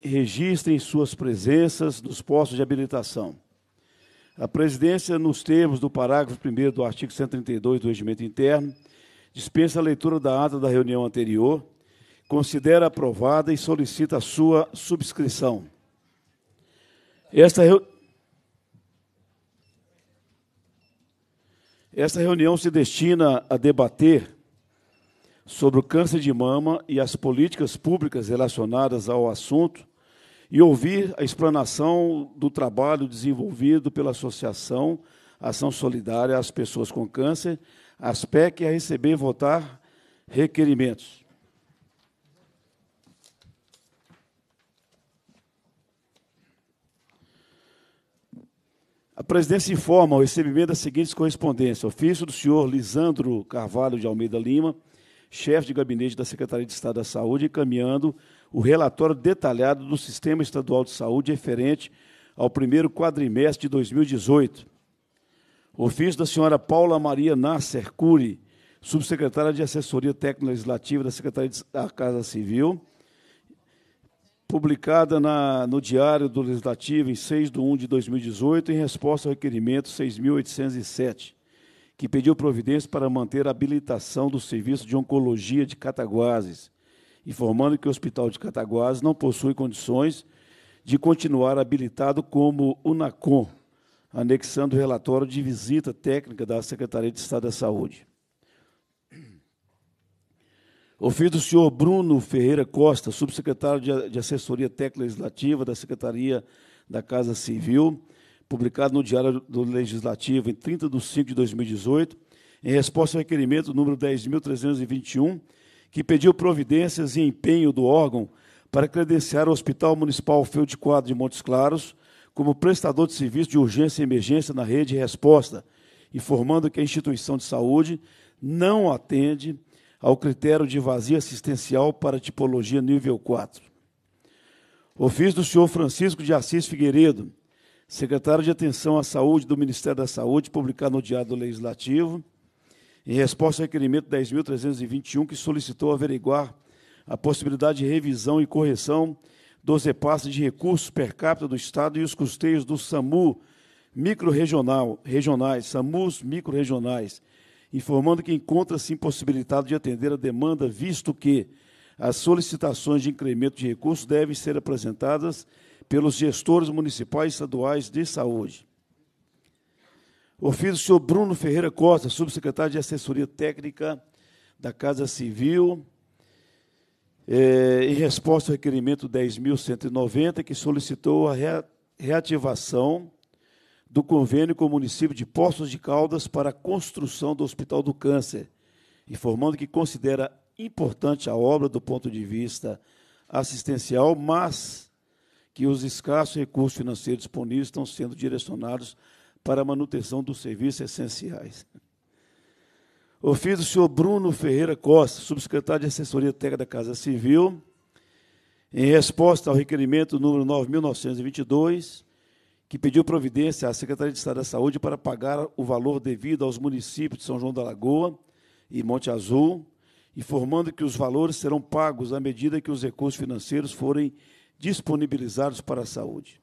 registrem suas presenças nos postos de habilitação. A presidência, nos termos do parágrafo 1 do artigo 132 do Regimento Interno, dispensa a leitura da ata da reunião anterior, considera aprovada e solicita a sua subscrição. Esta, reu... Esta reunião se destina a debater sobre o câncer de mama e as políticas públicas relacionadas ao assunto e ouvir a explanação do trabalho desenvolvido pela Associação Ação Solidária às Pessoas com Câncer, ASPEC, a receber e votar requerimentos. A presidência informa o recebimento das seguintes correspondências. Ofício do senhor Lisandro Carvalho de Almeida Lima, chefe de gabinete da Secretaria de Estado da Saúde, encaminhando o relatório detalhado do Sistema Estadual de Saúde referente ao primeiro quadrimestre de 2018. Ofício da senhora Paula Maria Nasser Cury, subsecretária de Assessoria Técnico-Legislativa da Secretaria da Casa Civil, publicada na, no Diário do Legislativo em 6 de 1 de 2018, em resposta ao requerimento 6.807, que pediu providência para manter a habilitação do Serviço de Oncologia de Cataguases, informando que o Hospital de Cataguases não possui condições de continuar habilitado como UNACOM, anexando o relatório de visita técnica da Secretaria de Estado da Saúde. Ofício do senhor Bruno Ferreira Costa, subsecretário de Assessoria Técnica Legislativa da Secretaria da Casa Civil, publicado no Diário do Legislativo em 30 de 5 de 2018, em resposta ao requerimento número 10.321, que pediu providências e empenho do órgão para credenciar o Hospital Municipal Feu de Quadro de Montes Claros como prestador de serviço de urgência e emergência na rede resposta, informando que a instituição de saúde não atende ao critério de vazia assistencial para tipologia nível 4. Ofício do senhor Francisco de Assis Figueiredo, secretário de Atenção à Saúde do Ministério da Saúde, publicado no Diário do Legislativo, em resposta ao requerimento 10.321, que solicitou averiguar a possibilidade de revisão e correção dos repasses de recursos per capita do Estado e os custeios do SAMU microregional regionais, SAMUs microregionais informando que encontra-se impossibilitado de atender a demanda, visto que as solicitações de incremento de recursos devem ser apresentadas pelos gestores municipais e estaduais de saúde. Ofício do senhor Bruno Ferreira Costa, subsecretário de Assessoria Técnica da Casa Civil, é, em resposta ao requerimento 10.190, que solicitou a reativação do convênio com o município de Poços de Caldas para a construção do Hospital do Câncer, informando que considera importante a obra do ponto de vista assistencial, mas que os escassos recursos financeiros disponíveis estão sendo direcionados para a manutenção dos serviços essenciais. Ofício do senhor Bruno Ferreira Costa, subsecretário de Assessoria Técnica da Casa Civil, em resposta ao requerimento número 9.922, que pediu providência à Secretaria de Estado da Saúde para pagar o valor devido aos municípios de São João da Lagoa e Monte Azul, informando que os valores serão pagos à medida que os recursos financeiros forem disponibilizados para a saúde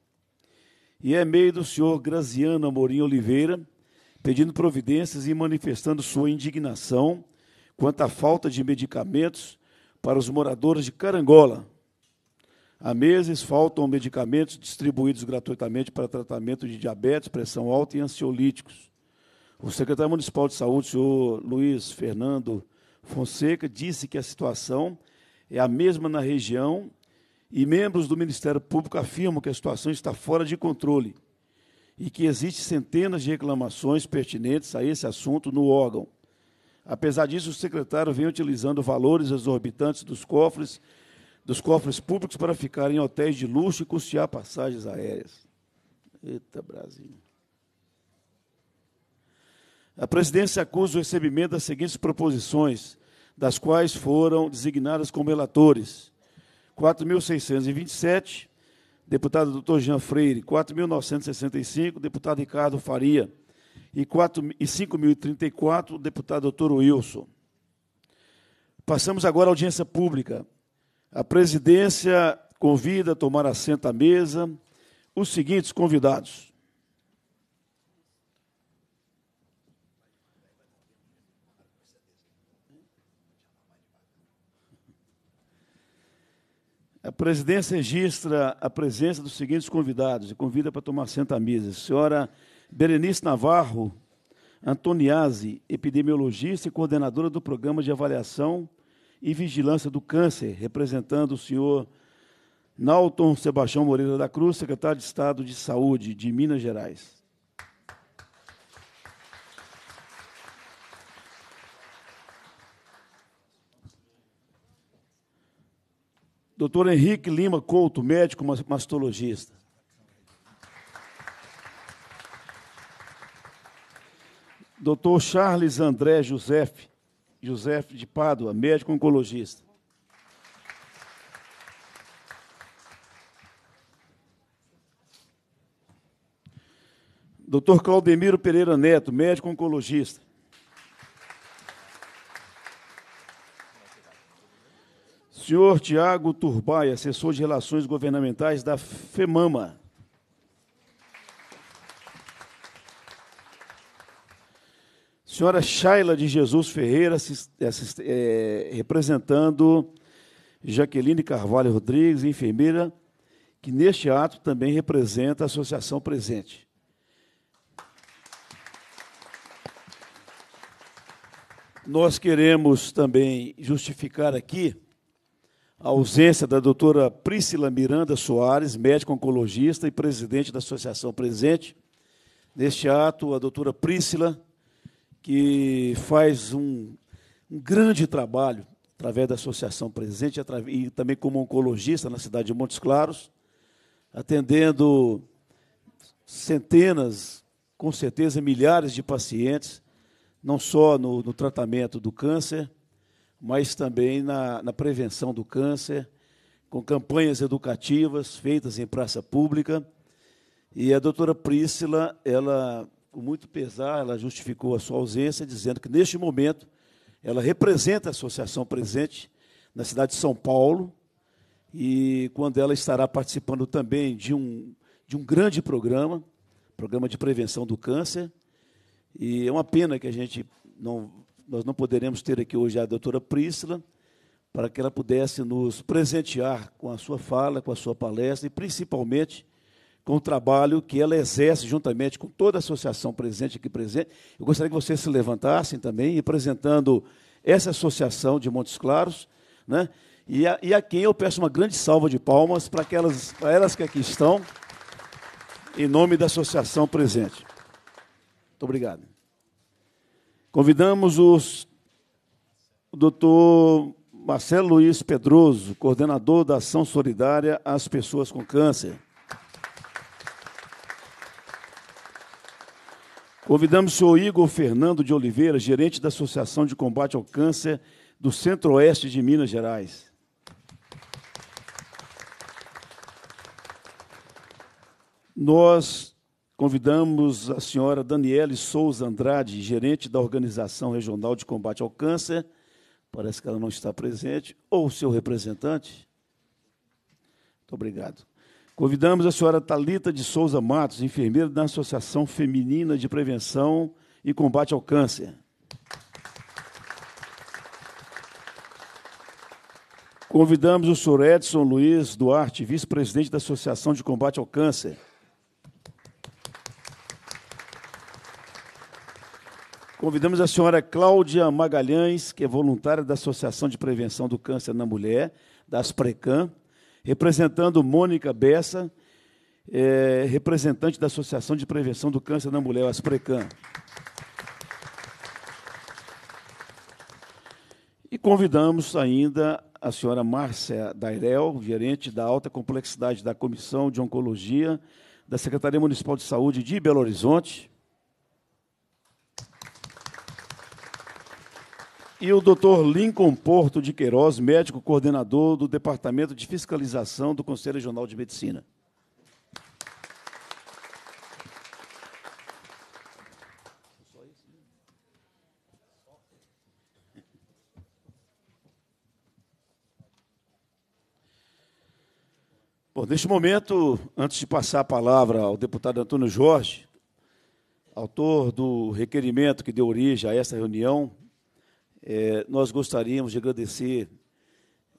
e é meio do senhor Graziano Amorim Oliveira, pedindo providências e manifestando sua indignação quanto à falta de medicamentos para os moradores de Carangola. Há meses faltam medicamentos distribuídos gratuitamente para tratamento de diabetes, pressão alta e ansiolíticos. O secretário municipal de saúde, senhor Luiz Fernando Fonseca, disse que a situação é a mesma na região e membros do Ministério Público afirmam que a situação está fora de controle e que existem centenas de reclamações pertinentes a esse assunto no órgão. Apesar disso, o secretário vem utilizando valores exorbitantes dos cofres, dos cofres públicos para ficar em hotéis de luxo e custear passagens aéreas. Eita, Brasil. A presidência acusa o recebimento das seguintes proposições, das quais foram designadas como relatores. 4.627. Deputado doutor Jean Freire, 4.965. Deputado Ricardo Faria. E, 4, e 5.034, deputado doutor Wilson. Passamos agora à audiência pública. A presidência convida a tomar assento à mesa os seguintes convidados. A presidência registra a presença dos seguintes convidados e convida para tomar assento à mesa. Senhora Berenice Navarro Antoniazzi, epidemiologista e coordenadora do Programa de Avaliação e Vigilância do Câncer, representando o senhor Nalton Sebastião Moreira da Cruz, secretário de Estado de Saúde de Minas Gerais. Doutor Henrique Lima Couto, médico mastologista. Doutor Charles André Joseph, Joseph de Pádua, médico oncologista. Doutor Claudemiro Pereira Neto, médico oncologista. Senhor Tiago Turbay, assessor de Relações Governamentais da FEMAMA. Senhora Shaila de Jesus Ferreira, assist, é, eh, representando Jaqueline Carvalho Rodrigues, enfermeira, que neste ato também representa a associação presente. Nós queremos também justificar aqui a ausência da doutora Priscila Miranda Soares, médica oncologista e presidente da associação presente. Neste ato, a doutora Priscila, que faz um, um grande trabalho através da associação presente e também como oncologista na cidade de Montes Claros, atendendo centenas, com certeza milhares de pacientes, não só no, no tratamento do câncer, mas também na, na prevenção do câncer, com campanhas educativas feitas em praça pública. E a doutora Priscila, ela, com muito pesar, ela justificou a sua ausência, dizendo que, neste momento, ela representa a associação presente na cidade de São Paulo, e quando ela estará participando também de um, de um grande programa, programa de prevenção do câncer. E é uma pena que a gente não nós não poderemos ter aqui hoje a doutora Priscila, para que ela pudesse nos presentear com a sua fala, com a sua palestra e principalmente com o trabalho que ela exerce juntamente com toda a associação presente aqui presente. Eu gostaria que vocês se levantassem também, representando essa associação de Montes Claros, né? E a, e a quem eu peço uma grande salva de palmas para aquelas, para elas que aqui estão, em nome da associação presente. Muito obrigado. Convidamos os, o doutor Marcelo Luiz Pedroso, coordenador da Ação Solidária às Pessoas com Câncer. Convidamos o senhor Igor Fernando de Oliveira, gerente da Associação de Combate ao Câncer do Centro-Oeste de Minas Gerais. Nós Convidamos a senhora Daniele Souza Andrade, gerente da Organização Regional de Combate ao Câncer. Parece que ela não está presente. Ou seu representante. Muito obrigado. Convidamos a senhora Talita de Souza Matos, enfermeira da Associação Feminina de Prevenção e Combate ao Câncer. Convidamos o senhor Edson Luiz Duarte, vice-presidente da Associação de Combate ao Câncer. Convidamos a senhora Cláudia Magalhães, que é voluntária da Associação de Prevenção do Câncer na Mulher, das Precam, representando Mônica Bessa, é, representante da Associação de Prevenção do Câncer na Mulher, as Precam. E convidamos ainda a senhora Márcia Dairel, gerente da alta complexidade da Comissão de Oncologia da Secretaria Municipal de Saúde de Belo Horizonte, e o Dr. Lincoln Porto de Queiroz, médico coordenador do Departamento de Fiscalização do Conselho Regional de Medicina. Bom, neste momento, antes de passar a palavra ao deputado Antônio Jorge, autor do requerimento que deu origem a esta reunião é, nós gostaríamos de agradecer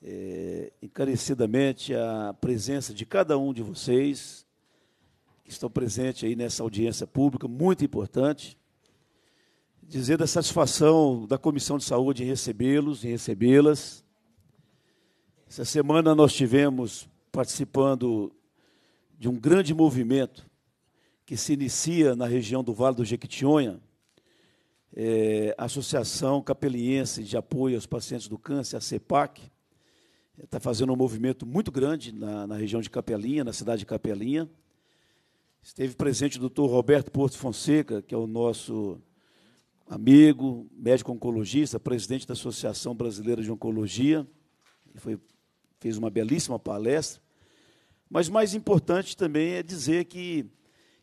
é, encarecidamente a presença de cada um de vocês que estão presentes aí nessa audiência pública, muito importante. Dizer da satisfação da Comissão de Saúde em recebê-los, e recebê-las. Essa semana nós tivemos participando de um grande movimento que se inicia na região do Vale do Jequitinhonha, é, Associação Capeliense de Apoio aos Pacientes do Câncer, a CEPAC, está fazendo um movimento muito grande na, na, região de Capelinha, na cidade de Capelinha. Esteve presente o doutor Roberto Porto Fonseca, que é o nosso amigo, médico oncologista, presidente da Associação Brasileira de Oncologia, e foi, fez uma belíssima palestra. Mas mais importante também é dizer que,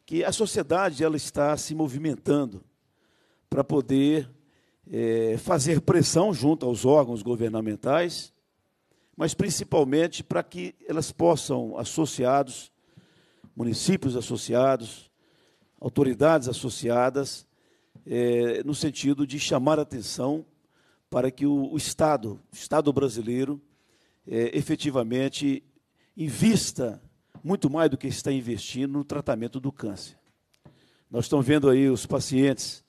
que a sociedade ela está se movimentando para poder é, fazer pressão junto aos órgãos governamentais, mas principalmente para que elas possam, associados, municípios associados, autoridades associadas, é, no sentido de chamar atenção para que o, o Estado, o Estado brasileiro, é, efetivamente invista muito mais do que está investindo no tratamento do câncer. Nós estamos vendo aí os pacientes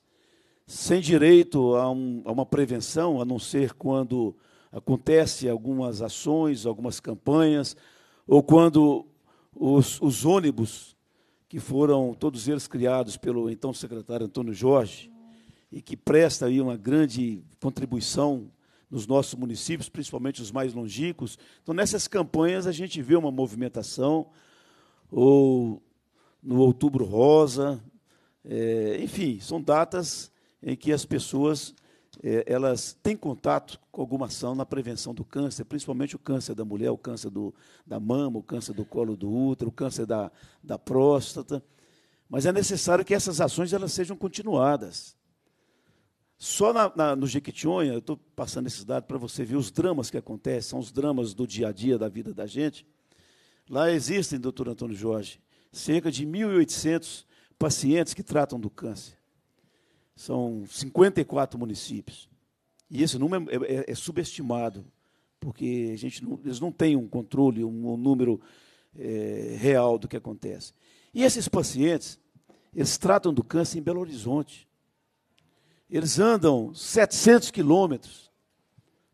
sem direito a, um, a uma prevenção, a não ser quando acontece algumas ações, algumas campanhas, ou quando os, os ônibus, que foram todos eles criados pelo então secretário Antônio Jorge, e que presta aí uma grande contribuição nos nossos municípios, principalmente os mais longínquos. Então, nessas campanhas, a gente vê uma movimentação, ou no Outubro Rosa, é, enfim, são datas em que as pessoas é, elas têm contato com alguma ação na prevenção do câncer, principalmente o câncer da mulher, o câncer do, da mama, o câncer do colo do útero, o câncer da, da próstata. Mas é necessário que essas ações elas sejam continuadas. Só na, na, no Jequitinhonha, eu estou passando esses dados para você ver os dramas que acontecem, são os dramas do dia a dia da vida da gente. Lá existem, doutor Antônio Jorge, cerca de 1.800 pacientes que tratam do câncer. São 54 municípios. E esse número é, é, é subestimado, porque a gente não, eles não têm um controle, um, um número é, real do que acontece. E esses pacientes, eles tratam do câncer em Belo Horizonte. Eles andam 700 quilômetros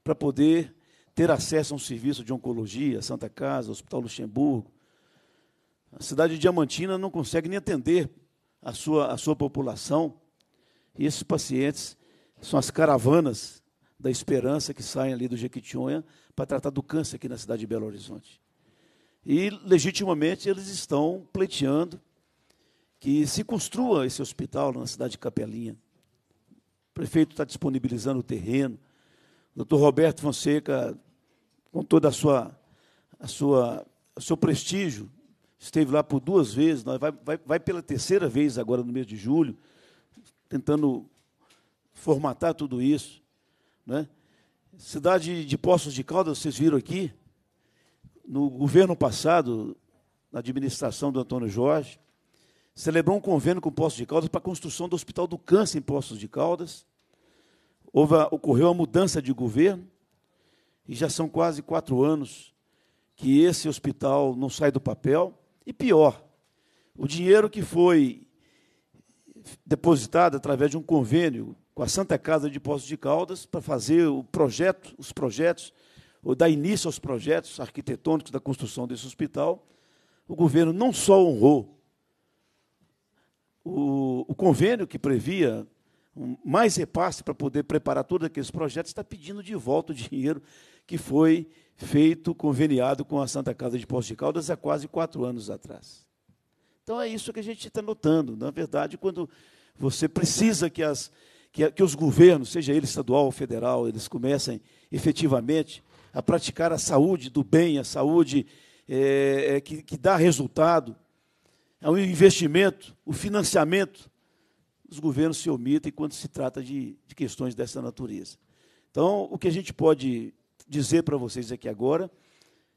para poder ter acesso a um serviço de oncologia, Santa Casa, Hospital Luxemburgo. A cidade de Diamantina não consegue nem atender a sua, a sua população e esses pacientes são as caravanas da esperança que saem ali do Jequitinhonha para tratar do câncer aqui na cidade de Belo Horizonte. E, legitimamente, eles estão pleiteando que se construa esse hospital na cidade de Capelinha. O prefeito está disponibilizando o terreno. O doutor Roberto Fonseca, com toda a sua, a sua, o seu prestígio, esteve lá por duas vezes, vai, vai, vai pela terceira vez agora no mês de julho, tentando formatar tudo isso. Né? Cidade de Poços de Caldas, vocês viram aqui, no governo passado, na administração do Antônio Jorge, celebrou um convênio com Poços de Caldas para a construção do Hospital do Câncer em Poços de Caldas. Houve, ocorreu a mudança de governo e já são quase quatro anos que esse hospital não sai do papel. E pior, o dinheiro que foi depositada através de um convênio com a Santa Casa de Poços de Caldas para fazer o projeto, os projetos, ou dar início aos projetos arquitetônicos da construção desse hospital. O governo não só honrou o, o convênio que previa mais repasse para poder preparar todos aqueles projetos, está pedindo de volta o dinheiro que foi feito, conveniado com a Santa Casa de Poços de Caldas há quase quatro anos atrás. Então é isso que a gente está notando. Na verdade, quando você precisa que, as, que, que os governos, seja ele estadual ou federal, eles comecem efetivamente a praticar a saúde do bem, a saúde é, é, que, que dá resultado, é um investimento, o financiamento, os governos se omitem quando se trata de, de questões dessa natureza. Então, o que a gente pode dizer para vocês aqui agora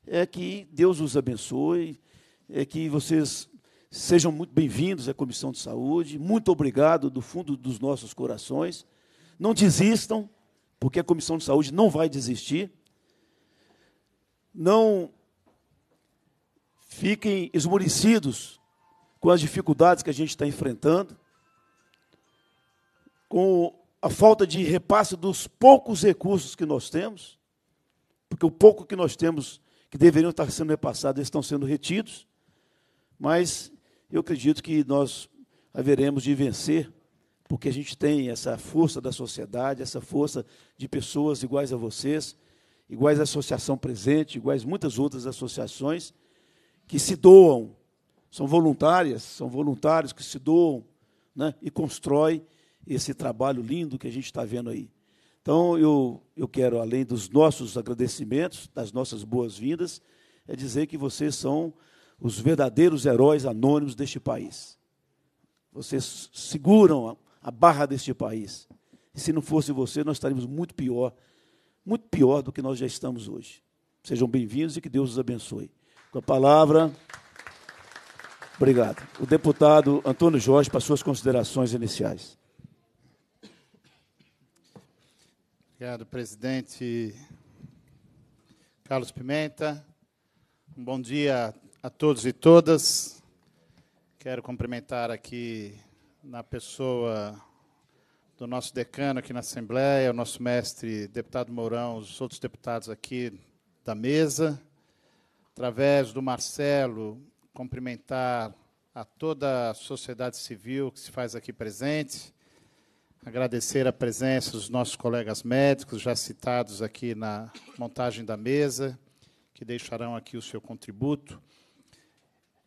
é que Deus os abençoe, é que vocês Sejam muito bem-vindos à Comissão de Saúde. Muito obrigado do fundo dos nossos corações. Não desistam, porque a Comissão de Saúde não vai desistir. Não fiquem esmorecidos com as dificuldades que a gente está enfrentando, com a falta de repasse dos poucos recursos que nós temos, porque o pouco que nós temos que deveriam estar sendo repassados estão sendo retidos, mas eu acredito que nós haveremos de vencer, porque a gente tem essa força da sociedade, essa força de pessoas iguais a vocês, iguais à Associação Presente, iguais muitas outras associações que se doam, são voluntárias, são voluntários que se doam né, e constrói esse trabalho lindo que a gente está vendo aí. Então, eu, eu quero, além dos nossos agradecimentos, das nossas boas-vindas, é dizer que vocês são os verdadeiros heróis anônimos deste país. Vocês seguram a barra deste país. E se não fosse você, nós estaríamos muito pior, muito pior do que nós já estamos hoje. Sejam bem-vindos e que Deus os abençoe. Com a palavra. Obrigado. O deputado Antônio Jorge, para suas considerações iniciais. Obrigado, presidente Carlos Pimenta. Um bom dia a a todos e todas. Quero cumprimentar aqui na pessoa do nosso decano aqui na Assembleia, o nosso mestre deputado Mourão, os outros deputados aqui da mesa. Através do Marcelo, cumprimentar a toda a sociedade civil que se faz aqui presente. Agradecer a presença dos nossos colegas médicos, já citados aqui na montagem da mesa, que deixarão aqui o seu contributo.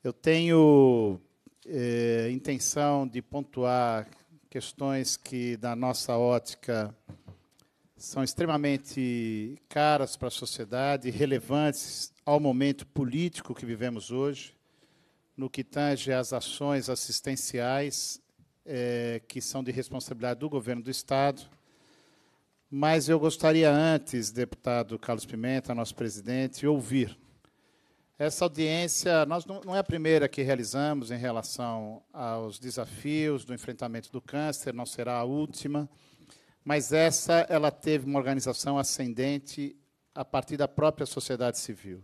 Eu tenho é, intenção de pontuar questões que, da nossa ótica, são extremamente caras para a sociedade, relevantes ao momento político que vivemos hoje, no que tange às ações assistenciais é, que são de responsabilidade do governo do Estado. Mas eu gostaria antes, deputado Carlos Pimenta, nosso presidente, ouvir essa audiência, nós não, não é a primeira que realizamos em relação aos desafios do enfrentamento do câncer, não será a última, mas essa ela teve uma organização ascendente a partir da própria sociedade civil.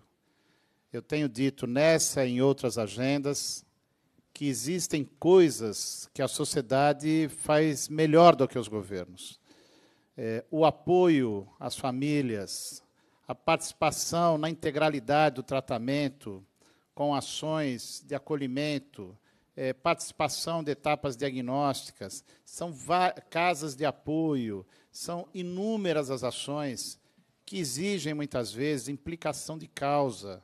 Eu tenho dito nessa e em outras agendas que existem coisas que a sociedade faz melhor do que os governos. É, o apoio às famílias, a participação na integralidade do tratamento, com ações de acolhimento, é, participação de etapas diagnósticas, são casas de apoio, são inúmeras as ações que exigem, muitas vezes, implicação de causa.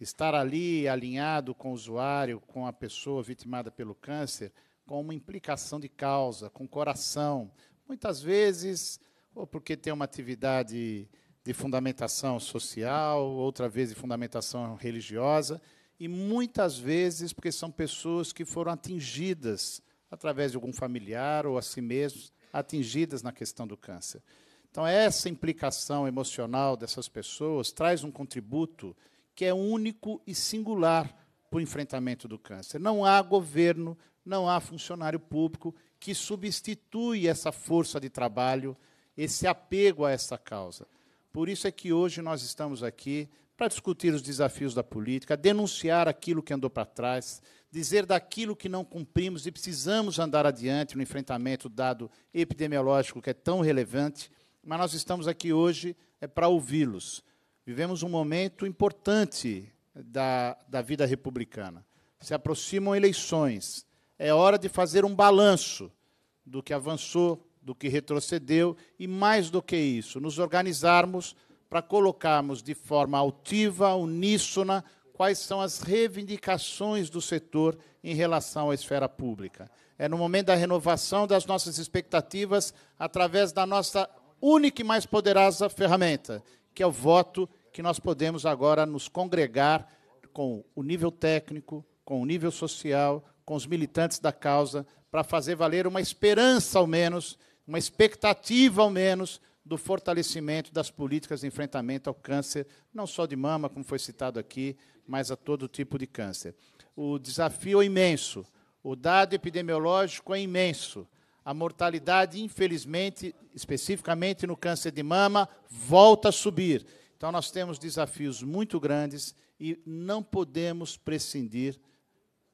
Estar ali alinhado com o usuário, com a pessoa vitimada pelo câncer, com uma implicação de causa, com coração. Muitas vezes, ou porque tem uma atividade de fundamentação social, outra vez de fundamentação religiosa, e muitas vezes porque são pessoas que foram atingidas através de algum familiar ou a si mesmos, atingidas na questão do câncer. Então, essa implicação emocional dessas pessoas traz um contributo que é único e singular para o enfrentamento do câncer. Não há governo, não há funcionário público que substitui essa força de trabalho, esse apego a essa causa. Por isso é que hoje nós estamos aqui para discutir os desafios da política, denunciar aquilo que andou para trás, dizer daquilo que não cumprimos e precisamos andar adiante no enfrentamento dado epidemiológico que é tão relevante, mas nós estamos aqui hoje é para ouvi-los. Vivemos um momento importante da, da vida republicana. Se aproximam eleições. É hora de fazer um balanço do que avançou, do que retrocedeu e, mais do que isso, nos organizarmos para colocarmos de forma altiva, uníssona, quais são as reivindicações do setor em relação à esfera pública. É no momento da renovação das nossas expectativas, através da nossa única e mais poderosa ferramenta, que é o voto, que nós podemos agora nos congregar com o nível técnico, com o nível social, com os militantes da causa, para fazer valer uma esperança, ao menos, uma expectativa, ao menos, do fortalecimento das políticas de enfrentamento ao câncer, não só de mama, como foi citado aqui, mas a todo tipo de câncer. O desafio é imenso, o dado epidemiológico é imenso. A mortalidade, infelizmente, especificamente no câncer de mama, volta a subir. Então, nós temos desafios muito grandes e não podemos prescindir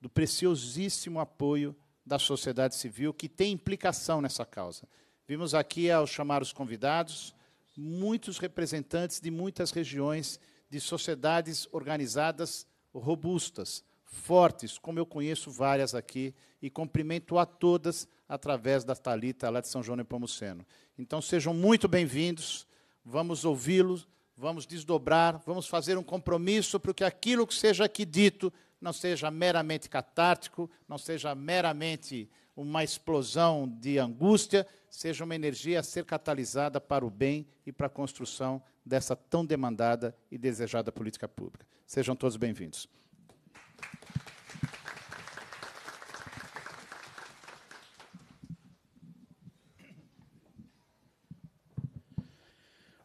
do preciosíssimo apoio da sociedade civil, que tem implicação nessa causa. Vimos aqui, ao chamar os convidados, muitos representantes de muitas regiões, de sociedades organizadas robustas, fortes, como eu conheço várias aqui, e cumprimento a todas através da Talita lá de São João e Nepomuceno. Então sejam muito bem-vindos, vamos ouvi-los, vamos desdobrar, vamos fazer um compromisso para que aquilo que seja aqui dito não seja meramente catártico, não seja meramente uma explosão de angústia, seja uma energia a ser catalisada para o bem e para a construção dessa tão demandada e desejada política pública. Sejam todos bem-vindos.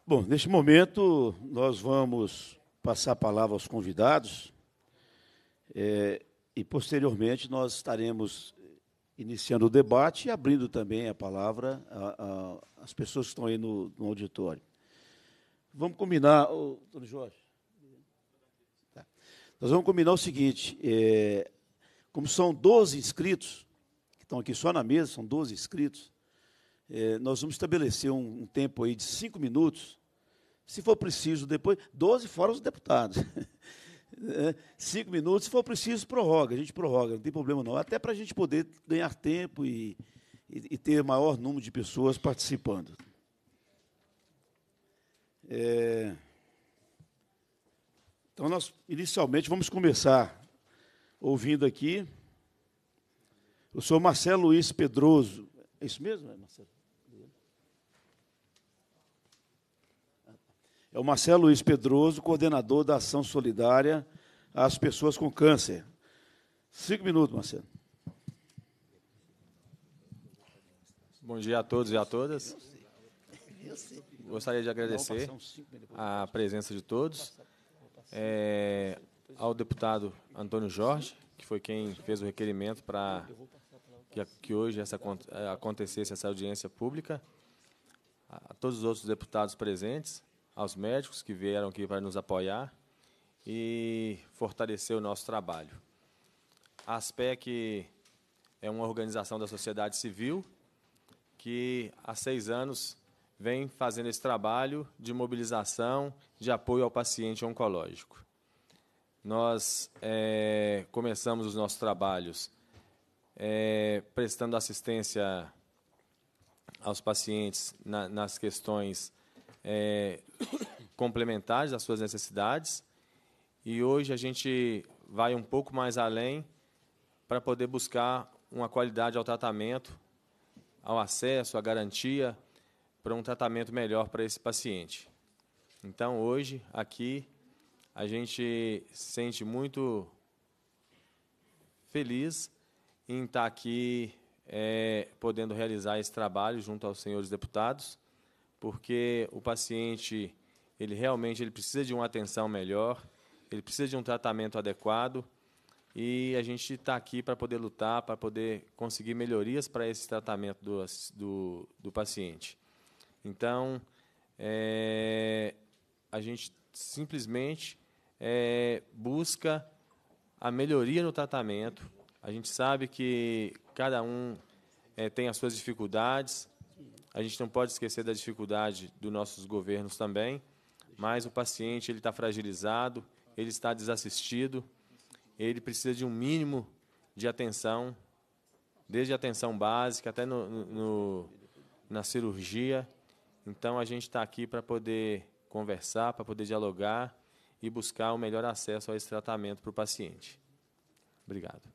Bom, neste momento nós vamos passar a palavra aos convidados é, e posteriormente nós estaremos iniciando o debate e abrindo também a palavra às pessoas que estão aí no, no auditório. Vamos combinar, doutor Jorge. Tá. Nós vamos combinar o seguinte: é, como são 12 inscritos, que estão aqui só na mesa, são 12 inscritos, é, nós vamos estabelecer um, um tempo aí de cinco minutos, se for preciso, depois, 12 fora os deputados. É, cinco minutos, se for preciso, prorroga, a gente prorroga, não tem problema não. Até para a gente poder ganhar tempo e, e, e, ter maior número de pessoas participando. É... Então, nós inicialmente vamos começar ouvindo aqui o senhor Marcelo Luiz Pedroso. É isso mesmo, Marcelo? é o Marcelo Luiz Pedroso, coordenador da Ação Solidária às Pessoas com Câncer. Cinco minutos, Marcelo. Bom dia a todos e a todas. Gostaria de agradecer a presença de todos, é, ao deputado Antônio Jorge, que foi quem fez o requerimento para que, que hoje essa, acontecesse essa audiência pública, a todos os outros deputados presentes, aos médicos que vieram aqui para nos apoiar e fortalecer o nosso trabalho. A ASPEC é uma organização da sociedade civil que há seis anos vem fazendo esse trabalho de mobilização, de apoio ao paciente oncológico. Nós é, começamos os nossos trabalhos é, prestando assistência aos pacientes na, nas questões é, complementares às suas necessidades. E hoje a gente vai um pouco mais além para poder buscar uma qualidade ao tratamento, ao acesso, à garantia para um tratamento melhor para esse paciente. Então, hoje, aqui, a gente sente muito feliz em estar aqui é, podendo realizar esse trabalho junto aos senhores deputados porque o paciente ele realmente ele precisa de uma atenção melhor, ele precisa de um tratamento adequado e a gente está aqui para poder lutar, para poder conseguir melhorias para esse tratamento do, do, do paciente. Então, é, a gente simplesmente é, busca a melhoria no tratamento. A gente sabe que cada um é, tem as suas dificuldades, a gente não pode esquecer da dificuldade dos nossos governos também, mas o paciente ele está fragilizado, ele está desassistido, ele precisa de um mínimo de atenção, desde a atenção básica até no, no na cirurgia. Então a gente está aqui para poder conversar, para poder dialogar e buscar o melhor acesso a esse tratamento para o paciente. Obrigado.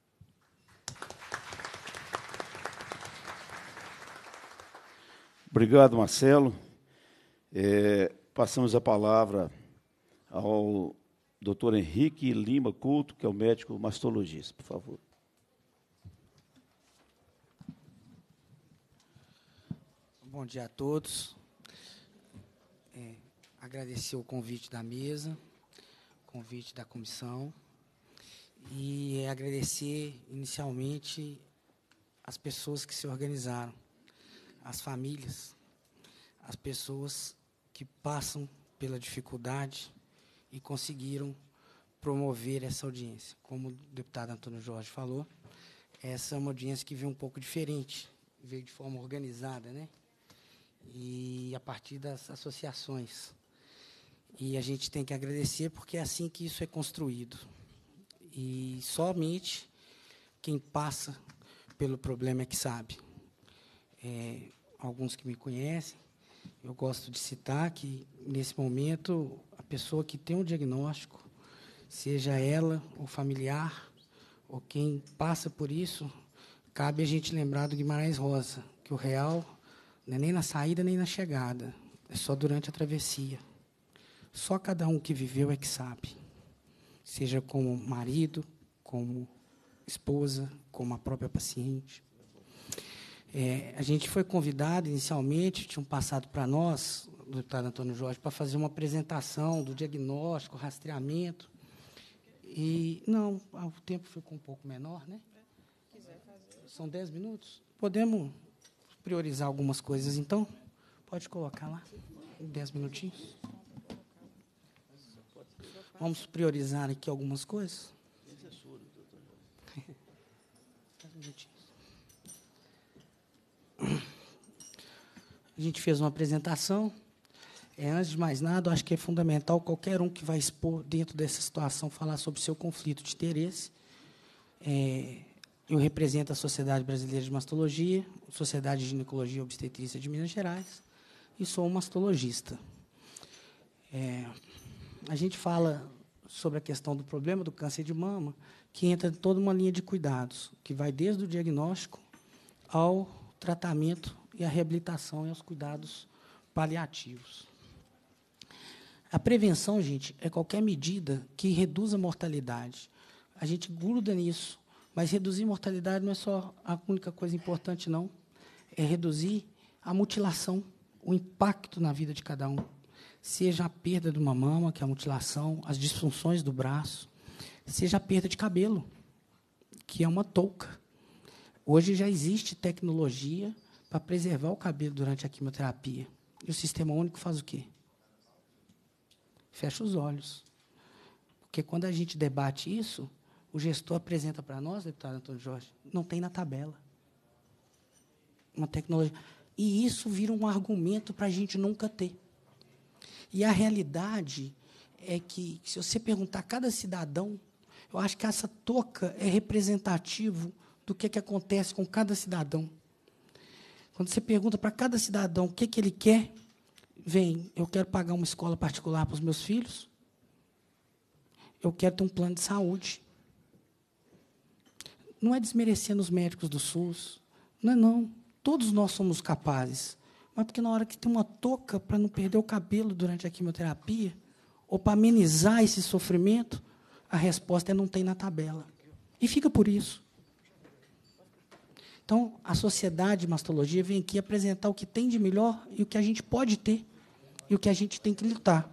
Obrigado, Marcelo. É, passamos a palavra ao doutor Henrique Lima Couto, que é o médico mastologista, por favor. Bom dia a todos. É, agradecer o convite da mesa, convite da comissão, e agradecer inicialmente as pessoas que se organizaram as famílias, as pessoas que passam pela dificuldade e conseguiram promover essa audiência. Como o deputado Antônio Jorge falou, essa é uma audiência que veio um pouco diferente, veio de forma organizada, né? E a partir das associações. E a gente tem que agradecer porque é assim que isso é construído. E somente quem passa pelo problema é que sabe é, alguns que me conhecem, eu gosto de citar que, nesse momento, a pessoa que tem um diagnóstico, seja ela, o familiar, ou quem passa por isso, cabe a gente lembrar do Guimarães Rosa, que o real não é nem na saída nem na chegada, é só durante a travessia. Só cada um que viveu é que sabe, seja como marido, como esposa, como a própria paciente. É, a gente foi convidado inicialmente, tinham passado para nós, o deputado Antônio Jorge, para fazer uma apresentação do diagnóstico, rastreamento. E, não, ah, o tempo ficou um pouco menor, né? São dez minutos? Podemos priorizar algumas coisas, então? Pode colocar lá, dez minutinhos. Vamos priorizar aqui algumas coisas? É dez minutinhos. A gente fez uma apresentação. É, antes de mais nada, acho que é fundamental qualquer um que vai expor dentro dessa situação falar sobre o seu conflito de interesse. É, eu represento a Sociedade Brasileira de Mastologia, Sociedade de Ginecologia e Obstetrícia de Minas Gerais, e sou um mastologista. É, a gente fala sobre a questão do problema do câncer de mama, que entra em toda uma linha de cuidados, que vai desde o diagnóstico ao tratamento e a reabilitação e aos cuidados paliativos. A prevenção, gente, é qualquer medida que reduza a mortalidade. A gente gruda nisso, mas reduzir mortalidade não é só a única coisa importante, não. É reduzir a mutilação, o impacto na vida de cada um. Seja a perda de uma mama, que é a mutilação, as disfunções do braço, seja a perda de cabelo, que é uma touca. Hoje já existe tecnologia para preservar o cabelo durante a quimioterapia. E o sistema único faz o quê? Fecha os olhos. Porque quando a gente debate isso, o gestor apresenta para nós, deputado Antônio Jorge, não tem na tabela. Uma tecnologia. E isso vira um argumento para a gente nunca ter. E a realidade é que, se você perguntar a cada cidadão, eu acho que essa toca é representativo do que, é que acontece com cada cidadão. Quando você pergunta para cada cidadão o que, que ele quer, vem, eu quero pagar uma escola particular para os meus filhos, eu quero ter um plano de saúde. Não é desmerecendo os médicos do SUS, não é não. Todos nós somos capazes. Mas porque na hora que tem uma touca para não perder o cabelo durante a quimioterapia, ou para amenizar esse sofrimento, a resposta é não tem na tabela. E fica por isso. Então, a sociedade de mastologia vem aqui apresentar o que tem de melhor e o que a gente pode ter e o que a gente tem que lutar.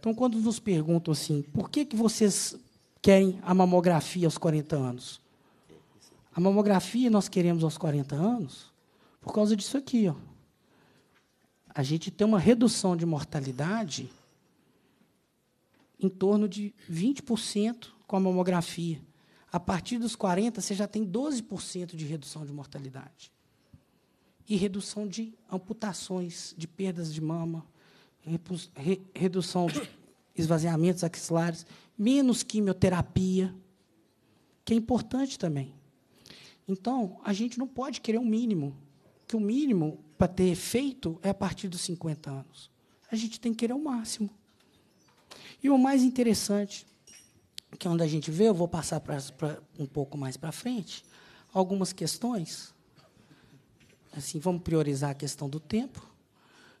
Então, quando nos perguntam assim, por que, que vocês querem a mamografia aos 40 anos? A mamografia nós queremos aos 40 anos por causa disso aqui. Ó. A gente tem uma redução de mortalidade em torno de 20% com a mamografia a partir dos 40, você já tem 12% de redução de mortalidade. E redução de amputações, de perdas de mama, redução de esvaziamentos axilares, menos quimioterapia, que é importante também. Então, a gente não pode querer um mínimo, que o mínimo para ter efeito é a partir dos 50 anos. A gente tem que querer o máximo. E o mais interessante, que é onde a gente vê, eu vou passar pra, pra um pouco mais para frente, algumas questões. Assim, vamos priorizar a questão do tempo.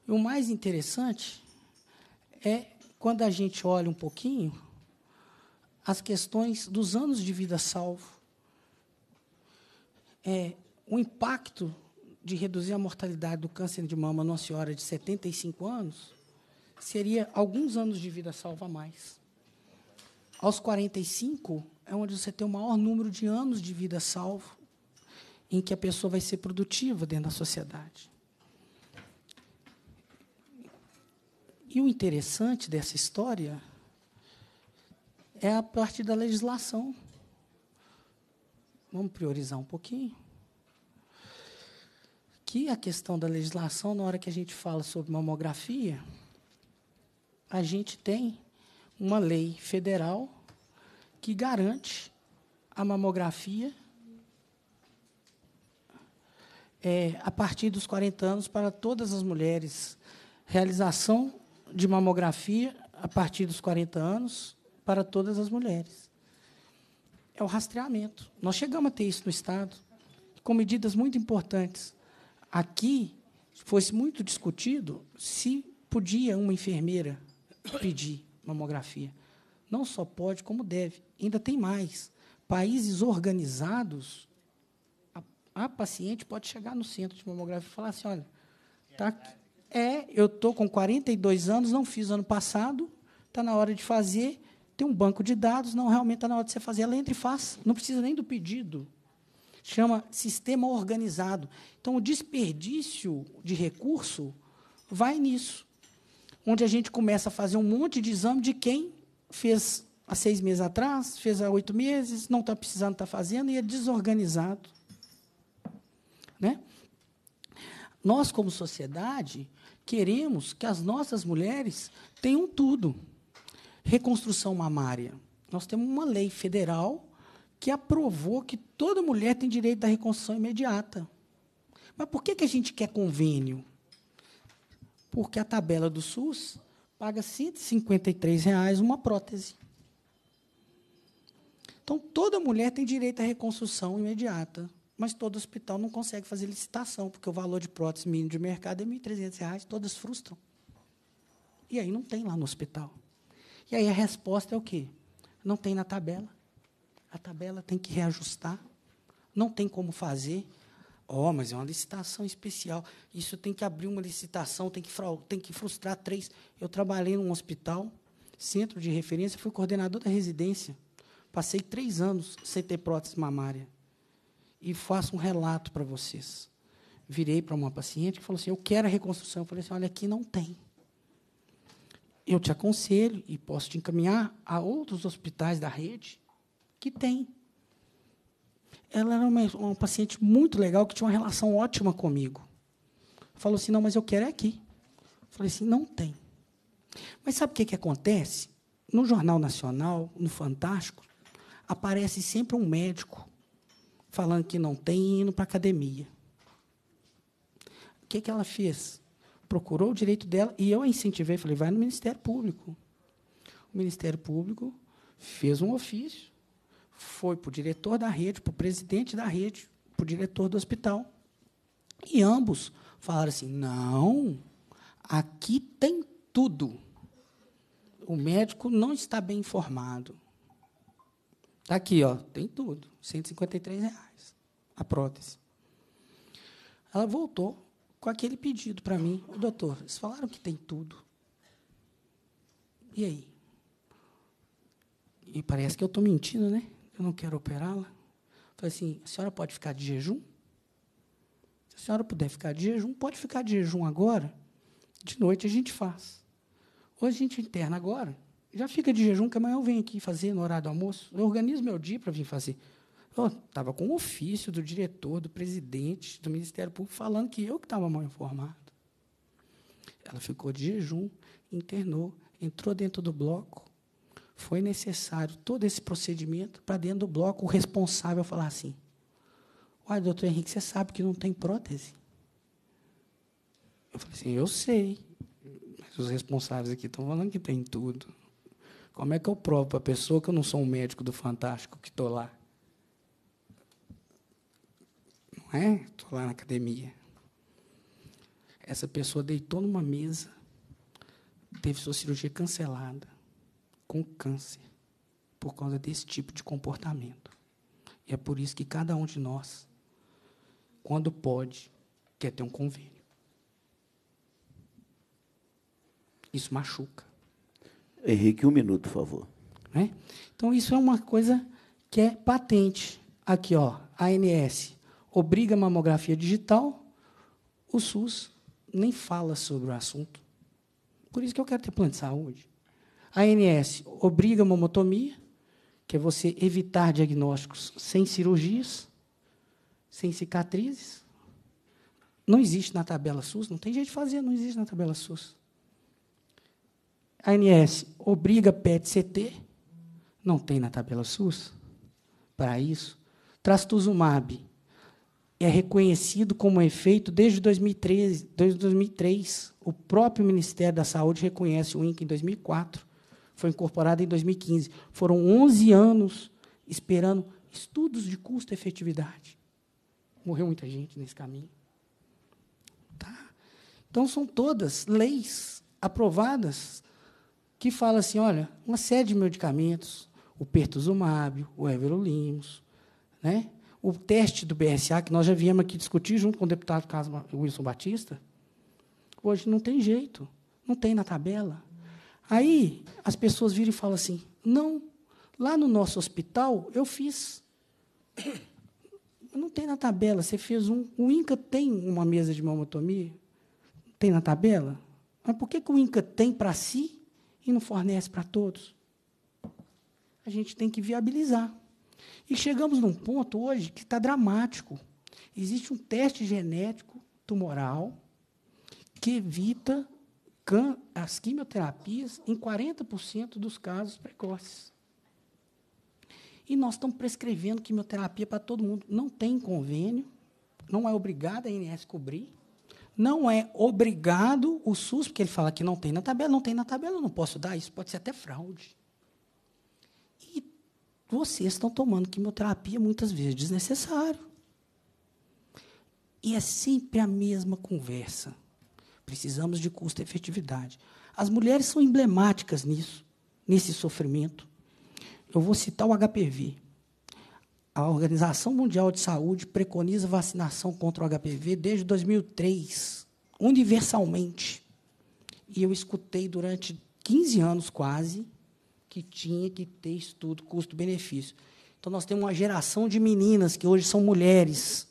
E o mais interessante é quando a gente olha um pouquinho as questões dos anos de vida salvo, é, o impacto de reduzir a mortalidade do câncer de mama numa senhora de 75 anos seria alguns anos de vida salva a mais. Aos 45 é onde você tem o maior número de anos de vida salvo em que a pessoa vai ser produtiva dentro da sociedade. E o interessante dessa história é a parte da legislação. Vamos priorizar um pouquinho. Que a questão da legislação, na hora que a gente fala sobre mamografia, a gente tem uma lei federal que garante a mamografia é, a partir dos 40 anos para todas as mulheres. Realização de mamografia a partir dos 40 anos para todas as mulheres. É o rastreamento. Nós chegamos a ter isso no Estado, com medidas muito importantes. Aqui, foi muito discutido se podia uma enfermeira pedir mamografia. Não só pode, como deve. Ainda tem mais. Países organizados, a, a paciente pode chegar no centro de mamografia e falar assim: olha, tá é, eu estou com 42 anos, não fiz ano passado, está na hora de fazer. Tem um banco de dados, não realmente está na hora de você fazer. Ela entra e faz. Não precisa nem do pedido chama sistema organizado. Então, o desperdício de recurso vai nisso onde a gente começa a fazer um monte de exame de quem fez há seis meses atrás, fez há oito meses, não está precisando, estar tá fazendo, e é desorganizado. Né? Nós, como sociedade, queremos que as nossas mulheres tenham tudo. Reconstrução mamária. Nós temos uma lei federal que aprovou que toda mulher tem direito da reconstrução imediata. Mas por que, que a gente quer convênio? Porque a tabela do SUS paga R$ 153,00 uma prótese. Então, toda mulher tem direito à reconstrução imediata, mas todo hospital não consegue fazer licitação, porque o valor de prótese mínimo de mercado é R$ 1.300, todas frustram. E aí não tem lá no hospital. E aí a resposta é o quê? Não tem na tabela. A tabela tem que reajustar, não tem como fazer, Oh, mas é uma licitação especial. Isso tem que abrir uma licitação, tem que, tem que frustrar três. Eu trabalhei num hospital, centro de referência, fui coordenador da residência. Passei três anos sem ter prótese mamária. E faço um relato para vocês. Virei para uma paciente que falou assim: Eu quero a reconstrução. Eu falei assim: Olha, aqui não tem. Eu te aconselho e posso te encaminhar a outros hospitais da rede que tem ela era uma, uma paciente muito legal, que tinha uma relação ótima comigo. Falou assim, não, mas eu quero é aqui. Falei assim, não tem. Mas sabe o que, que acontece? No Jornal Nacional, no Fantástico, aparece sempre um médico falando que não tem e indo para a academia. O que, que ela fez? Procurou o direito dela e eu a incentivei, falei, vai no Ministério Público. O Ministério Público fez um ofício foi para o diretor da rede, para o presidente da rede, para o diretor do hospital. E ambos falaram assim: não, aqui tem tudo. O médico não está bem informado. Está aqui, ó, tem tudo. 153 reais a prótese. Ela voltou com aquele pedido para mim, o doutor, eles falaram que tem tudo. E aí? E parece que eu estou mentindo, né? eu não quero operá-la. Falei assim, a senhora pode ficar de jejum? Se a senhora puder ficar de jejum, pode ficar de jejum agora. De noite a gente faz. Hoje a gente interna agora. Já fica de jejum, que amanhã eu venho aqui fazer no horário do almoço. Eu organizo meu dia para vir fazer. Eu estava com o ofício do diretor, do presidente do Ministério Público, falando que eu que estava mal informado. Ela ficou de jejum, internou, entrou dentro do bloco, foi necessário todo esse procedimento para dentro do bloco o responsável falar assim: Olha, doutor Henrique, você sabe que não tem prótese? Eu falei assim: Eu sei, mas os responsáveis aqui estão falando que tem tudo. Como é que eu provo para a pessoa que eu não sou um médico do Fantástico que estou lá? Não é? Estou lá na academia. Essa pessoa deitou numa mesa, teve sua cirurgia cancelada com câncer por causa desse tipo de comportamento. E é por isso que cada um de nós, quando pode, quer ter um convênio. Isso machuca. Henrique, um minuto, por favor. Né? Então, isso é uma coisa que é patente. Aqui, ó, ANS obriga a mamografia digital, o SUS nem fala sobre o assunto. Por isso que eu quero ter plano de saúde. A ANS obriga a mamotomia, que é você evitar diagnósticos sem cirurgias, sem cicatrizes. Não existe na tabela SUS, não tem jeito de fazer, não existe na tabela SUS. A ANS obriga PET-CT, não tem na tabela SUS para isso. Trastuzumab é reconhecido como efeito desde 2013, desde 2003. O próprio Ministério da Saúde reconhece o INC em 2004 foi incorporada em 2015. Foram 11 anos esperando estudos de custo-efetividade. Morreu muita gente nesse caminho. Tá? Então, são todas leis aprovadas que falam assim, olha, uma série de medicamentos, o pertuzumab, o everolimus, né? o teste do BSA, que nós já viemos aqui discutir junto com o deputado Wilson Batista, hoje não tem jeito, não tem na tabela. Aí as pessoas viram e falam assim: não, lá no nosso hospital eu fiz. Não tem na tabela, você fez um. O INCA tem uma mesa de mamotomia? Tem na tabela? Mas por que, que o INCA tem para si e não fornece para todos? A gente tem que viabilizar. E chegamos num ponto hoje que está dramático. Existe um teste genético tumoral que evita as quimioterapias em 40% dos casos precoces. E nós estamos prescrevendo quimioterapia para todo mundo. Não tem convênio, não é obrigado a INS cobrir, não é obrigado o SUS, porque ele fala que não tem na tabela, não tem na tabela, eu não posso dar isso, pode ser até fraude. E vocês estão tomando quimioterapia muitas vezes desnecessário. E é sempre a mesma conversa. Precisamos de custo-efetividade. As mulheres são emblemáticas nisso, nesse sofrimento. Eu vou citar o HPV. A Organização Mundial de Saúde preconiza vacinação contra o HPV desde 2003, universalmente. E eu escutei durante 15 anos quase que tinha que ter estudo custo-benefício. Então, nós temos uma geração de meninas que hoje são mulheres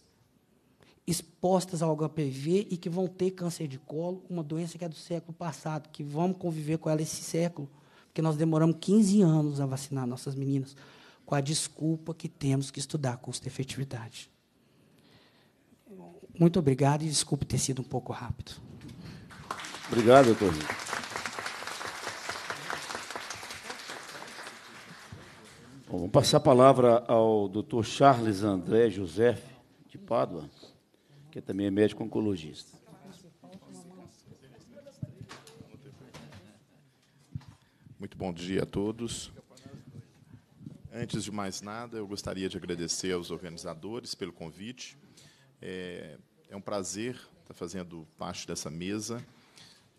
expostas ao HPV e que vão ter câncer de colo, uma doença que é do século passado, que vamos conviver com ela esse século, porque nós demoramos 15 anos a vacinar nossas meninas, com a desculpa que temos que estudar custo-efetividade. Muito obrigado e desculpe ter sido um pouco rápido. Obrigado, doutor. Bom, vamos passar a palavra ao doutor Charles André José de Pádua que também é médico oncologista. Muito bom dia a todos. Antes de mais nada, eu gostaria de agradecer aos organizadores pelo convite. É, é um prazer estar fazendo parte dessa mesa.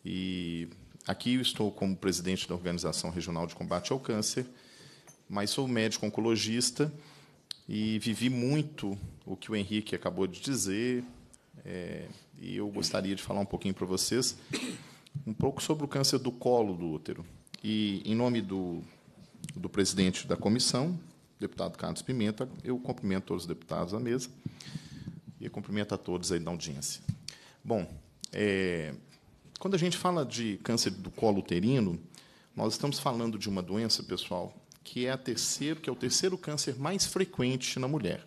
E aqui eu estou como presidente da Organização Regional de Combate ao Câncer, mas sou médico oncologista e vivi muito o que o Henrique acabou de dizer, é, e eu gostaria de falar um pouquinho para vocês um pouco sobre o câncer do colo do útero. E, em nome do, do presidente da comissão, deputado Carlos Pimenta, eu cumprimento todos os deputados da mesa e cumprimento a todos aí da audiência. Bom, é, quando a gente fala de câncer do colo uterino, nós estamos falando de uma doença, pessoal, que é, a terceiro, que é o terceiro câncer mais frequente na mulher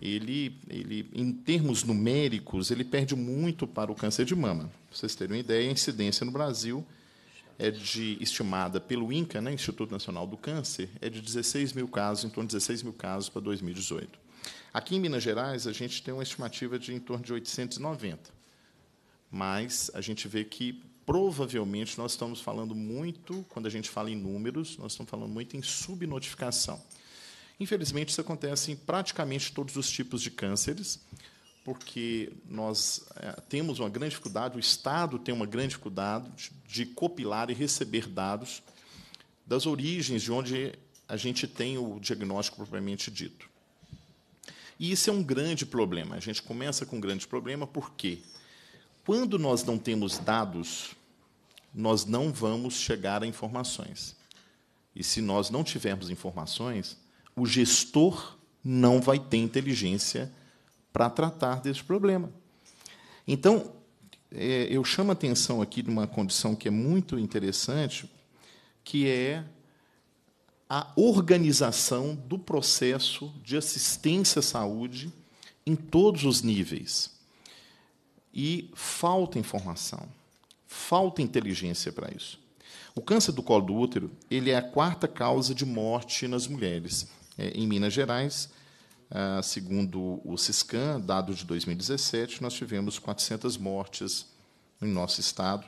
ele, ele, em termos numéricos, ele perde muito para o câncer de mama. Para vocês terem uma ideia, a incidência no Brasil é de estimada pelo INCA, né, Instituto Nacional do Câncer, é de 16 mil casos, em torno de 16 mil casos para 2018. Aqui em Minas Gerais, a gente tem uma estimativa de em torno de 890. Mas a gente vê que, provavelmente, nós estamos falando muito, quando a gente fala em números, nós estamos falando muito em subnotificação. Infelizmente, isso acontece em praticamente todos os tipos de cânceres, porque nós eh, temos uma grande dificuldade, o Estado tem uma grande dificuldade de copilar e receber dados das origens de onde a gente tem o diagnóstico propriamente dito. E isso é um grande problema. A gente começa com um grande problema porque, quando nós não temos dados, nós não vamos chegar a informações. E se nós não tivermos informações, o gestor não vai ter inteligência para tratar desse problema. Então, é, eu chamo a atenção aqui de uma condição que é muito interessante, que é a organização do processo de assistência à saúde em todos os níveis. E falta informação, falta inteligência para isso. O câncer do colo do útero ele é a quarta causa de morte nas mulheres. É, em Minas Gerais, ah, segundo o Siscan, dado de 2017, nós tivemos 400 mortes em nosso estado.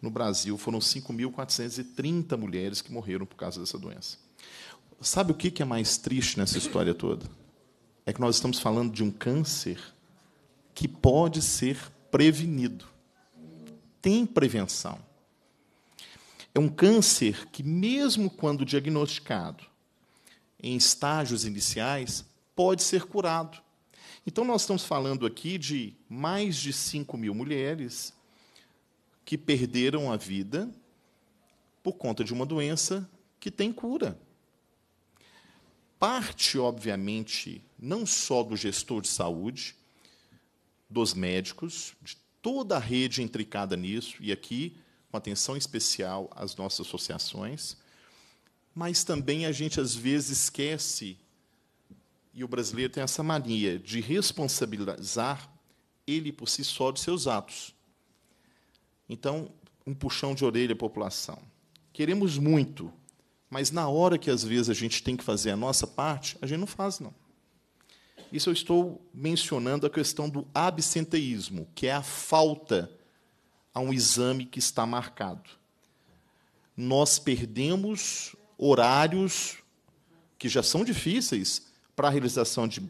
No Brasil, foram 5.430 mulheres que morreram por causa dessa doença. Sabe o que é mais triste nessa história toda? É que nós estamos falando de um câncer que pode ser prevenido. Tem prevenção. É um câncer que, mesmo quando diagnosticado, em estágios iniciais, pode ser curado. Então, nós estamos falando aqui de mais de 5 mil mulheres que perderam a vida por conta de uma doença que tem cura. Parte, obviamente, não só do gestor de saúde, dos médicos, de toda a rede intricada nisso, e aqui, com atenção especial às nossas associações, mas também a gente às vezes esquece, e o brasileiro tem essa mania, de responsabilizar ele por si só de seus atos. Então, um puxão de orelha à população. Queremos muito, mas na hora que às vezes a gente tem que fazer a nossa parte, a gente não faz, não. Isso eu estou mencionando a questão do absenteísmo, que é a falta a um exame que está marcado. Nós perdemos horários que já são difíceis para a realização de,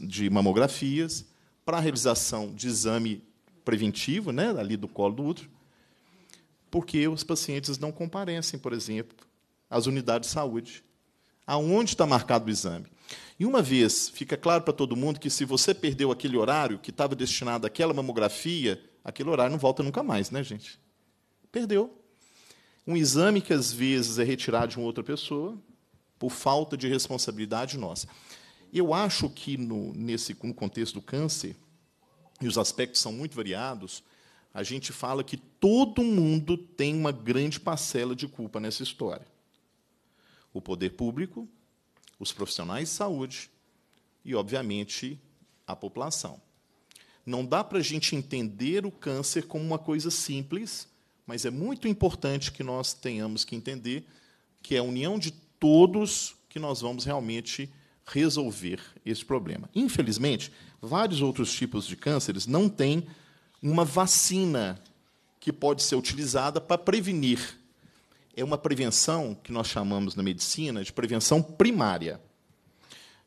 de mamografias, para a realização de exame preventivo, né, ali do colo do útero, porque os pacientes não comparecem, por exemplo, às unidades de saúde, aonde está marcado o exame. E uma vez fica claro para todo mundo que se você perdeu aquele horário que estava destinado àquela mamografia, aquele horário não volta nunca mais, né, gente? Perdeu. Um exame que às vezes é retirado de uma outra pessoa por falta de responsabilidade nossa. Eu acho que no, nesse, no contexto do câncer, e os aspectos são muito variados, a gente fala que todo mundo tem uma grande parcela de culpa nessa história. O poder público, os profissionais de saúde e, obviamente, a população. Não dá para a gente entender o câncer como uma coisa simples mas é muito importante que nós tenhamos que entender que é a união de todos que nós vamos realmente resolver esse problema. Infelizmente, vários outros tipos de cânceres não têm uma vacina que pode ser utilizada para prevenir. É uma prevenção que nós chamamos na medicina de prevenção primária.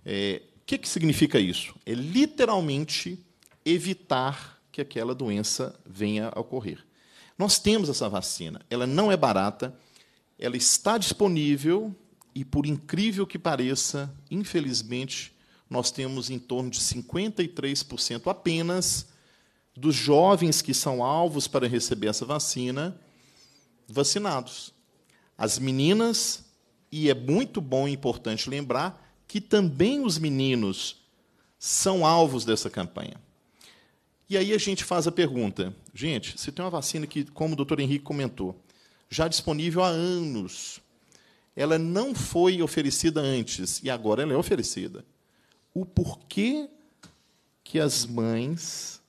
É, o que, que significa isso? É literalmente evitar que aquela doença venha a ocorrer. Nós temos essa vacina, ela não é barata, ela está disponível e, por incrível que pareça, infelizmente, nós temos em torno de 53% apenas dos jovens que são alvos para receber essa vacina vacinados. As meninas, e é muito bom e importante lembrar que também os meninos são alvos dessa campanha. E aí a gente faz a pergunta: Gente, se tem uma vacina que, como o doutor Henrique comentou, já disponível há anos, ela não foi oferecida antes e agora ela é oferecida. O porquê que as mães,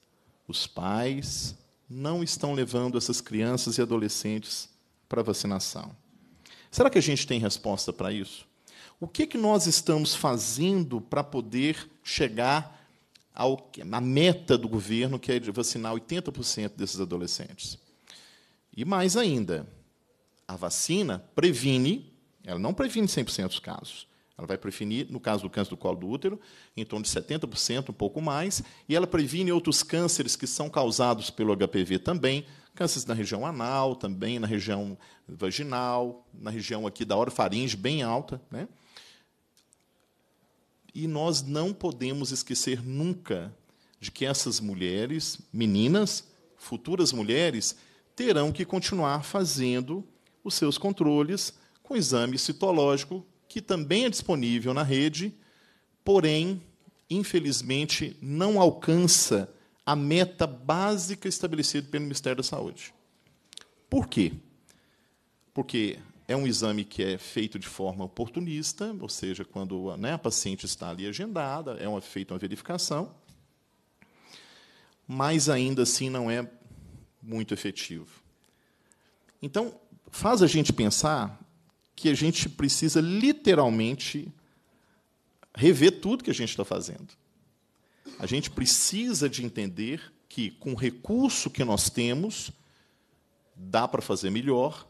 os pais, não estão levando essas crianças e adolescentes para vacinação? Será que a gente tem resposta para isso? O que, que nós estamos fazendo para poder chegar ao, meta do governo, que é de vacinar 80% desses adolescentes. E mais ainda, a vacina previne, ela não previne 100% dos casos. Ela vai prevenir, no caso do câncer do colo do útero, em torno de 70%, um pouco mais, e ela previne outros cânceres que são causados pelo HPV também, cânceres na região anal, também na região vaginal, na região aqui da orofaringe bem alta, né? E nós não podemos esquecer nunca de que essas mulheres, meninas, futuras mulheres, terão que continuar fazendo os seus controles com exame citológico, que também é disponível na rede, porém, infelizmente, não alcança a meta básica estabelecida pelo Ministério da Saúde. Por quê? Porque é um exame que é feito de forma oportunista, ou seja, quando né, a paciente está ali agendada, é uma, feita uma verificação, mas ainda assim não é muito efetivo. Então, faz a gente pensar que a gente precisa literalmente rever tudo que a gente está fazendo. A gente precisa de entender que, com o recurso que nós temos, dá para fazer melhor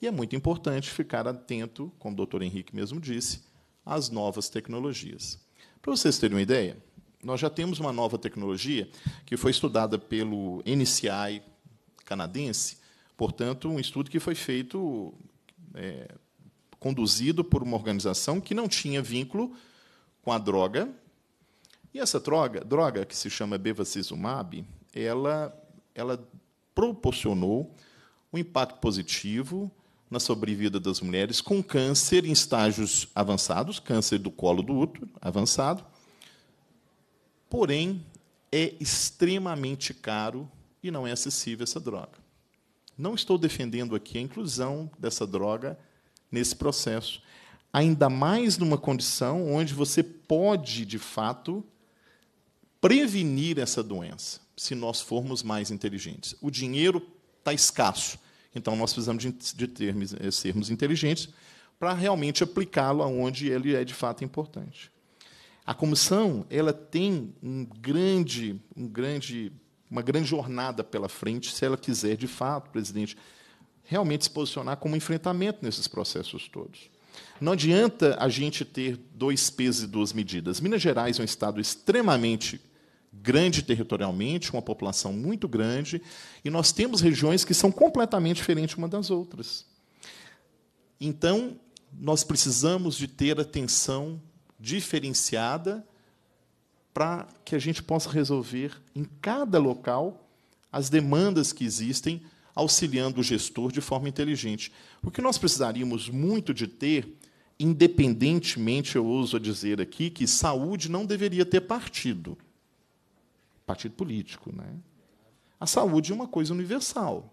e é muito importante ficar atento, como o doutor Henrique mesmo disse, às novas tecnologias. Para vocês terem uma ideia, nós já temos uma nova tecnologia que foi estudada pelo NCI canadense, portanto, um estudo que foi feito, é, conduzido por uma organização que não tinha vínculo com a droga. E essa droga, droga que se chama bevacizumab, ela, ela proporcionou um impacto positivo na sobrevida das mulheres com câncer em estágios avançados, câncer do colo do útero avançado. Porém, é extremamente caro e não é acessível essa droga. Não estou defendendo aqui a inclusão dessa droga nesse processo, ainda mais numa condição onde você pode, de fato, prevenir essa doença, se nós formos mais inteligentes. O dinheiro está escasso então, nós precisamos de, de termos, eh, sermos inteligentes para realmente aplicá-lo aonde ele é de fato importante. A comissão ela tem um grande, um grande, uma grande jornada pela frente, se ela quiser de fato, presidente, realmente se posicionar como enfrentamento nesses processos todos. Não adianta a gente ter dois pesos e duas medidas. Minas Gerais é um estado extremamente grande territorialmente, uma população muito grande, e nós temos regiões que são completamente diferentes uma das outras. Então, nós precisamos de ter atenção diferenciada para que a gente possa resolver em cada local as demandas que existem, auxiliando o gestor de forma inteligente. O que nós precisaríamos muito de ter, independentemente, eu ouso dizer aqui, que saúde não deveria ter partido partido político. Né? A saúde é uma coisa universal.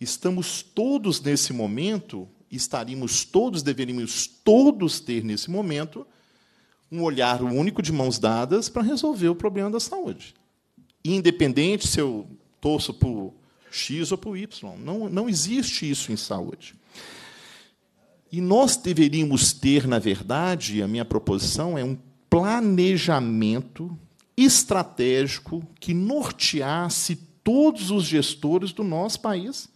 Estamos todos nesse momento, estaríamos todos, deveríamos todos ter nesse momento um olhar único de mãos dadas para resolver o problema da saúde. Independente se eu torço para o X ou para o Y. Não, não existe isso em saúde. E nós deveríamos ter, na verdade, a minha proposição é um planejamento estratégico que norteasse todos os gestores do nosso país.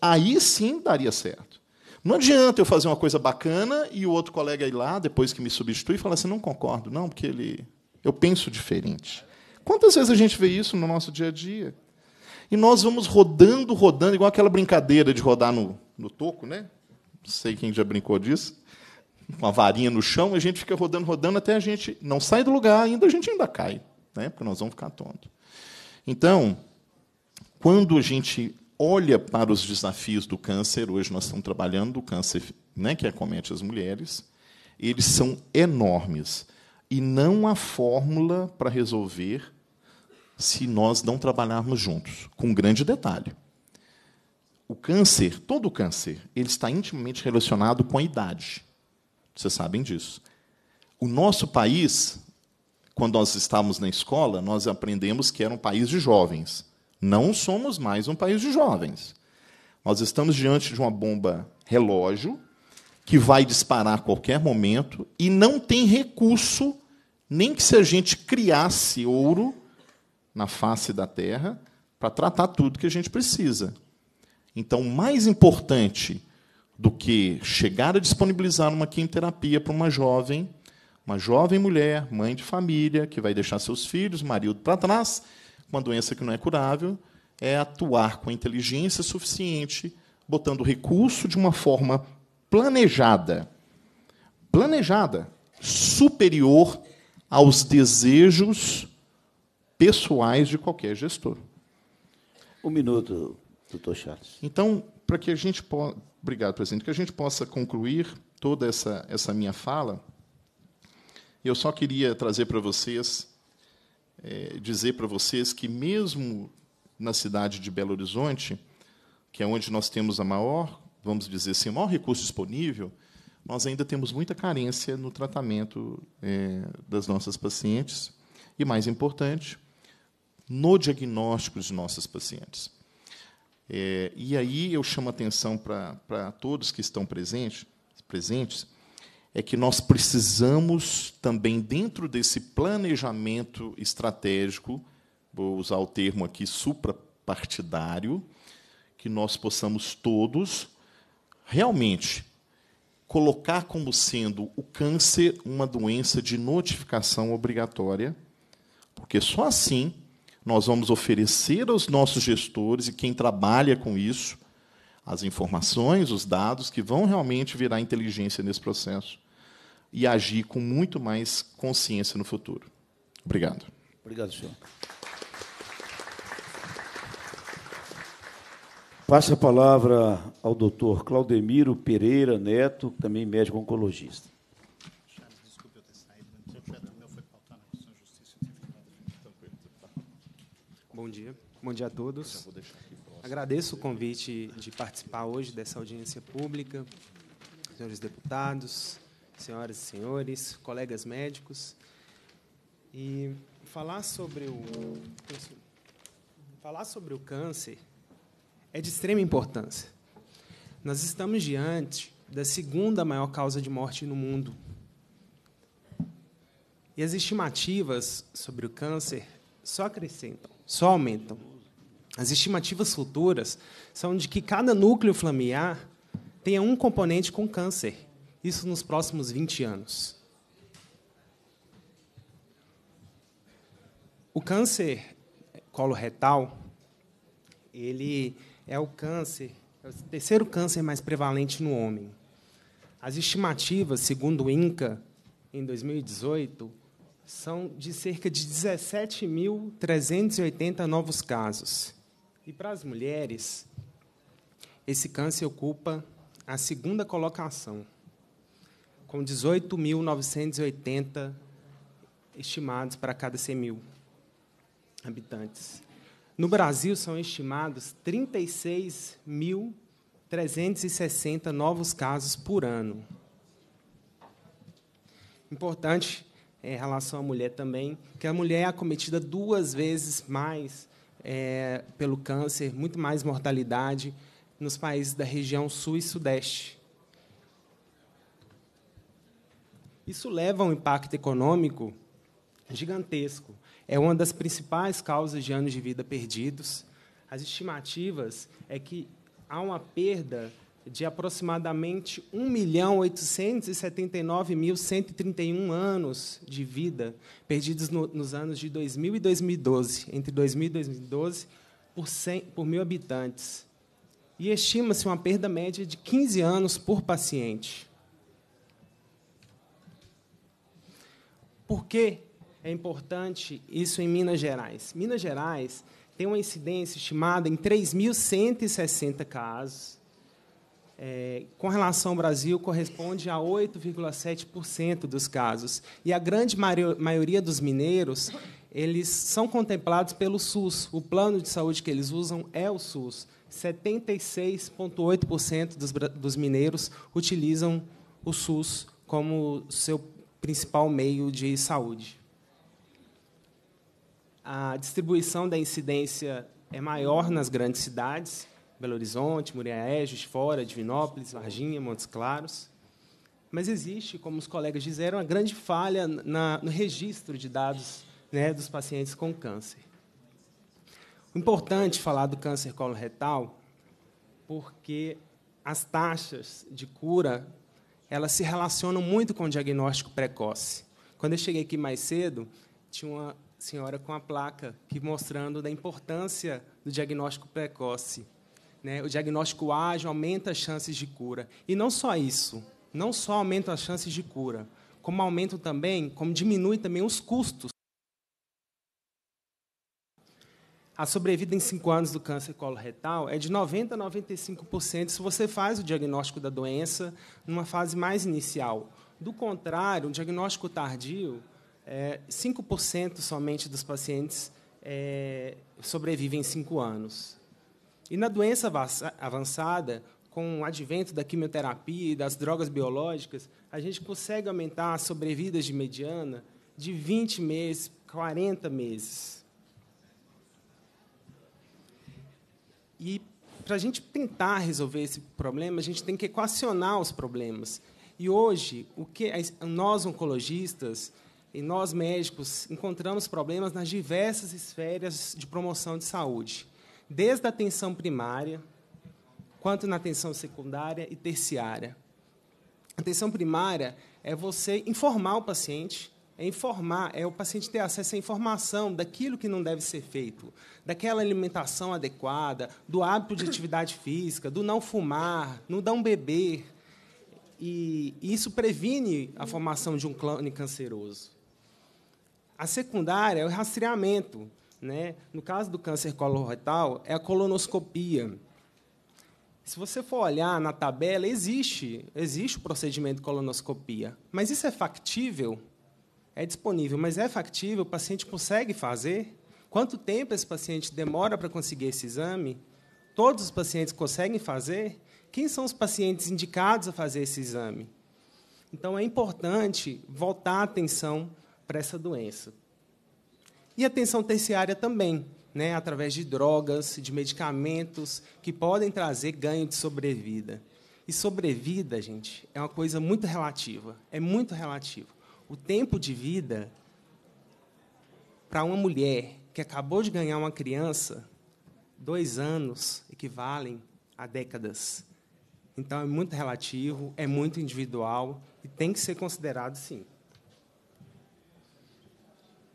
Aí sim daria certo. Não adianta eu fazer uma coisa bacana e o outro colega ir lá, depois que me substitui, falar assim: não concordo, não, porque ele, eu penso diferente. Quantas vezes a gente vê isso no nosso dia a dia? E nós vamos rodando, rodando, igual aquela brincadeira de rodar no, no toco, né? Não sei quem já brincou disso uma varinha no chão, a gente fica rodando, rodando até a gente não sai do lugar ainda, a gente ainda cai, né? porque nós vamos ficar tonto. Então, quando a gente olha para os desafios do câncer, hoje nós estamos trabalhando o câncer né, que acomete as mulheres, eles são enormes. E não há fórmula para resolver se nós não trabalharmos juntos, com um grande detalhe. O câncer, todo o câncer, ele está intimamente relacionado com a idade. Vocês sabem disso. O nosso país, quando nós estávamos na escola, nós aprendemos que era um país de jovens. Não somos mais um país de jovens. Nós estamos diante de uma bomba relógio que vai disparar a qualquer momento e não tem recurso, nem que se a gente criasse ouro na face da terra para tratar tudo que a gente precisa. Então, mais importante do que chegar a disponibilizar uma quimioterapia para uma jovem, uma jovem mulher, mãe de família, que vai deixar seus filhos, marido para trás, com uma doença que não é curável, é atuar com inteligência suficiente, botando recurso de uma forma planejada, planejada, superior aos desejos pessoais de qualquer gestor. Um minuto, doutor Charles. Então, para que a gente possa Obrigado, presidente. Que a gente possa concluir toda essa, essa minha fala. Eu só queria trazer para vocês, é, dizer para vocês que, mesmo na cidade de Belo Horizonte, que é onde nós temos a maior, vamos dizer assim, o maior recurso disponível, nós ainda temos muita carência no tratamento é, das nossas pacientes. E, mais importante, no diagnóstico de nossas pacientes. É, e aí eu chamo a atenção para todos que estão presentes, presentes, é que nós precisamos também, dentro desse planejamento estratégico, vou usar o termo aqui suprapartidário, que nós possamos todos realmente colocar como sendo o câncer uma doença de notificação obrigatória, porque só assim nós vamos oferecer aos nossos gestores e quem trabalha com isso as informações, os dados que vão realmente virar inteligência nesse processo e agir com muito mais consciência no futuro. Obrigado. Obrigado, senhor. Passo a palavra ao doutor Claudemiro Pereira Neto, também médico oncologista. bom dia. Bom dia a todos. Agradeço o convite de participar hoje dessa audiência pública, senhores deputados, senhoras e senhores, colegas médicos. E falar sobre o falar sobre o câncer é de extrema importância. Nós estamos diante da segunda maior causa de morte no mundo. E as estimativas sobre o câncer só acrescentam só aumentam. As estimativas futuras são de que cada núcleo familiar tenha um componente com câncer, isso nos próximos 20 anos. O câncer coloretal, ele é o câncer, é o terceiro câncer mais prevalente no homem. As estimativas, segundo o INCA, em 2018, são de cerca de 17.380 novos casos. E para as mulheres, esse câncer ocupa a segunda colocação, com 18.980 estimados para cada 100 mil habitantes. No Brasil, são estimados 36.360 novos casos por ano. Importante em relação à mulher também, que a mulher é acometida duas vezes mais é, pelo câncer, muito mais mortalidade nos países da região sul e sudeste. Isso leva a um impacto econômico gigantesco. É uma das principais causas de anos de vida perdidos. As estimativas é que há uma perda de aproximadamente 1.879.131 anos de vida perdidos no, nos anos de 2000 e 2012, entre 2000 e 2012, por, 100, por mil habitantes. E estima-se uma perda média de 15 anos por paciente. Por que é importante isso em Minas Gerais? Minas Gerais tem uma incidência estimada em 3.160 casos é, com relação ao Brasil, corresponde a 8,7% dos casos. E a grande maioria dos mineiros, eles são contemplados pelo SUS. O plano de saúde que eles usam é o SUS. 76,8% dos, dos mineiros utilizam o SUS como seu principal meio de saúde. A distribuição da incidência é maior nas grandes cidades, Belo Horizonte, Muriaé, Juiz Fora, Divinópolis, Varginha, Montes Claros. Mas existe, como os colegas disseram, uma grande falha na, no registro de dados né, dos pacientes com câncer. O importante falar do câncer coloretal porque as taxas de cura elas se relacionam muito com o diagnóstico precoce. Quando eu cheguei aqui mais cedo, tinha uma senhora com a placa que mostrando da importância do diagnóstico precoce. Né? O diagnóstico ágil aumenta as chances de cura. E não só isso, não só aumenta as chances de cura, como aumenta também, como diminui também os custos. A sobrevida em 5 anos do câncer coloretal é de 90% a 95% se você faz o diagnóstico da doença numa fase mais inicial. Do contrário, um diagnóstico tardio, é, 5% somente dos pacientes é, sobrevivem em 5 anos. E na doença avançada, com o advento da quimioterapia e das drogas biológicas, a gente consegue aumentar as sobrevidas de mediana de 20 meses, 40 meses. E para a gente tentar resolver esse problema, a gente tem que equacionar os problemas. E hoje, o que nós oncologistas e nós médicos encontramos problemas nas diversas esferas de promoção de saúde desde a atenção primária, quanto na atenção secundária e terciária. A atenção primária é você informar o paciente, é informar, é o paciente ter acesso à informação daquilo que não deve ser feito, daquela alimentação adequada, do hábito de atividade física, do não fumar, não não beber. E isso previne a formação de um clone canceroso. A secundária é o rastreamento, né? No caso do câncer coloretal, é a colonoscopia. Se você for olhar na tabela, existe, existe o procedimento de colonoscopia. Mas isso é factível? É disponível, mas é factível? O paciente consegue fazer? Quanto tempo esse paciente demora para conseguir esse exame? Todos os pacientes conseguem fazer? Quem são os pacientes indicados a fazer esse exame? Então, é importante voltar a atenção para essa doença, e atenção terciária também, né, através de drogas, de medicamentos que podem trazer ganho de sobrevida. E sobrevida, gente, é uma coisa muito relativa. É muito relativo. O tempo de vida para uma mulher que acabou de ganhar uma criança, dois anos equivalem a décadas. Então é muito relativo, é muito individual e tem que ser considerado sim.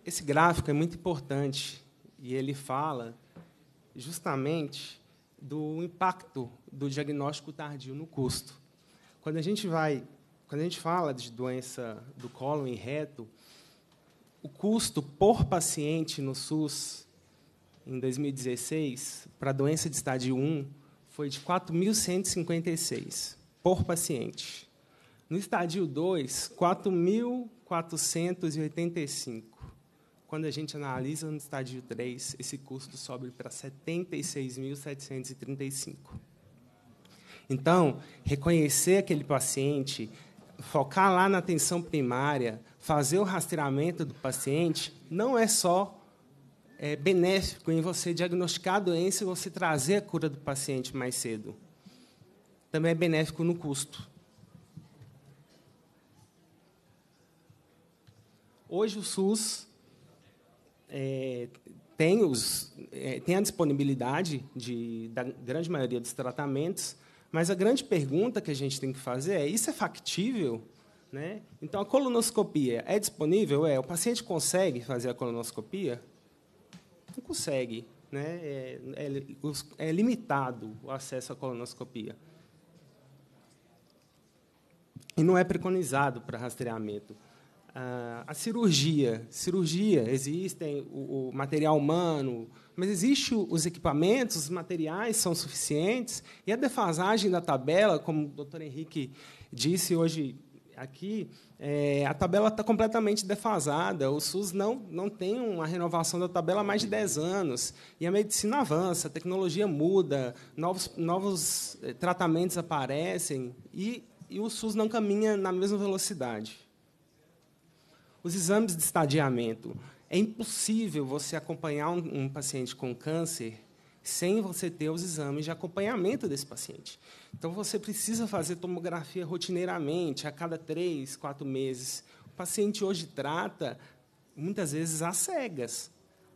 Esse gráfico é muito importante e ele fala justamente do impacto do diagnóstico tardio no custo. Quando a gente vai, quando a gente fala de doença do colo em reto, o custo por paciente no SUS em 2016 para doença de estádio 1 foi de 4.156 por paciente. No estádio 2, 4.485 quando a gente analisa no estágio 3, esse custo sobe para 76.735. Então, reconhecer aquele paciente, focar lá na atenção primária, fazer o rastreamento do paciente, não é só é, benéfico em você diagnosticar a doença e você trazer a cura do paciente mais cedo. Também é benéfico no custo. Hoje o SUS é, tem, os, é, tem a disponibilidade de, da grande maioria dos tratamentos, mas a grande pergunta que a gente tem que fazer é: isso é factível? Né? Então, a colonoscopia é disponível? É. O paciente consegue fazer a colonoscopia? Não consegue. Né? É, é, é limitado o acesso à colonoscopia. E não é preconizado para rastreamento a, a cirurgia. Cirurgia, existem o, o, material humano, mas existem os equipamentos, os materiais são suficientes, e a defasagem da tabela, como o doutor Henrique disse hoje aqui, é, a tabela está completamente defasada. O SUS não, não tem uma renovação da tabela há mais de 10 anos. E a medicina avança, a tecnologia muda, novos, novos eh, tratamentos aparecem, e, e o SUS não caminha na mesma velocidade. Os exames de estadiamento. É impossível você acompanhar um, um paciente com câncer sem você ter os exames de acompanhamento desse paciente. Então, você precisa fazer tomografia rotineiramente, a cada três, quatro meses. O paciente hoje trata, muitas vezes, às cegas.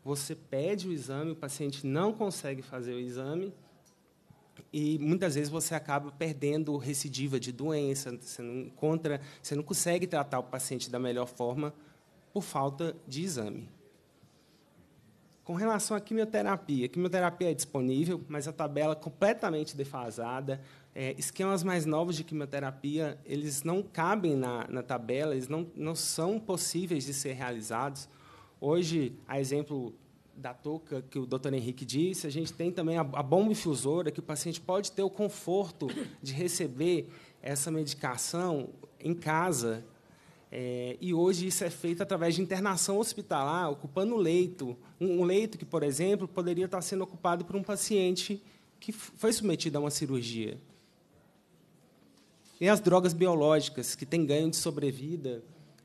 Você pede o exame, o paciente não consegue fazer o exame, e muitas vezes você acaba perdendo recidiva de doença, você não encontra, você não consegue tratar o paciente da melhor forma por falta de exame. Com relação à quimioterapia, a quimioterapia é disponível, mas a tabela completamente defasada. É, esquemas mais novos de quimioterapia, eles não cabem na, na tabela, eles não, não são possíveis de ser realizados. Hoje, a exemplo da touca que o doutor Henrique disse, a gente tem também a, a bomba infusora, que o paciente pode ter o conforto de receber essa medicação em casa. É, e hoje isso é feito através de internação hospitalar, ocupando leito. Um, um leito que, por exemplo, poderia estar sendo ocupado por um paciente que foi submetido a uma cirurgia. E as drogas biológicas, que têm ganho de sobrevida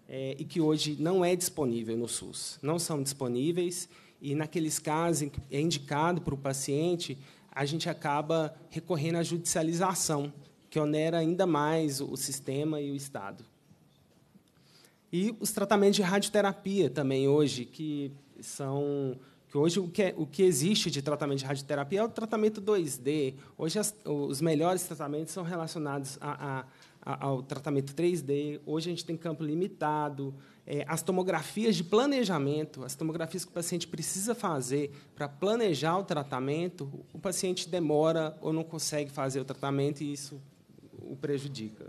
é, e que hoje não é disponível no SUS. Não são disponíveis e naqueles casos em que é indicado para o paciente, a gente acaba recorrendo à judicialização, que onera ainda mais o sistema e o Estado. E os tratamentos de radioterapia também hoje, que são que hoje o que, é, o que existe de tratamento de radioterapia é o tratamento 2D. Hoje as, os melhores tratamentos são relacionados a ao tratamento 3D. Hoje a gente tem campo limitado, é, as tomografias de planejamento, as tomografias que o paciente precisa fazer para planejar o tratamento, o paciente demora ou não consegue fazer o tratamento e isso o prejudica.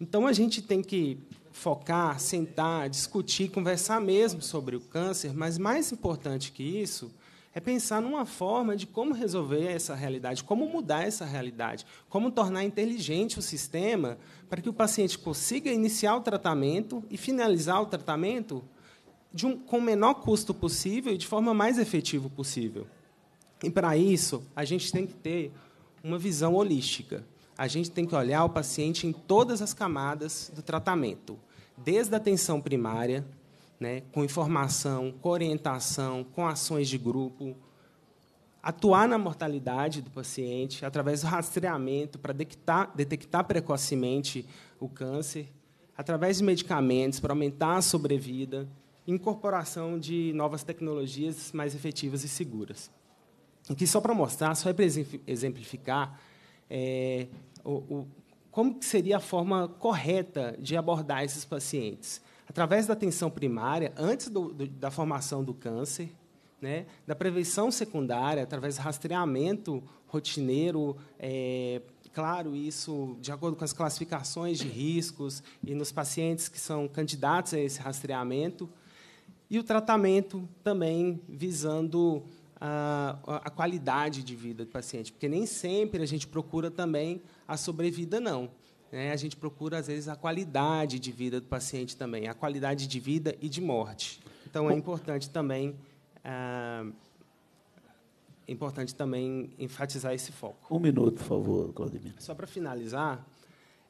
Então a gente tem que focar, sentar, discutir, conversar mesmo sobre o câncer, mas mais importante que isso é pensar numa forma de como resolver essa realidade, como mudar essa realidade, como tornar inteligente o sistema para que o paciente consiga iniciar o tratamento e finalizar o tratamento um, com o menor custo possível e de forma mais efetiva possível. E, para isso, a gente tem que ter uma visão holística. A gente tem que olhar o paciente em todas as camadas do tratamento, desde a atenção primária, né, com informação, com orientação, com ações de grupo, atuar na mortalidade do paciente através do rastreamento para detectar, detectar precocemente o câncer, através de medicamentos para aumentar a sobrevida, incorporação de novas tecnologias mais efetivas e seguras. Aqui, só para mostrar, só para exemplificar é, o, o, como seria a forma correta de abordar esses pacientes através da atenção primária, antes do, do, da formação do câncer, né, da prevenção secundária, através do rastreamento rotineiro, é, claro, isso de acordo com as classificações de riscos e nos pacientes que são candidatos a esse rastreamento, e o tratamento também visando a, a qualidade de vida do paciente, porque nem sempre a gente procura também a sobrevida, não. Né? A gente procura, às vezes, a qualidade de vida do paciente também, a qualidade de vida e de morte. Então, é importante também. Ah, é importante também enfatizar esse foco. Um minuto, por favor, Claudemir. Só para finalizar,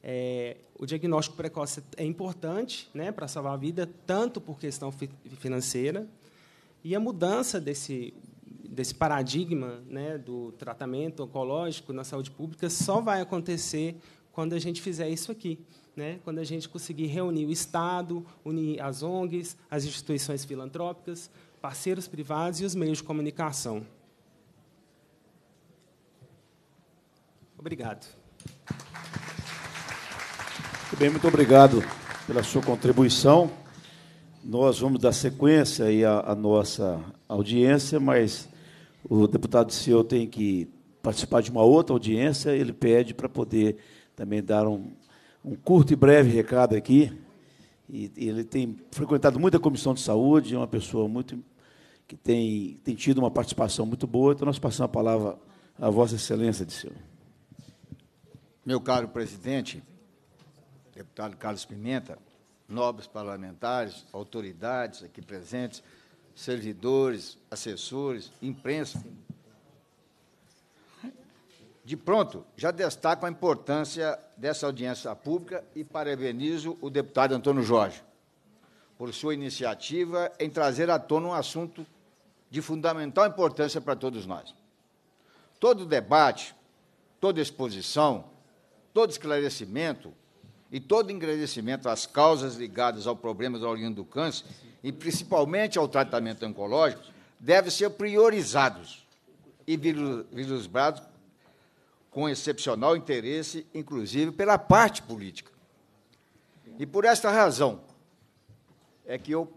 é, o diagnóstico precoce é importante né, para salvar a vida, tanto por questão fi financeira, e a mudança desse, desse paradigma né, do tratamento oncológico na saúde pública só vai acontecer quando a gente fizer isso aqui, né? quando a gente conseguir reunir o Estado, unir as ONGs, as instituições filantrópicas, parceiros privados e os meios de comunicação. Obrigado. Muito bem, muito obrigado pela sua contribuição. Nós vamos dar sequência aí à, à nossa audiência, mas o deputado CEO tem que participar de uma outra audiência, ele pede para poder também dar um, um curto e breve recado aqui. E, e ele tem frequentado muita comissão de saúde, é uma pessoa muito que tem, tem tido uma participação muito boa. Então, nós passamos a palavra à Vossa Excelência, de Disseu. Meu caro presidente, deputado Carlos Pimenta, nobres parlamentares, autoridades aqui presentes, servidores, assessores, imprensa, de pronto, já destaco a importância dessa audiência pública e parabenizo o deputado Antônio Jorge por sua iniciativa em trazer à tona um assunto de fundamental importância para todos nós. Todo debate, toda exposição, todo esclarecimento e todo engrandecimento às causas ligadas ao problema do origem do câncer e principalmente ao tratamento oncológico devem ser priorizados e vislumbrados com excepcional interesse, inclusive pela parte política. E por esta razão é que eu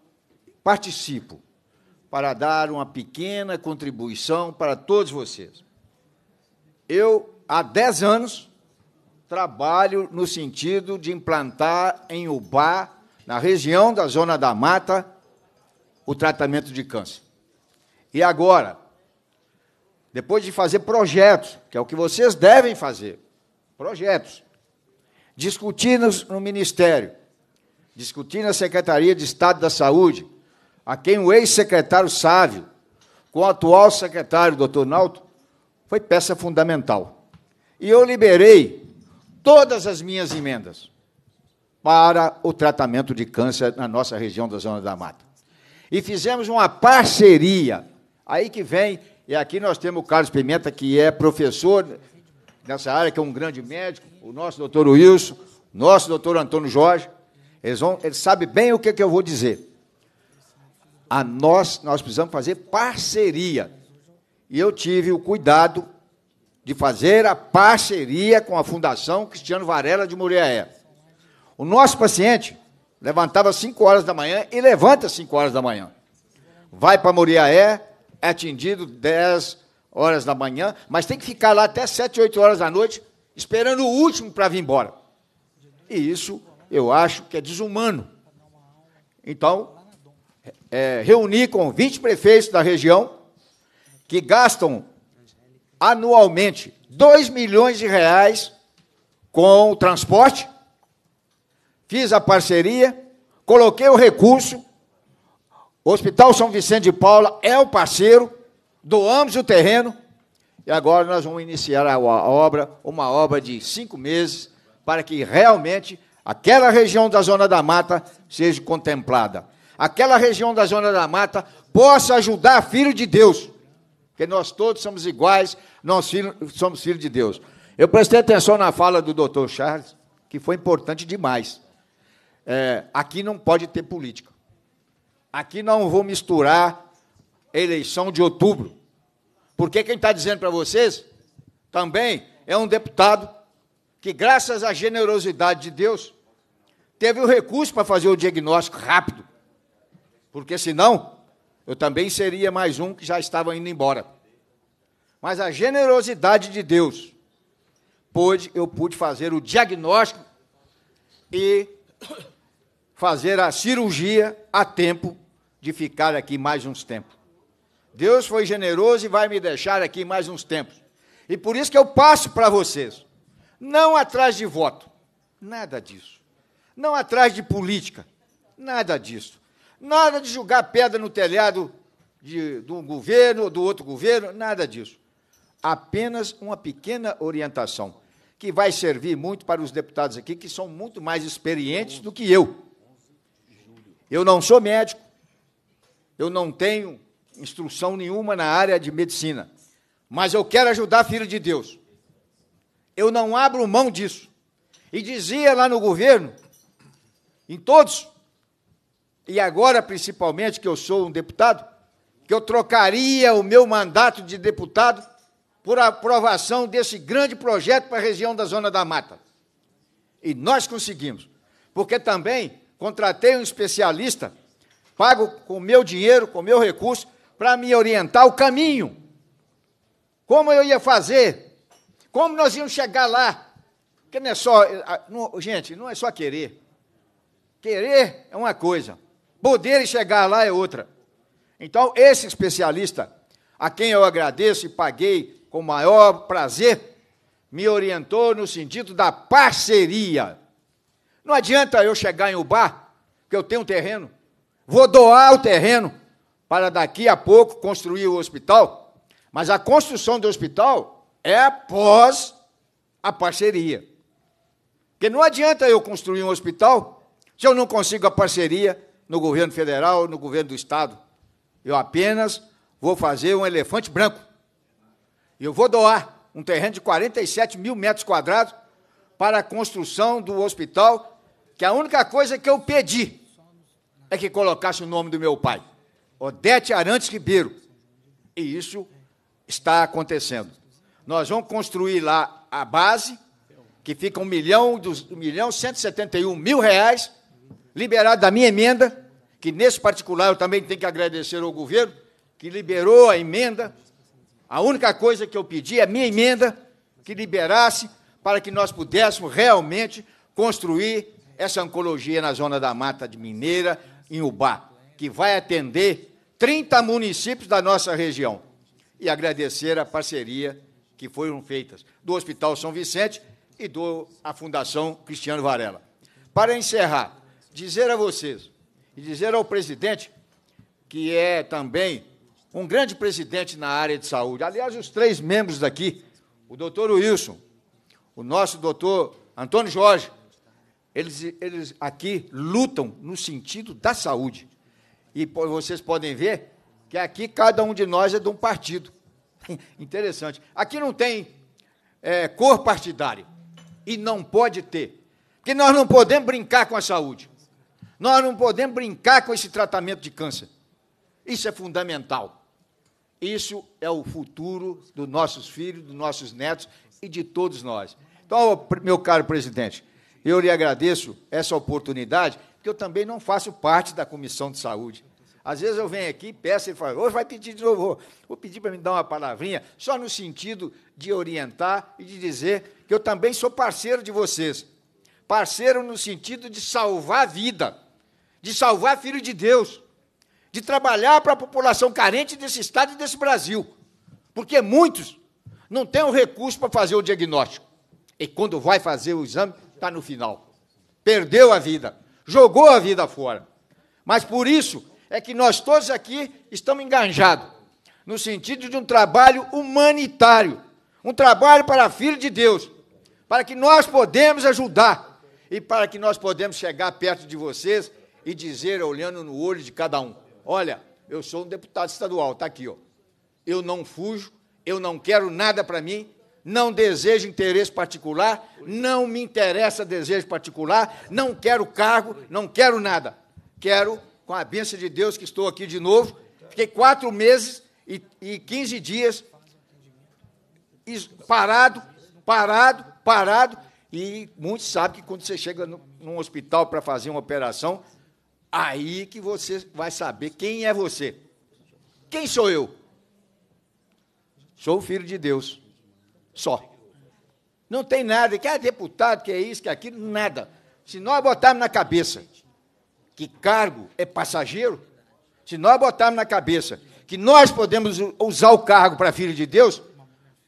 participo para dar uma pequena contribuição para todos vocês. Eu, há 10 anos, trabalho no sentido de implantar em Ubá, na região da Zona da Mata, o tratamento de câncer. E agora, depois de fazer projetos, que é o que vocês devem fazer, projetos, discutir no Ministério, discutir na Secretaria de Estado da Saúde, a quem o ex-secretário Sávio, com o atual secretário, doutor Nauto, foi peça fundamental. E eu liberei todas as minhas emendas para o tratamento de câncer na nossa região da Zona da Mata. E fizemos uma parceria, aí que vem e aqui nós temos o Carlos Pimenta, que é professor nessa área, que é um grande médico, o nosso doutor Wilson, nosso doutor Antônio Jorge. Eles, vão, sabem bem o que, é que eu vou dizer. A nós, nós precisamos fazer parceria. E eu tive o cuidado de fazer a parceria com a Fundação Cristiano Varela de Muriaé. O nosso paciente levantava às 5 horas da manhã e levanta às 5 horas da manhã. Vai para Muriaé, é atendido 10 horas da manhã, mas tem que ficar lá até 7, 8 horas da noite, esperando o último para vir embora. E isso eu acho que é desumano. Então, é, reuni com 20 prefeitos da região que gastam anualmente 2 milhões de reais com o transporte, fiz a parceria, coloquei o recurso, o Hospital São Vicente de Paula é o parceiro, doamos o terreno e agora nós vamos iniciar a obra, uma obra de cinco meses, para que realmente aquela região da Zona da Mata seja contemplada. Aquela região da Zona da Mata possa ajudar filho de Deus, porque nós todos somos iguais, nós filho, somos filhos de Deus. Eu prestei atenção na fala do doutor Charles, que foi importante demais. É, aqui não pode ter política. Aqui não vou misturar eleição de outubro. Porque quem está dizendo para vocês também é um deputado que, graças à generosidade de Deus, teve o recurso para fazer o diagnóstico rápido. Porque senão eu também seria mais um que já estava indo embora. Mas a generosidade de Deus pôde, eu pude fazer o diagnóstico e fazer a cirurgia a tempo de ficar aqui mais uns tempos. Deus foi generoso e vai me deixar aqui mais uns tempos. E por isso que eu passo para vocês. Não atrás de voto, nada disso. Não atrás de política, nada disso. Nada de jogar pedra no telhado de, de um governo, do outro governo, nada disso. Apenas uma pequena orientação, que vai servir muito para os deputados aqui, que são muito mais experientes do que eu. Eu não sou médico, eu não tenho instrução nenhuma na área de medicina, mas eu quero ajudar filho de Deus. Eu não abro mão disso. E dizia lá no governo, em todos, e agora principalmente que eu sou um deputado, que eu trocaria o meu mandato de deputado por aprovação desse grande projeto para a região da Zona da Mata. E nós conseguimos, porque também contratei um especialista pago com o meu dinheiro, com o meu recurso, para me orientar o caminho. Como eu ia fazer? Como nós íamos chegar lá? Porque não é só. Ah, não, gente, não é só querer. Querer é uma coisa, poder chegar lá é outra. Então, esse especialista, a quem eu agradeço e paguei com maior prazer, me orientou no sentido da parceria. Não adianta eu chegar em Ubar, que eu tenho um terreno, Vou doar o terreno para daqui a pouco construir o hospital, mas a construção do hospital é após a parceria. Porque não adianta eu construir um hospital se eu não consigo a parceria no governo federal, no governo do estado. Eu apenas vou fazer um elefante branco. Eu vou doar um terreno de 47 mil metros quadrados para a construção do hospital, que é a única coisa que eu pedi é que colocasse o nome do meu pai. Odete Arantes Ribeiro. E isso está acontecendo. Nós vamos construir lá a base, que fica um milhão, dos, um milhão 171 mil reais, liberado da minha emenda, que nesse particular eu também tenho que agradecer ao governo, que liberou a emenda. A única coisa que eu pedi é a minha emenda, que liberasse para que nós pudéssemos realmente construir essa oncologia na Zona da Mata de Mineira, em Ubá, que vai atender 30 municípios da nossa região. E agradecer a parceria que foram feitas do Hospital São Vicente e da Fundação Cristiano Varela. Para encerrar, dizer a vocês e dizer ao presidente que é também um grande presidente na área de saúde. Aliás, os três membros daqui, o doutor Wilson, o nosso doutor Antônio Jorge eles, eles aqui lutam no sentido da saúde. E vocês podem ver que aqui cada um de nós é de um partido. Interessante. Aqui não tem é, cor partidária. E não pode ter. Porque nós não podemos brincar com a saúde. Nós não podemos brincar com esse tratamento de câncer. Isso é fundamental. Isso é o futuro dos nossos filhos, dos nossos netos e de todos nós. Então, meu caro presidente, eu lhe agradeço essa oportunidade, porque eu também não faço parte da Comissão de Saúde. Às vezes eu venho aqui, peço e falo, hoje vai pedir de novo, vou pedir para me dar uma palavrinha, só no sentido de orientar e de dizer que eu também sou parceiro de vocês. Parceiro no sentido de salvar a vida, de salvar filho de Deus, de trabalhar para a população carente desse estado e desse Brasil. Porque muitos não têm o recurso para fazer o diagnóstico. E quando vai fazer o exame, está no final. Perdeu a vida, jogou a vida fora. Mas por isso é que nós todos aqui estamos enganjados no sentido de um trabalho humanitário, um trabalho para filho de Deus, para que nós podemos ajudar e para que nós podemos chegar perto de vocês e dizer, olhando no olho de cada um: olha, eu sou um deputado estadual, está aqui, ó. Eu não fujo, eu não quero nada para mim, não desejo interesse particular, não me interessa desejo particular, não quero cargo, não quero nada. Quero, com a bênção de Deus, que estou aqui de novo. Fiquei quatro meses e, e 15 dias parado, parado, parado. E muitos sabem que quando você chega no, num hospital para fazer uma operação, aí que você vai saber quem é você. Quem sou eu? Sou o filho de Deus. Só. Não tem nada, que é deputado, que é isso, que é aquilo, nada. Se nós botarmos na cabeça que cargo é passageiro, se nós botarmos na cabeça que nós podemos usar o cargo para filho de Deus,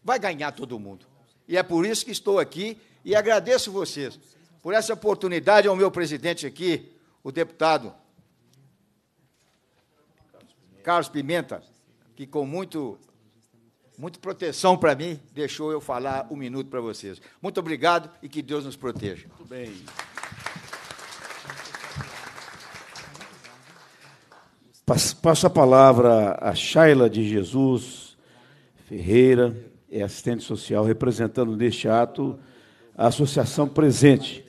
vai ganhar todo mundo. E é por isso que estou aqui e agradeço vocês por essa oportunidade ao meu presidente aqui, o deputado Carlos Pimenta, que com muito Muita proteção para mim, deixou eu falar um minuto para vocês. Muito obrigado e que Deus nos proteja. Muito bem. Passo a palavra a Shaila de Jesus Ferreira, é assistente social, representando neste ato a Associação Presente.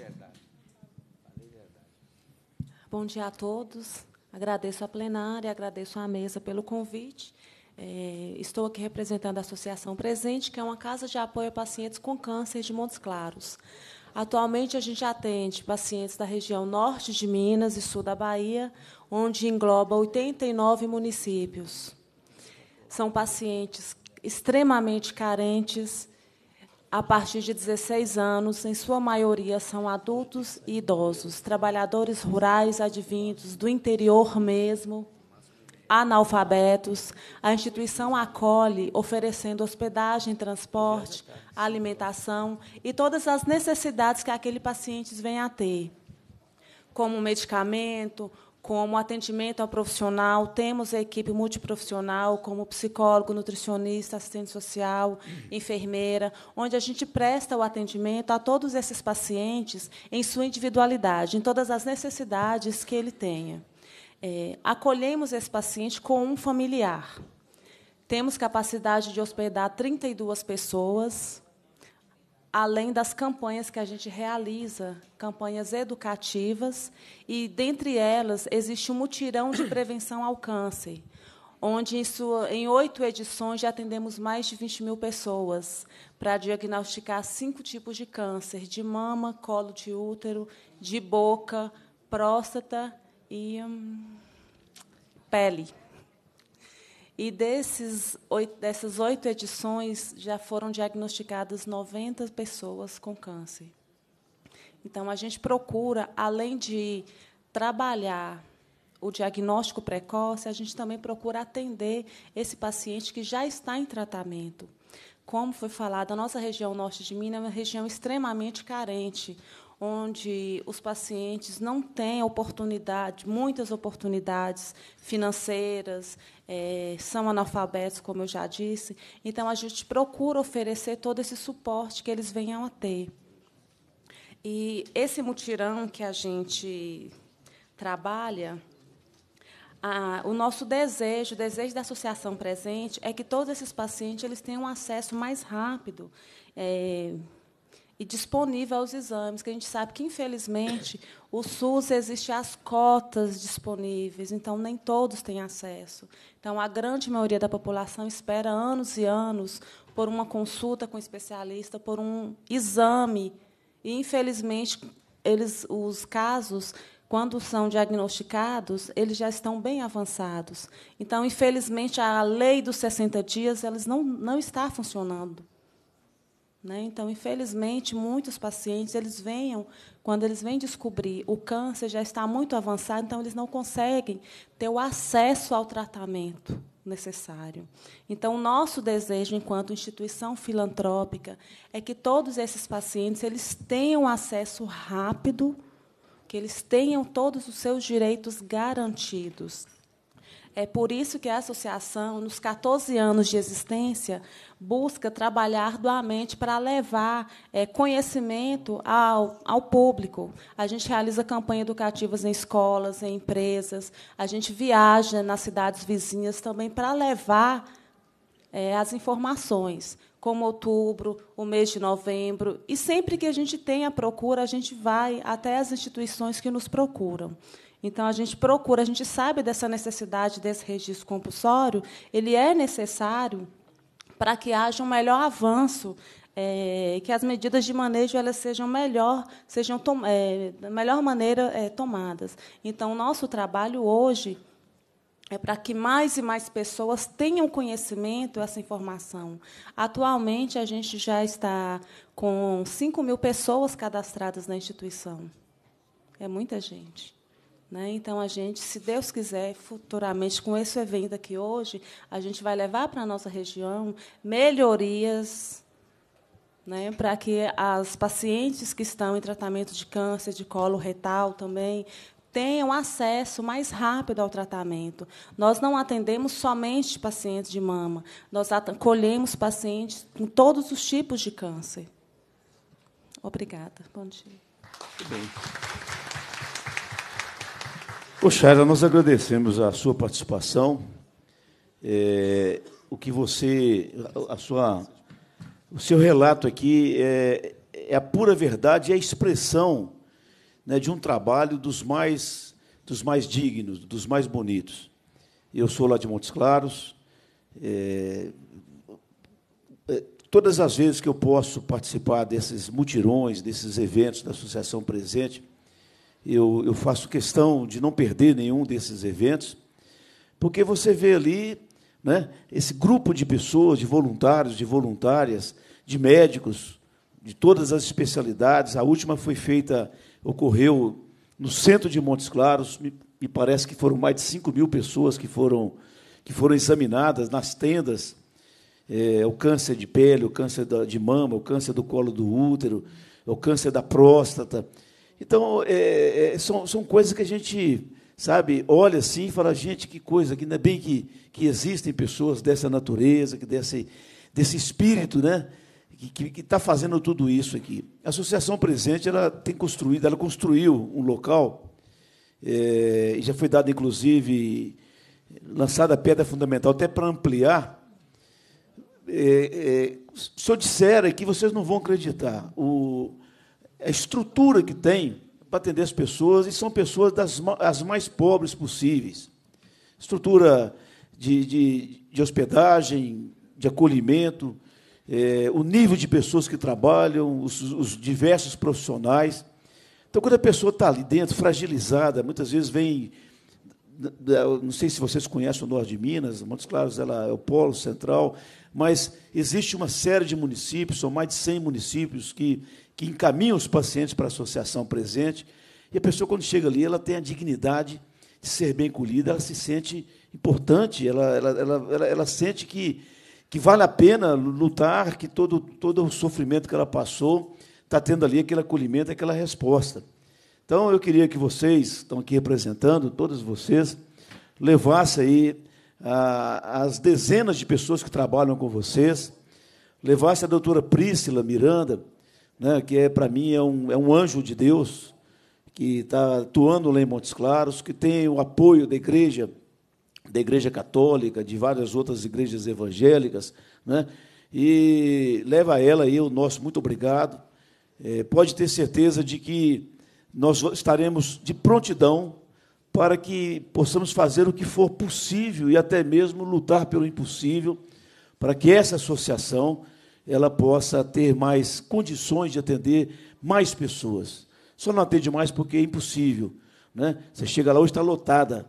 Bom dia a todos. Agradeço a plenária, agradeço à mesa pelo convite é, estou aqui representando a Associação Presente, que é uma casa de apoio a pacientes com câncer de Montes Claros. Atualmente, a gente atende pacientes da região norte de Minas e sul da Bahia, onde engloba 89 municípios. São pacientes extremamente carentes, a partir de 16 anos, em sua maioria são adultos e idosos, trabalhadores rurais advindos do interior mesmo, analfabetos, a instituição acolhe, oferecendo hospedagem, transporte, alimentação e todas as necessidades que aquele paciente vem a ter. Como medicamento, como atendimento ao profissional, temos a equipe multiprofissional, como psicólogo, nutricionista, assistente social, enfermeira, onde a gente presta o atendimento a todos esses pacientes em sua individualidade, em todas as necessidades que ele tenha. É, acolhemos esse paciente com um familiar. Temos capacidade de hospedar 32 pessoas, além das campanhas que a gente realiza, campanhas educativas, e dentre elas existe um mutirão de prevenção ao câncer, onde em, sua, em oito edições já atendemos mais de 20 mil pessoas para diagnosticar cinco tipos de câncer: de mama, colo de útero, de boca, próstata e hum, pele. E desses oito, dessas oito edições, já foram diagnosticadas 90 pessoas com câncer. Então, a gente procura, além de trabalhar o diagnóstico precoce, a gente também procura atender esse paciente que já está em tratamento. Como foi falado, a nossa região norte de Minas é uma região extremamente carente onde os pacientes não têm oportunidade, muitas oportunidades financeiras, é, são analfabetos, como eu já disse. Então, a gente procura oferecer todo esse suporte que eles venham a ter. E esse mutirão que a gente trabalha, a, o nosso desejo, o desejo da associação presente, é que todos esses pacientes eles tenham acesso mais rápido. É, e disponível aos exames, que a gente sabe que, infelizmente, o SUS existe as cotas disponíveis, então nem todos têm acesso. Então, a grande maioria da população espera anos e anos por uma consulta com um especialista, por um exame. E, infelizmente, eles, os casos quando são diagnosticados, eles já estão bem avançados. Então, infelizmente, a lei dos 60 dias eles não, não está funcionando. Né? Então, infelizmente, muitos pacientes eles venham, quando eles vêm descobrir o câncer já está muito avançado, então eles não conseguem ter o acesso ao tratamento necessário. Então, nosso desejo, enquanto instituição filantrópica, é que todos esses pacientes eles tenham acesso rápido, que eles tenham todos os seus direitos garantidos. É por isso que a associação, nos 14 anos de existência, busca trabalhar doamente para levar é, conhecimento ao, ao público. A gente realiza campanhas educativas em escolas, em empresas, a gente viaja nas cidades vizinhas também para levar é, as informações, como outubro, o mês de novembro. E sempre que a gente tem a procura, a gente vai até as instituições que nos procuram. Então, a gente procura, a gente sabe dessa necessidade desse registro compulsório, ele é necessário para que haja um melhor avanço é, que as medidas de manejo elas sejam melhor, sejam é, da melhor maneira é, tomadas. Então, nosso trabalho hoje é para que mais e mais pessoas tenham conhecimento essa informação. Atualmente, a gente já está com 5 mil pessoas cadastradas na instituição. É muita gente. Né? Então, a gente, se Deus quiser, futuramente, com esse evento aqui hoje, a gente vai levar para a nossa região melhorias né, para que as pacientes que estão em tratamento de câncer de colo retal também tenham acesso mais rápido ao tratamento. Nós não atendemos somente pacientes de mama, nós acolhemos pacientes com todos os tipos de câncer. Obrigada. Bom dia. Muito bem. Poxara, nós agradecemos a sua participação, é, o que você, a sua, o seu relato aqui é, é a pura verdade, é a expressão né, de um trabalho dos mais, dos mais dignos, dos mais bonitos. Eu sou lá de Montes Claros. É, é todas as vezes que eu posso participar desses mutirões, desses eventos da Associação Presente, eu, eu faço questão de não perder nenhum desses eventos, porque você vê ali né, esse grupo de pessoas, de voluntários, de voluntárias, de médicos, de todas as especialidades. A última foi feita, ocorreu no centro de Montes Claros, me, me parece que foram mais de 5 mil pessoas que foram, que foram examinadas nas tendas. É, o câncer de pele, o câncer da, de mama, o câncer do colo do útero, o câncer da próstata, então, é, é, são, são coisas que a gente, sabe, olha assim e fala, gente, que coisa, que ainda bem que, que existem pessoas dessa natureza, que desse, desse espírito, né? Que está fazendo tudo isso aqui. A Associação Presente ela tem construído, ela construiu um local, é, já foi dado, inclusive, lançada a pedra fundamental, até para ampliar. É, é, se eu disser aqui, vocês não vão acreditar. O, a estrutura que tem para atender as pessoas, e são pessoas das as mais pobres possíveis. Estrutura de, de, de hospedagem, de acolhimento, é, o nível de pessoas que trabalham, os, os diversos profissionais. Então, quando a pessoa está ali dentro, fragilizada, muitas vezes vem não sei se vocês conhecem o norte de Minas, Montes Claros ela é o polo central, mas existe uma série de municípios, são mais de 100 municípios que que encaminham os pacientes para a associação presente. E a pessoa, quando chega ali, ela tem a dignidade de ser bem colhida, ela se sente importante, ela, ela, ela, ela, ela sente que, que vale a pena lutar, que todo, todo o sofrimento que ela passou está tendo ali aquele acolhimento, aquela resposta. Então, eu queria que vocês, estão aqui representando, todas vocês, levassem aí ah, as dezenas de pessoas que trabalham com vocês, levasse a doutora Priscila Miranda, né, que é para mim é um, é um anjo de Deus, que está atuando lá em Montes Claros, que tem o apoio da igreja, da igreja católica, de várias outras igrejas evangélicas, né, e leva a ela aí o nosso muito obrigado. É, pode ter certeza de que nós estaremos de prontidão para que possamos fazer o que for possível e até mesmo lutar pelo impossível, para que essa associação ela possa ter mais condições de atender mais pessoas. Só não atende mais porque é impossível. Né? Você chega lá, hoje está lotada.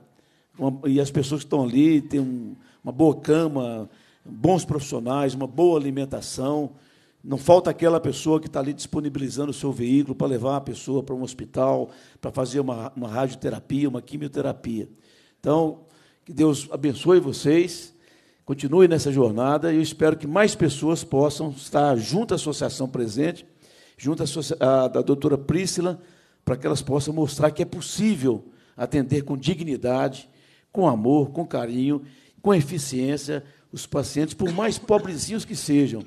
e as pessoas que estão ali têm um, uma boa cama, bons profissionais, uma boa alimentação. Não falta aquela pessoa que está ali disponibilizando o seu veículo para levar a pessoa para um hospital, para fazer uma, uma radioterapia, uma quimioterapia. Então, que Deus abençoe vocês Continue nessa jornada e eu espero que mais pessoas possam estar junto à associação presente, junto à, da doutora Priscila, para que elas possam mostrar que é possível atender com dignidade, com amor, com carinho, com eficiência os pacientes, por mais pobrezinhos que sejam,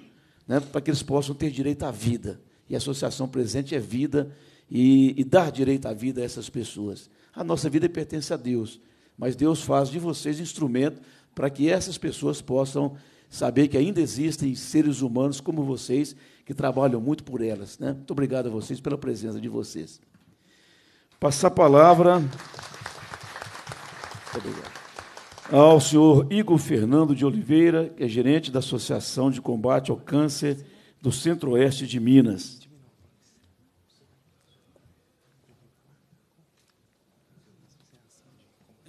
né, para que eles possam ter direito à vida. E a associação presente é vida e, e dar direito à vida a essas pessoas. A nossa vida pertence a Deus, mas Deus faz de vocês instrumento para que essas pessoas possam saber que ainda existem seres humanos como vocês que trabalham muito por elas. Né? Muito obrigado a vocês pela presença de vocês. Passar a palavra ao senhor Igor Fernando de Oliveira, que é gerente da Associação de Combate ao Câncer do Centro-Oeste de Minas.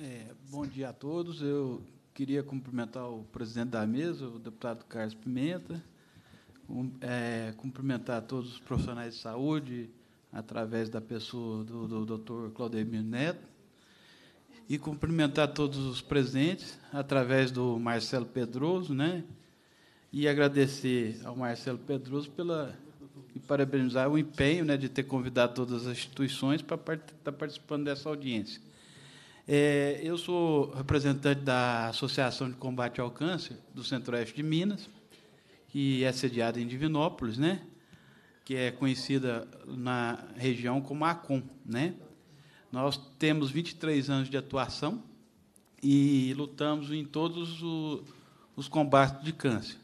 É, bom dia a todos. Eu queria cumprimentar o presidente da mesa, o deputado Carlos Pimenta, um, é, cumprimentar todos os profissionais de saúde, através da pessoa do, do doutor Claudemir Neto, e cumprimentar todos os presentes, através do Marcelo Pedroso, né? e agradecer ao Marcelo Pedroso pela e parabenizar o empenho né, de ter convidado todas as instituições para estar part, tá participando dessa audiência. É, eu sou representante da Associação de Combate ao Câncer do Centro-Oeste de Minas, que é sediada em Divinópolis, né? que é conhecida na região como ACOM. Né? Nós temos 23 anos de atuação e lutamos em todos os combates de câncer.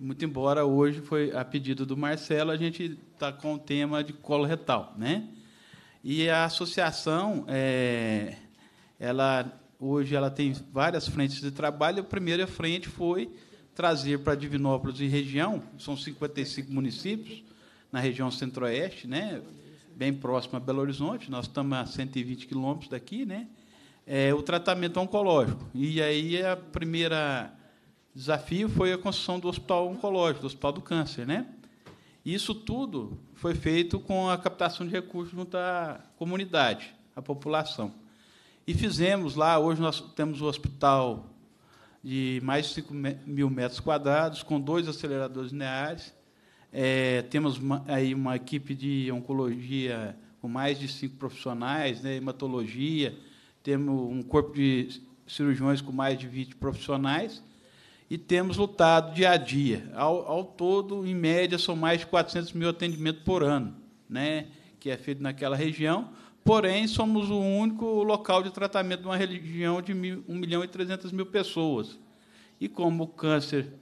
Muito embora hoje foi a pedido do Marcelo, a gente está com o tema de retal, né? E a associação é, ela hoje ela tem várias frentes de trabalho. A primeira frente foi trazer para Divinópolis e região, são 55 municípios na região centro-oeste, né? bem próximo a Belo Horizonte, nós estamos a 120 quilômetros daqui, né? É, o tratamento oncológico. E aí a primeira desafio foi a construção do hospital oncológico, do hospital do câncer, né? Isso tudo foi feito com a captação de recursos junto à comunidade, à população. E fizemos lá, hoje nós temos o um hospital de mais de 5 mil metros quadrados, com dois aceleradores lineares. É, temos uma, aí uma equipe de oncologia com mais de cinco profissionais, né, hematologia, temos um corpo de cirurgiões com mais de 20 profissionais e temos lutado dia a dia. Ao, ao todo, em média, são mais de 400 mil atendimentos por ano, né, que é feito naquela região porém, somos o único local de tratamento de uma religião de 1 milhão e 300 mil pessoas. E como o câncer,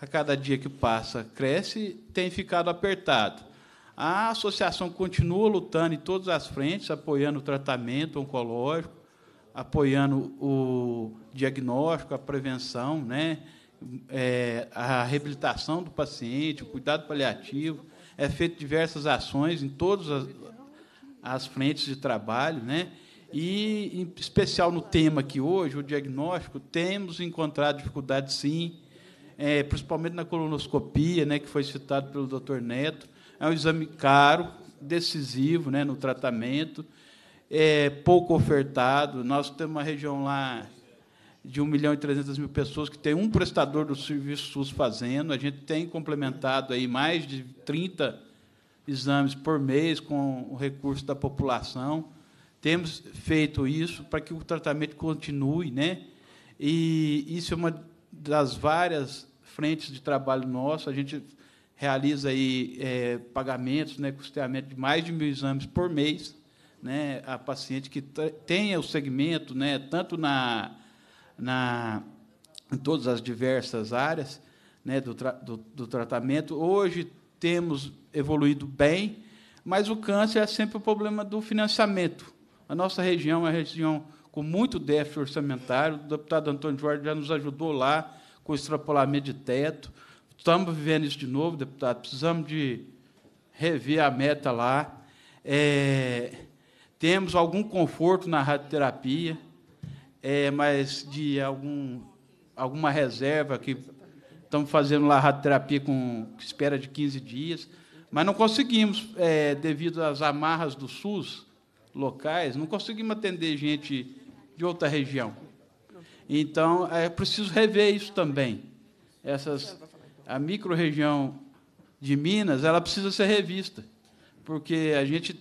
a cada dia que passa, cresce, tem ficado apertado. A associação continua lutando em todas as frentes, apoiando o tratamento oncológico, apoiando o diagnóstico, a prevenção, né? É, a reabilitação do paciente, o cuidado paliativo. É feito diversas ações em todas as, as frentes de trabalho, né? E, em especial no tema aqui hoje, o diagnóstico, temos encontrado dificuldade, sim, é, principalmente na colonoscopia, né, que foi citado pelo Dr. Neto. É um exame caro, decisivo né, no tratamento, é pouco ofertado. Nós temos uma região lá de 1 milhão e 300 mil pessoas que tem um prestador do serviço SUS fazendo. A gente tem complementado aí mais de 30 exames por mês com o recurso da população. Temos feito isso para que o tratamento continue, né? E isso é uma das várias frentes de trabalho nosso. A gente realiza aí é, pagamentos, né, custeamento de mais de mil exames por mês, né, a paciente que tenha o segmento, né, tanto na, na em todas as diversas áreas, né, do, tra do, do tratamento. Hoje temos evoluído bem, mas o câncer é sempre o problema do financiamento. A nossa região é uma região com muito déficit orçamentário, o deputado Antônio Jorge já nos ajudou lá com o extrapolamento de teto. Estamos vivendo isso de novo, deputado, precisamos de rever a meta lá. É, temos algum conforto na radioterapia, é, mas de algum, alguma reserva que Estamos fazendo lá radioterapia com espera de 15 dias, mas não conseguimos, é, devido às amarras do SUS locais, não conseguimos atender gente de outra região. Então, é preciso rever isso também. Essas, a micro-região de Minas, ela precisa ser revista, porque a gente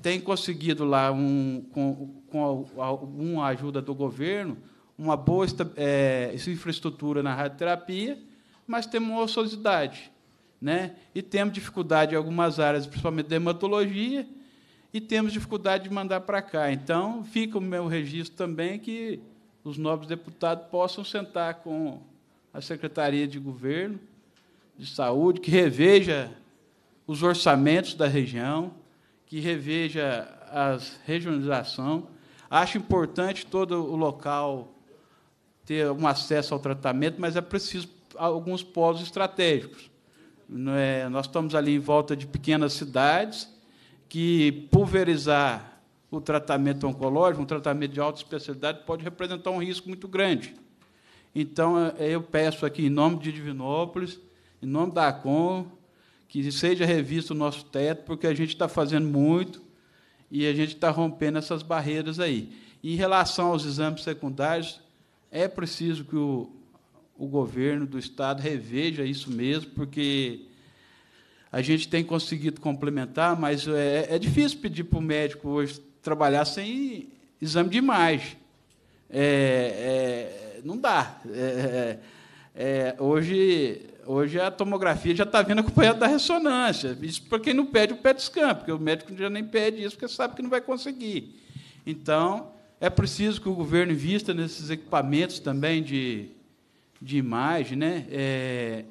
tem conseguido lá um, com, com alguma ajuda do governo uma boa é, infraestrutura na radioterapia, mas temos uma ociosidade. Né? E temos dificuldade em algumas áreas, principalmente dermatologia, e temos dificuldade de mandar para cá. Então, fica o meu registro também que os nobres deputados possam sentar com a Secretaria de Governo de Saúde, que reveja os orçamentos da região, que reveja as regionalização. Acho importante todo o local ter um acesso ao tratamento, mas é preciso alguns polos estratégicos. É? Nós estamos ali em volta de pequenas cidades que pulverizar o tratamento oncológico, um tratamento de alta especialidade, pode representar um risco muito grande. Então, eu peço aqui, em nome de Divinópolis, em nome da ACOM, que seja revisto o nosso teto, porque a gente está fazendo muito e a gente está rompendo essas barreiras aí. Em relação aos exames secundários, é preciso que o, o governo do Estado reveja isso mesmo, porque a gente tem conseguido complementar, mas é, é difícil pedir para o médico hoje trabalhar sem exame de imagem. É, é, não dá. É, é, é, hoje, hoje a tomografia já está vindo acompanhada da ressonância. Isso para quem não pede o PET scan, porque o médico já nem pede isso, porque sabe que não vai conseguir. Então, é preciso que o governo invista nesses equipamentos também de, de imagem, né? É,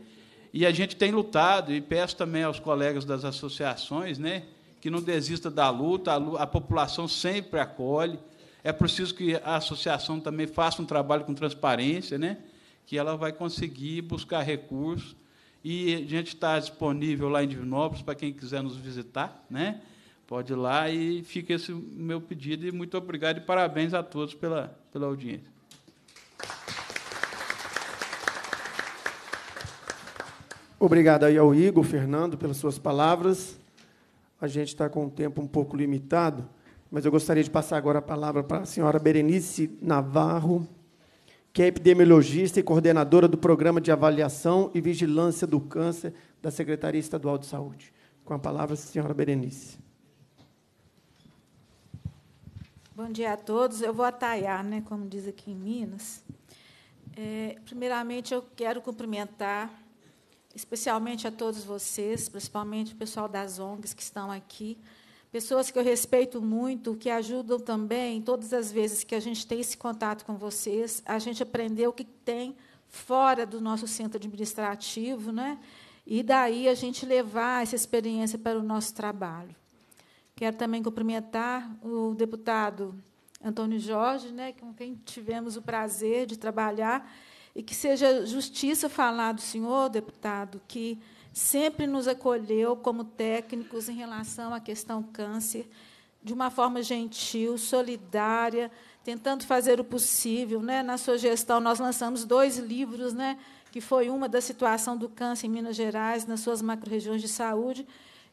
e a gente tem lutado, e peço também aos colegas das associações, né? Que não desista da luta, a, a população sempre acolhe. É preciso que a associação também faça um trabalho com transparência, né? Que ela vai conseguir buscar recursos. E a gente está disponível lá em Divinópolis para quem quiser nos visitar, né? Pode ir lá e fica esse meu pedido. E muito obrigado e parabéns a todos pela, pela audiência. Obrigado aí ao Igor, Fernando, pelas suas palavras. A gente está com um tempo um pouco limitado, mas eu gostaria de passar agora a palavra para a senhora Berenice Navarro, que é epidemiologista e coordenadora do Programa de Avaliação e Vigilância do Câncer da Secretaria Estadual de Saúde. Com a palavra, senhora Berenice. Bom dia a todos. Eu vou ataiar, né, como diz aqui em Minas. É, primeiramente, eu quero cumprimentar especialmente a todos vocês, principalmente o pessoal das ONGs que estão aqui, pessoas que eu respeito muito, que ajudam também, todas as vezes que a gente tem esse contato com vocês, a gente aprendeu o que tem fora do nosso centro administrativo, né? e daí a gente levar essa experiência para o nosso trabalho. Quero também cumprimentar o deputado Antônio Jorge, né, com quem tivemos o prazer de trabalhar, e que seja justiça falar do senhor, deputado, que sempre nos acolheu como técnicos em relação à questão câncer, de uma forma gentil, solidária, tentando fazer o possível. Né? Na sua gestão, nós lançamos dois livros, né, que foi uma da situação do câncer em Minas Gerais, nas suas macro-regiões de saúde,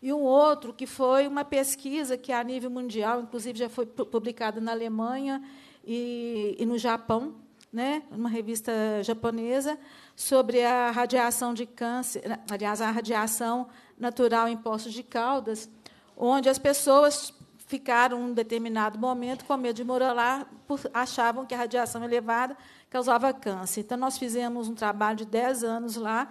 e um outro que foi uma pesquisa que, é a nível mundial, inclusive já foi publicada na Alemanha e, e no Japão, né, uma revista japonesa, sobre a radiação de câncer, aliás, a radiação natural em Poços de Caldas, onde as pessoas ficaram, um determinado momento, com medo de morar lá, por, achavam que a radiação elevada causava câncer. Então, nós fizemos um trabalho de 10 anos lá,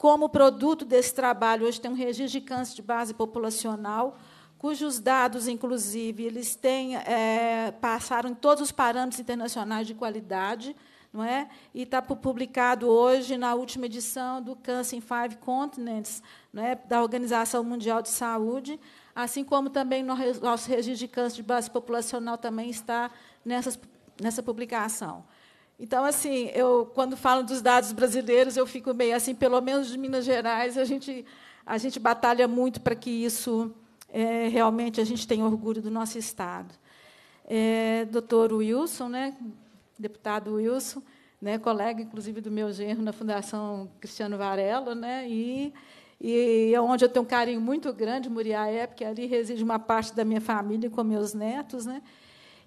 como produto desse trabalho, hoje tem um registro de câncer de base populacional, cujos dados, inclusive, eles têm, é, passaram em todos os parâmetros internacionais de qualidade, não é? E está publicado hoje na última edição do Cancer in Five Continents, não é? da Organização Mundial de Saúde, assim como também nosso registro de câncer de base populacional também está nessas, nessa publicação. Então, assim, eu quando falo dos dados brasileiros, eu fico meio assim, pelo menos de Minas Gerais, a gente a gente batalha muito para que isso é, realmente a gente tenha orgulho do nosso estado. É, doutor Wilson, né, deputado Wilson, né, colega inclusive do meu genro na Fundação Cristiano Varela, né, e e é onde eu tenho um carinho muito grande, Muriaé, porque ali reside uma parte da minha família com meus netos, né?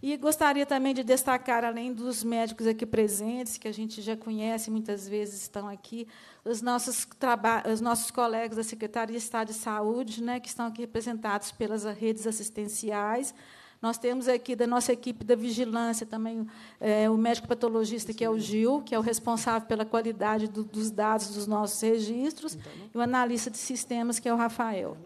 E gostaria também de destacar, além dos médicos aqui presentes, que a gente já conhece, muitas vezes estão aqui, os nossos, os nossos colegas da Secretaria de Estado de Saúde, né, que estão aqui representados pelas redes assistenciais. Nós temos aqui da nossa equipe da vigilância também é, o médico patologista, que é o Gil, que é o responsável pela qualidade do, dos dados dos nossos registros, e o analista de sistemas, que é o Rafael.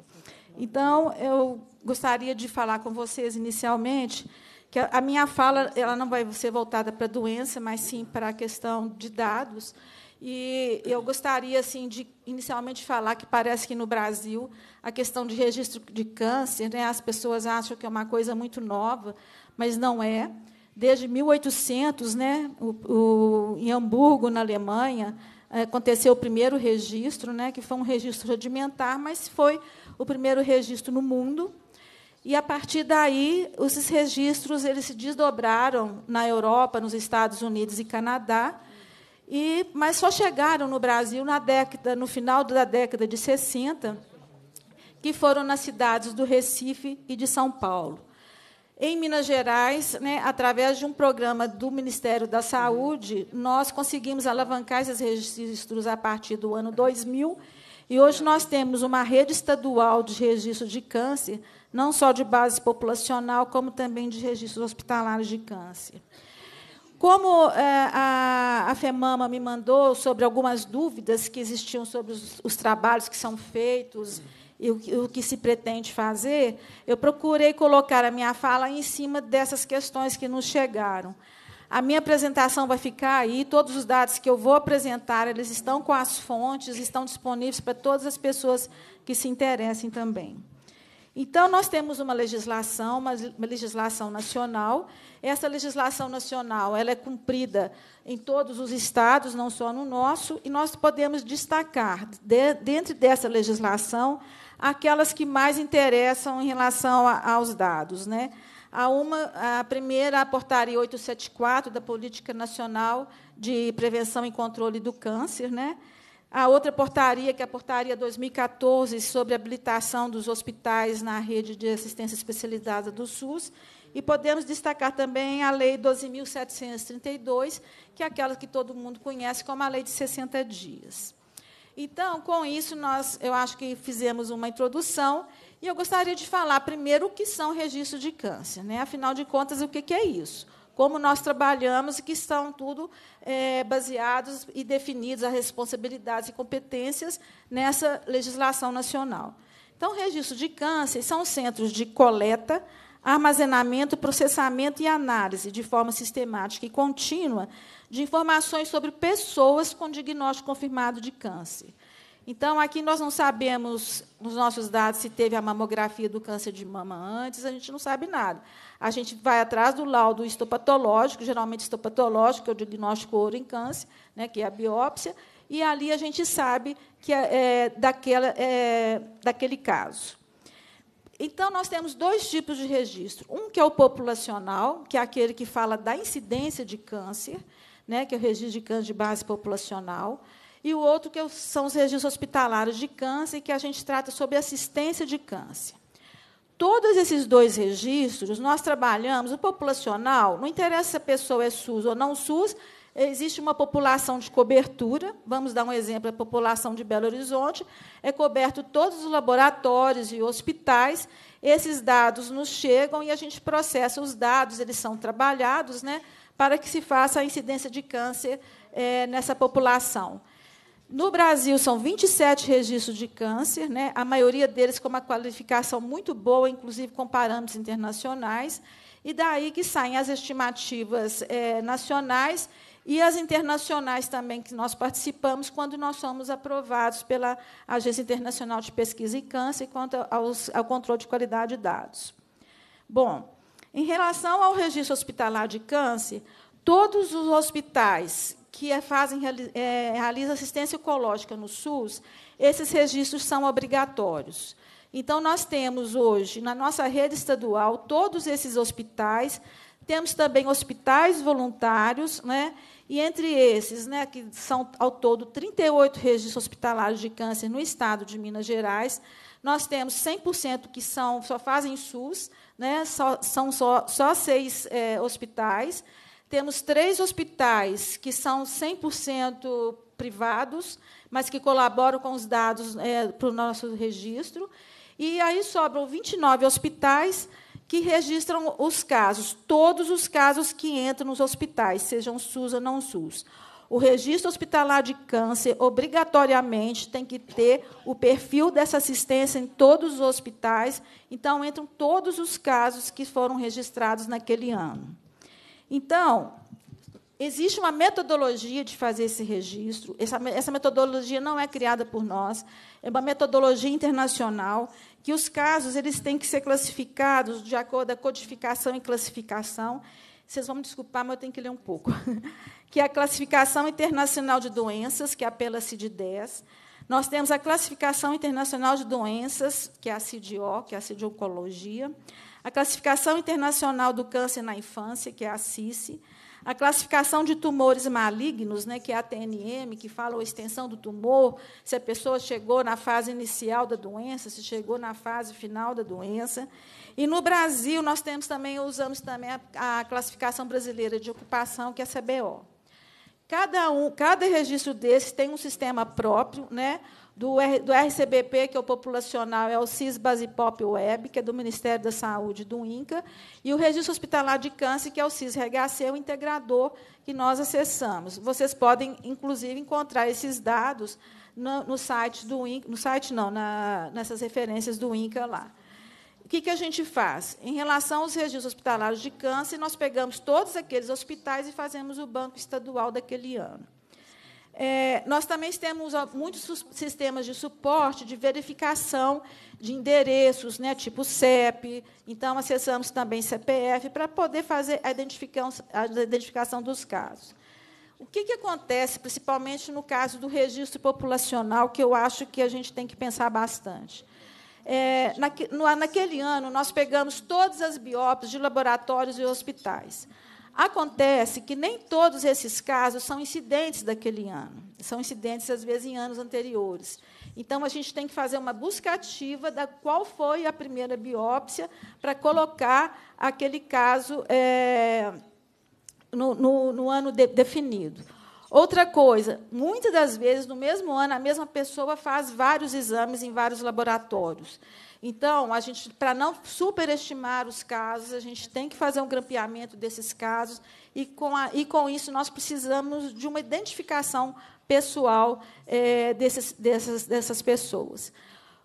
Então, eu gostaria de falar com vocês inicialmente que a minha fala ela não vai ser voltada para a doença, mas sim para a questão de dados. E eu gostaria, assim, de inicialmente falar que parece que no Brasil a questão de registro de câncer, né, as pessoas acham que é uma coisa muito nova, mas não é. Desde 1800, né, o, o, em Hamburgo, na Alemanha, eh, aconteceu o primeiro registro, né, que foi um registro rudimentar, mas foi o primeiro registro no mundo e a partir daí, esses registros eles se desdobraram na Europa, nos Estados Unidos e Canadá, e mas só chegaram no Brasil na década, no final da década de 60, que foram nas cidades do Recife e de São Paulo. Em Minas Gerais, né, através de um programa do Ministério da Saúde, nós conseguimos alavancar esses registros a partir do ano 2000, e hoje nós temos uma rede estadual de registro de câncer não só de base populacional, como também de registros hospitalares de câncer. Como é, a, FEMAMA me mandou sobre algumas dúvidas que existiam sobre os, trabalhos que são feitos e o, o, que se pretende fazer, eu procurei colocar a minha fala em cima dessas questões que nos chegaram. A minha apresentação vai ficar aí, todos os dados que eu vou apresentar, eles estão com as fontes, estão disponíveis para todas as pessoas que se interessem também. Então, nós temos uma legislação, uma legislação nacional. Essa legislação nacional ela é cumprida em todos os estados, não só no nosso, e nós podemos destacar, de, dentro dessa legislação, aquelas que mais interessam em relação a, aos dados. Né? A, uma, a primeira, a portaria 874 da Política Nacional de Prevenção e Controle do Câncer, né? A outra portaria, que é a portaria 2014, sobre habilitação dos hospitais na rede de assistência especializada do SUS. E podemos destacar também a Lei 12.732, que é aquela que todo mundo conhece como a Lei de 60 Dias. Então, com isso, nós, eu acho que fizemos uma introdução. E eu gostaria de falar primeiro o que são registros de câncer. Né? Afinal de contas, o que, que é isso? como nós trabalhamos e que estão tudo é, baseados e definidos as responsabilidades e competências nessa legislação nacional. Então, o registro de câncer são centros de coleta, armazenamento, processamento e análise de forma sistemática e contínua de informações sobre pessoas com diagnóstico confirmado de câncer. Então, aqui nós não sabemos, nos nossos dados, se teve a mamografia do câncer de mama antes, a gente não sabe nada. A gente vai atrás do laudo histopatológico, geralmente histopatológico, é o diagnóstico ouro em câncer, né, que é a biópsia, e ali a gente sabe que é, é daquela, é, daquele caso. Então, nós temos dois tipos de registro. Um que é o populacional, que é aquele que fala da incidência de câncer, né, que é o registro de câncer de base populacional, e o outro que é são os registros hospitalares de câncer, que a gente trata sobre assistência de câncer. Todos esses dois registros, nós trabalhamos, o populacional, não interessa se a pessoa é SUS ou não SUS, existe uma população de cobertura, vamos dar um exemplo, a população de Belo Horizonte, é coberto todos os laboratórios e hospitais, esses dados nos chegam e a gente processa os dados, eles são trabalhados né, para que se faça a incidência de câncer é, nessa população. No Brasil, são 27 registros de câncer, né? a maioria deles com uma qualificação muito boa, inclusive com parâmetros internacionais, e daí que saem as estimativas é, nacionais e as internacionais também, que nós participamos quando nós somos aprovados pela Agência Internacional de Pesquisa em Câncer quanto aos, ao controle de qualidade de dados. Bom, em relação ao registro hospitalar de câncer, todos os hospitais que fazem, é, é realizam assistência ecológica no SUS, esses registros são obrigatórios. Então, nós temos hoje, na nossa rede estadual, todos esses hospitais, temos também hospitais voluntários, né? e entre esses, né, que são ao todo 38 registros hospitalares de câncer no estado de Minas Gerais, nós temos 100% que são, só fazem SUS, né, só, são só, só seis é, hospitais, temos três hospitais que são 100% privados, mas que colaboram com os dados é, para o nosso registro. E aí sobram 29 hospitais que registram os casos, todos os casos que entram nos hospitais, sejam SUS ou não SUS. O registro hospitalar de câncer, obrigatoriamente, tem que ter o perfil dessa assistência em todos os hospitais. Então, entram todos os casos que foram registrados naquele ano. Então, existe uma metodologia de fazer esse registro. Essa, essa metodologia não é criada por nós, é uma metodologia internacional que os casos eles têm que ser classificados de acordo com a codificação e classificação. Vocês vão me desculpar, mas eu tenho que ler um pouco. que é a classificação internacional de doenças, que é a pela CID-10. Nós temos a classificação internacional de doenças, que é a CIDO, que é a CID-oncologia a classificação internacional do câncer na infância, que é a CICE, a classificação de tumores malignos, né, que é a TNM, que fala a extensão do tumor, se a pessoa chegou na fase inicial da doença, se chegou na fase final da doença. E no Brasil nós temos também usamos também a, a classificação brasileira de ocupação, que é a CBO. Cada um, cada registro desse tem um sistema próprio, né? do, R, do RCBP, que é o populacional, é o CIS-BASIPOP Web, que é do Ministério da Saúde do INCA, e o Registro Hospitalar de Câncer, que é o CIS-RHC, é o integrador que nós acessamos. Vocês podem, inclusive, encontrar esses dados no, no site do INCA, no site não, na, nessas referências do INCA lá. O que, que a gente faz? Em relação aos registros hospitalares de câncer, nós pegamos todos aqueles hospitais e fazemos o banco estadual daquele ano. É, nós também temos muitos sistemas de suporte, de verificação de endereços, né, tipo CEP. Então, acessamos também CPF para poder fazer a identificação, a identificação dos casos. O que, que acontece, principalmente no caso do registro populacional, que eu acho que a gente tem que pensar bastante? É, no, naquele ano, nós pegamos todas as biópsias de laboratórios e hospitais. Acontece que nem todos esses casos são incidentes daquele ano, são incidentes, às vezes, em anos anteriores. Então, a gente tem que fazer uma busca ativa da qual foi a primeira biópsia para colocar aquele caso é, no, no, no, ano de, definido. Outra coisa, muitas das vezes, no mesmo ano, a mesma pessoa faz vários exames em vários laboratórios. Então, a gente, para não superestimar os casos, a gente tem que fazer um grampeamento desses casos e com, a, e com isso nós precisamos de uma identificação pessoal é, desses, dessas, dessas pessoas.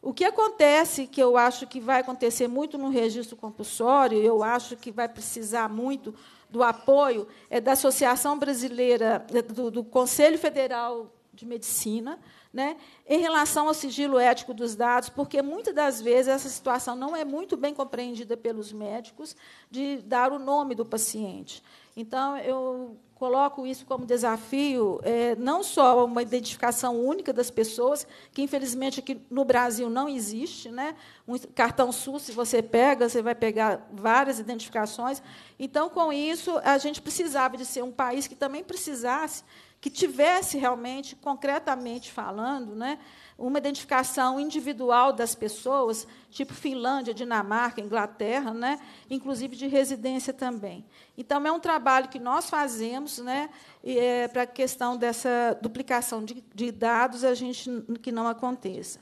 O que acontece, que eu acho que vai acontecer muito no registro compulsório, eu acho que vai precisar muito do apoio é da Associação Brasileira, do, do Conselho Federal de Medicina, né, em relação ao sigilo ético dos dados, porque muitas das vezes essa situação não é muito bem compreendida pelos médicos de dar o nome do paciente. Então, eu coloco isso como desafio, é, não só uma identificação única das pessoas, que infelizmente aqui no Brasil não existe, né? Um cartão SUS, se você pega, você vai pegar várias identificações. Então, com isso, a gente precisava de ser um país que também precisasse que tivesse realmente, concretamente falando, né, uma identificação individual das pessoas, tipo Finlândia, Dinamarca, Inglaterra, né, inclusive de residência também. Então, é um trabalho que nós fazemos né, é, para a questão dessa duplicação de, de dados, a gente que não aconteça.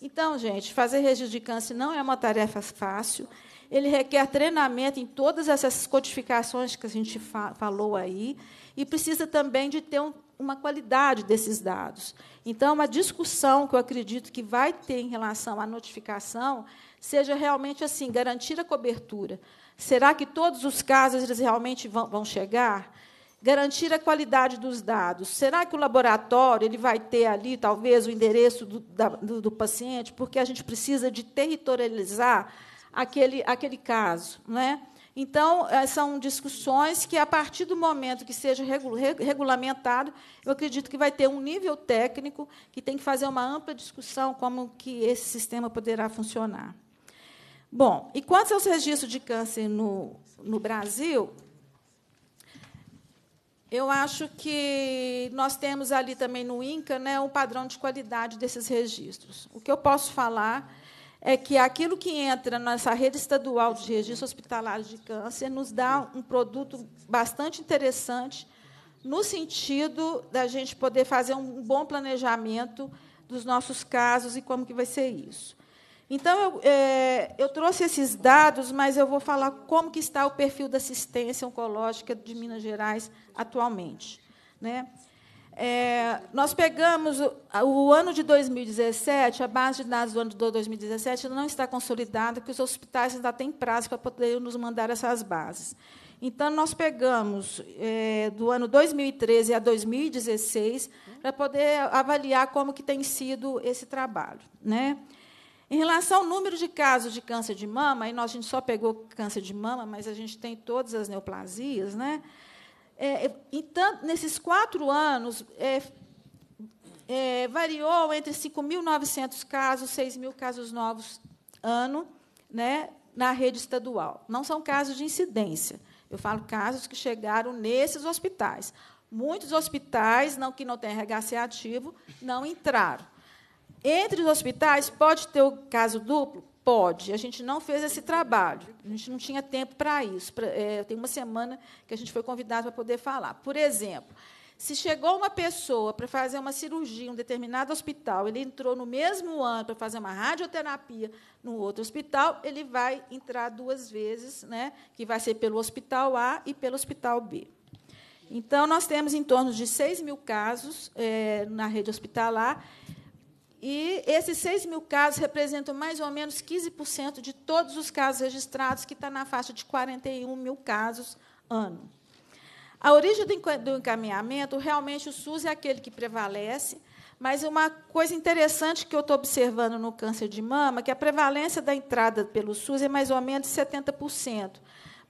Então, gente, fazer registro de câncer não é uma tarefa fácil ele requer treinamento em todas essas codificações que a gente fa falou aí e precisa também de ter um, uma qualidade desses dados. Então, é uma discussão que eu acredito que vai ter em relação à notificação seja realmente assim, garantir a cobertura. Será que todos os casos eles realmente vão, vão chegar? Garantir a qualidade dos dados. Será que o laboratório ele vai ter ali, talvez, o endereço do, da, do, do paciente? Porque a gente precisa de territorializar aquele, aquele caso. Não é? Então, eh, são discussões que, a partir do momento que seja regulamentado, eu acredito que vai ter um nível técnico que tem que fazer uma ampla discussão como que esse sistema poderá funcionar. Bom, e quanto aos registros de câncer no, no Brasil, eu acho que nós temos ali também no INCA né, um padrão de qualidade desses registros. O que eu posso falar é que aquilo que entra nessa rede estadual de registro hospitalar de câncer nos dá um produto bastante interessante no sentido da gente poder fazer um bom planejamento dos nossos casos e como que vai ser isso. Então, eu, é, eu trouxe esses dados, mas eu vou falar como que está o perfil da assistência oncológica de Minas Gerais atualmente. Né? É, nós pegamos o, o, ano de 2017, a base de dados do ano de 2017 não está consolidada, porque os hospitais ainda têm prazo para poder nos mandar essas bases. Então, nós pegamos é, do ano 2013 a 2016 para poder avaliar como que tem sido esse trabalho. Né? Em relação ao número de casos de câncer de mama, aí nós, a gente só pegou câncer de mama, mas a gente tem todas as neoplasias, né? É, é então, nesses quatro anos, é, é, variou entre 5.900 casos, 6.000 casos novos ano, né, na rede estadual. Não são casos de incidência. Eu falo casos que chegaram nesses hospitais. Muitos hospitais não, que não têm RHC ativo não entraram. Entre os hospitais, pode ter o caso duplo? Pode. A gente não fez esse trabalho. A gente não tinha tempo para isso. Pra, é, tem uma semana que a gente foi convidado para poder falar. Por exemplo, se chegou uma pessoa para fazer uma cirurgia em um determinado hospital, ele entrou no mesmo ano para fazer uma radioterapia no outro hospital, ele vai entrar duas vezes, né, que vai ser pelo hospital A e pelo hospital B. Então, nós temos em torno de 6 mil casos é, na rede hospitalar e esses 6 mil casos representam mais ou menos 15% de todos os casos registrados, que está na faixa de 41 mil casos ano. A origem do encaminhamento, realmente o SUS é aquele que prevalece, mas uma coisa interessante que eu estou observando no câncer de mama, que a prevalência da entrada pelo SUS é mais ou menos 70%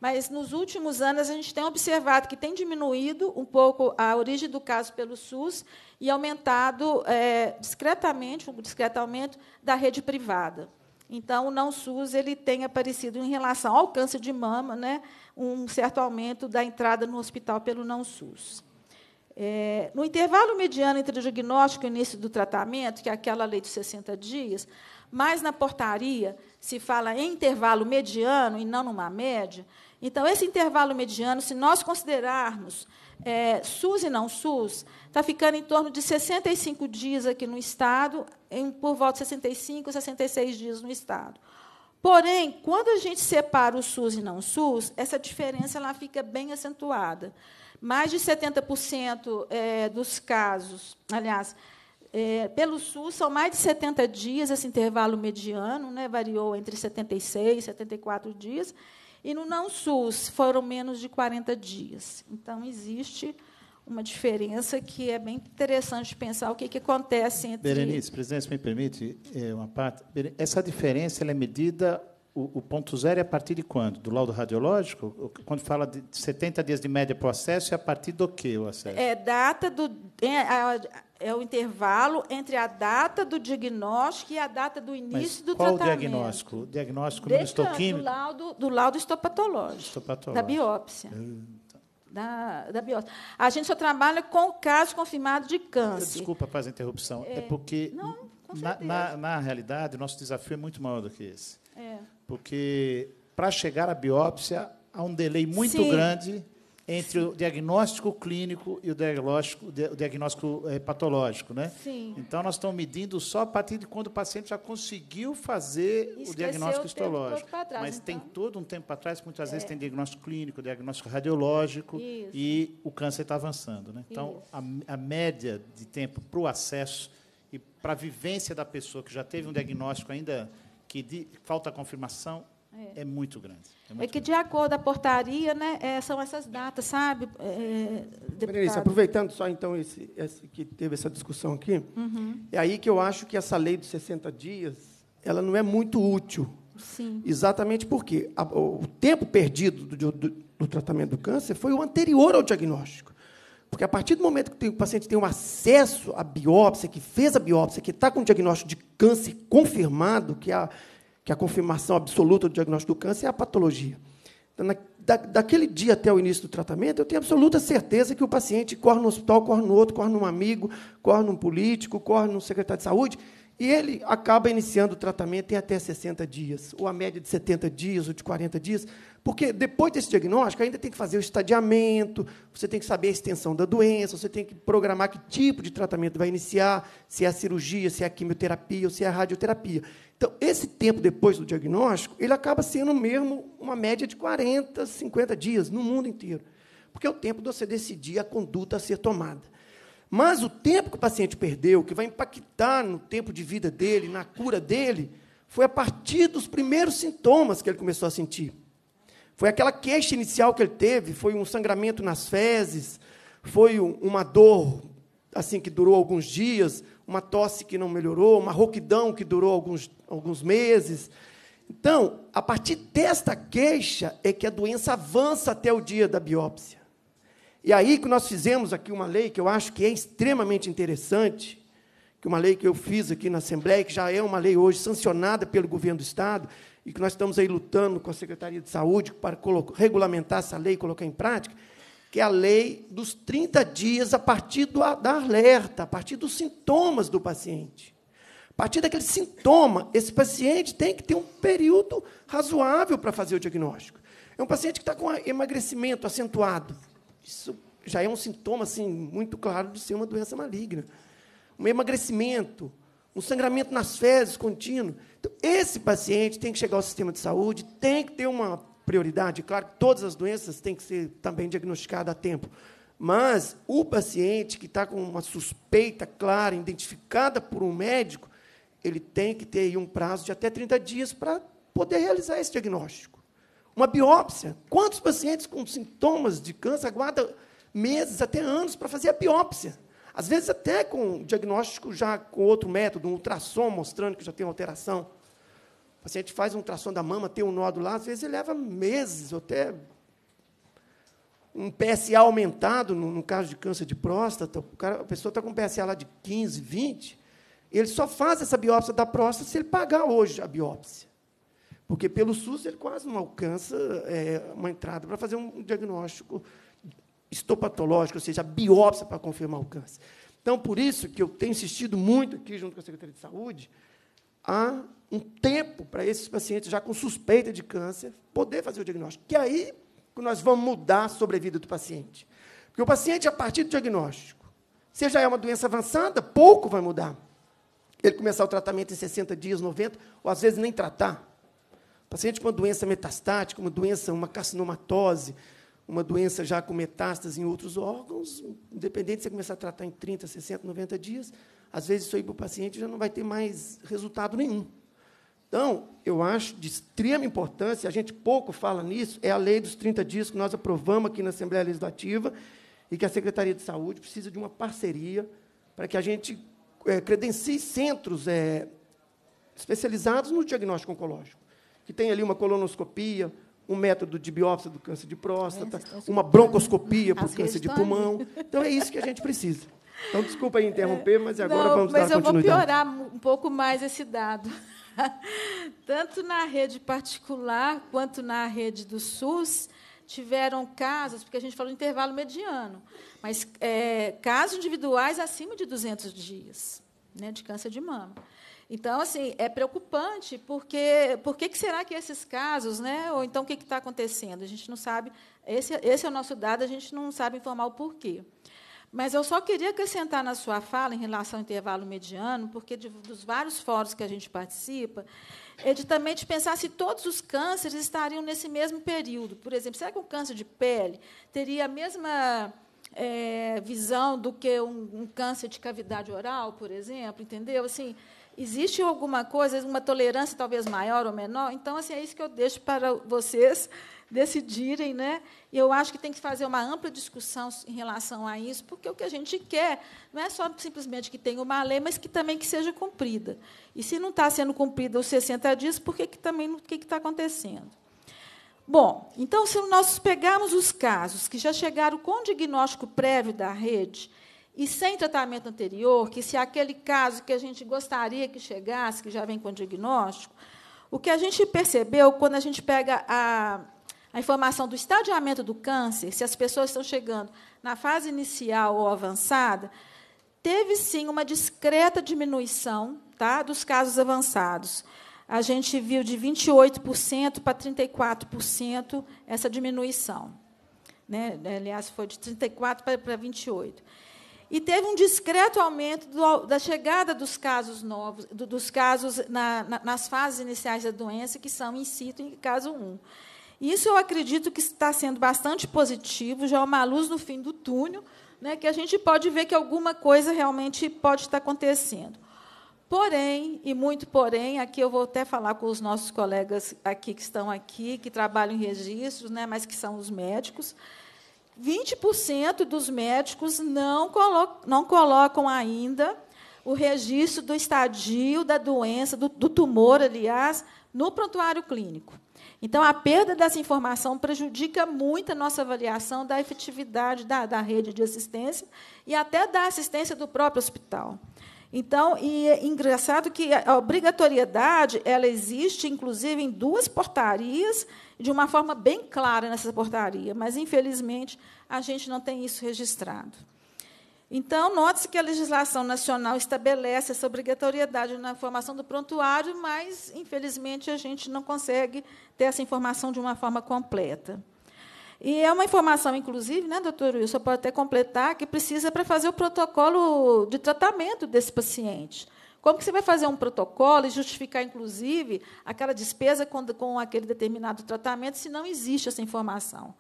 mas nos últimos anos a gente tem observado que tem diminuído um pouco a origem do caso pelo SUS e aumentado é, discretamente, um discreto aumento da rede privada. Então, o não SUS ele tem aparecido em relação ao câncer de mama, né, um certo aumento da entrada no hospital pelo não SUS. É, no intervalo mediano entre o diagnóstico e o início do tratamento, que é aquela lei de 60 dias, mas na portaria se fala em intervalo mediano e não numa média, então, esse intervalo mediano, se nós considerarmos é, SUS e não SUS, está ficando em torno de 65 dias aqui no Estado, em, por volta de 65, 66 dias no Estado. Porém, quando a gente separa o SUS e não SUS, essa diferença ela fica bem acentuada. Mais de 70% é, dos casos, aliás, é, pelo SUS, são mais de 70 dias esse intervalo mediano, né, variou entre 76 e 74 dias, e no não SUS foram menos de 40 dias. Então, existe uma diferença que é bem interessante pensar o que, que acontece entre. Berenice, presidente, me permite eh, uma parte. Essa diferença é medida o, o, ponto zero é a partir de quando? Do laudo radiológico? Quando fala de 70 dias de média para o acesso, é a partir do que o acesso? É data do é, a, é o intervalo entre a data do diagnóstico e a data do início Mas do qual tratamento. Qual o diagnóstico? O diagnóstico Desde histoquímico? Do laudo, do laudo histopatológico, da biópsia. Da, da, biópsia. A gente só trabalha com caso confirmado de câncer. Desculpa para a interrupção. É, é porque, não, na, na, na realidade, o nosso desafio é muito maior do que esse. É. Porque para chegar à biópsia há um delay muito Sim. grande entre Sim. o diagnóstico clínico e o diagnóstico, o diagnóstico é, patológico, né? Sim. Então nós estamos medindo só a partir de quando o paciente já conseguiu fazer Esqueceu o diagnóstico o histológico. Trás, Mas então. tem todo um tempo para trás, muitas é. vezes tem diagnóstico clínico, diagnóstico radiológico Isso. e o câncer está avançando, né? Então a, a média de tempo para o acesso e para a vivência da pessoa que já teve um diagnóstico ainda que de, falta confirmação é. é, muito grande. É, muito é que, grande. de acordo à portaria, né, é, são essas datas, sabe? É, Berenice, aproveitando só então esse, esse, que teve essa discussão aqui, uhum. é aí que eu acho que essa lei dos 60 dias ela não é muito útil. Sim. Exatamente porque a, o tempo perdido do, do, do tratamento do câncer foi o anterior ao diagnóstico. Porque a partir do momento que o paciente tem um acesso à biópsia, que fez a biópsia, que está com o diagnóstico de câncer confirmado, que é a, que é a confirmação absoluta do diagnóstico do câncer é a patologia. Então, na, da, daquele dia até o início do tratamento, eu tenho absoluta certeza que o paciente corre no hospital, corre no outro, corre num amigo, corre num político, corre num secretário de saúde, e ele acaba iniciando o tratamento em até 60 dias, ou a média de 70 dias, ou de 40 dias, porque depois desse diagnóstico, ainda tem que fazer o estadiamento, você tem que saber a extensão da doença, você tem que programar que tipo de tratamento vai iniciar, se é a cirurgia, se é a quimioterapia ou se é a radioterapia. Então, esse tempo depois do diagnóstico, ele acaba sendo mesmo uma média de 40, 50 dias no mundo inteiro. Porque é o tempo de você decidir a conduta a ser tomada. Mas o tempo que o paciente perdeu, que vai impactar no tempo de vida dele, na cura dele, foi a partir dos primeiros sintomas que ele começou a sentir. Foi aquela queixa inicial que ele teve, foi um sangramento nas fezes, foi uma dor assim que durou alguns dias, uma tosse que não melhorou, uma rouquidão que durou alguns, alguns meses. Então, a partir desta queixa é que a doença avança até o dia da biópsia. E aí que nós fizemos aqui uma lei que eu acho que é extremamente interessante, que uma lei que eu fiz aqui na Assembleia, que já é uma lei hoje sancionada pelo governo do Estado, e que nós estamos aí lutando com a Secretaria de Saúde para regulamentar essa lei e colocar em prática, que é a lei dos 30 dias a partir do, da alerta, a partir dos sintomas do paciente. A partir daquele sintoma, esse paciente tem que ter um período razoável para fazer o diagnóstico. É um paciente que está com emagrecimento acentuado. Isso já é um sintoma assim, muito claro de ser uma doença maligna. Um emagrecimento, um sangramento nas fezes contínuo. Então, esse paciente tem que chegar ao sistema de saúde, tem que ter uma prioridade. Claro que todas as doenças têm que ser também diagnosticadas a tempo. Mas o paciente que está com uma suspeita clara, identificada por um médico, ele tem que ter um prazo de até 30 dias para poder realizar esse diagnóstico. Uma biópsia. Quantos pacientes com sintomas de câncer aguardam meses, até anos, para fazer a biópsia? Às vezes até com diagnóstico já com outro método, um ultrassom mostrando que já tem alteração. O paciente faz um ultrassom da mama, tem um nódulo lá, às vezes ele leva meses, ou até um PSA aumentado, no, no, caso de câncer de próstata, cara, a pessoa está com um PSA lá de 15, 20, ele só faz essa biópsia da próstata se ele pagar hoje a biópsia. Porque pelo SUS ele quase não alcança é, uma entrada para fazer um diagnóstico histopatológica, ou seja, a biópsia para confirmar o câncer. Então, por isso que eu tenho insistido muito aqui, junto com a Secretaria de Saúde, há um tempo para esses pacientes já com suspeita de câncer poder fazer o diagnóstico. Que é aí que nós vamos mudar a sobrevida do paciente. Porque o paciente, a partir do diagnóstico, se já é uma doença avançada, pouco vai mudar. Ele começar o tratamento em 60 dias, 90, ou às vezes nem tratar. O paciente com uma doença metastática, uma doença, uma carcinomatose, uma doença já com metástase em outros órgãos, independente se você começar a tratar em 30, 60, 90 dias, às vezes isso aí para o paciente já não vai ter mais resultado nenhum. Então, eu acho de extrema importância, a gente pouco fala nisso, é a lei dos 30 dias que nós aprovamos aqui na Assembleia Legislativa e que a Secretaria de Saúde precisa de uma parceria para que a gente é, credencie centros é, especializados no diagnóstico oncológico, que tem ali uma colonoscopia, um método de biópsia do câncer de próstata, uma broncoscopia para o câncer de pulmão. Então, é isso que a gente precisa. Então, desculpa interromper, mas agora Não, vamos dar continuidade. Mas eu vou piorar um pouco mais esse dado. Tanto na rede particular quanto na rede do SUS, tiveram casos, porque a gente falou intervalo mediano, mas é, casos individuais acima de 200 dias né, de câncer de mama. Então, assim, é preocupante, porque por que será que esses casos, né? ou então o que está acontecendo? A gente não sabe, esse, esse é o nosso dado, a gente não sabe informar o porquê. Mas eu só queria acrescentar na sua fala, em relação ao intervalo mediano, porque de, dos vários fóruns que a gente participa, é de também de pensar se todos os cânceres estariam nesse mesmo período. Por exemplo, será que um câncer de pele teria a mesma é, visão do que um, um, câncer de cavidade oral, por exemplo? Entendeu? Assim, Existe alguma coisa, uma tolerância talvez maior ou menor? Então, assim, é isso que eu deixo para vocês decidirem. Né? Eu acho que tem que fazer uma ampla discussão em relação a isso, porque o que a gente quer não é só simplesmente que tenha uma lei, mas que também que seja cumprida. E se não está sendo cumprida os 60 dias, por que, que também o que está acontecendo? Bom, então, se nós pegarmos os casos que já chegaram com diagnóstico prévio da rede, e sem tratamento anterior, que se aquele caso que a gente gostaria que chegasse, que já vem com o diagnóstico, o que a gente percebeu quando a gente pega a, a informação do estadiamento do câncer, se as pessoas estão chegando na fase inicial ou avançada, teve sim uma discreta diminuição tá, dos casos avançados. A gente viu de 28% para 34% essa diminuição. Né? Aliás, foi de 34% para 28% e teve um discreto aumento do, da chegada dos casos novos, do, dos casos na, na, nas fases iniciais da doença, que são in situ em caso 1. Isso eu acredito que está sendo bastante positivo, já é uma luz no fim do túnel, né, que a gente pode ver que alguma coisa realmente pode estar acontecendo. Porém, e muito porém, aqui eu vou até falar com os nossos colegas aqui que estão aqui, que trabalham em registros, né, mas que são os médicos, 20% dos médicos não, colo não colocam ainda o registro do estadio da doença, do, do, tumor, aliás, no prontuário clínico. Então, a perda dessa informação prejudica muito a nossa avaliação da efetividade da, da rede de assistência e até da assistência do próprio hospital. Então, e é engraçado que a obrigatoriedade ela existe, inclusive, em duas portarias de uma forma bem clara nessa portaria, mas, infelizmente, a gente não tem isso registrado. Então, note-se que a legislação nacional estabelece essa obrigatoriedade na formação do prontuário, mas, infelizmente, a gente não consegue ter essa informação de uma forma completa. E é uma informação, inclusive, né, doutor Wilson, pode até completar, que precisa para fazer o protocolo de tratamento desse paciente. Como que você vai fazer um protocolo e justificar, inclusive, aquela despesa com, com aquele determinado tratamento se não existe essa informação?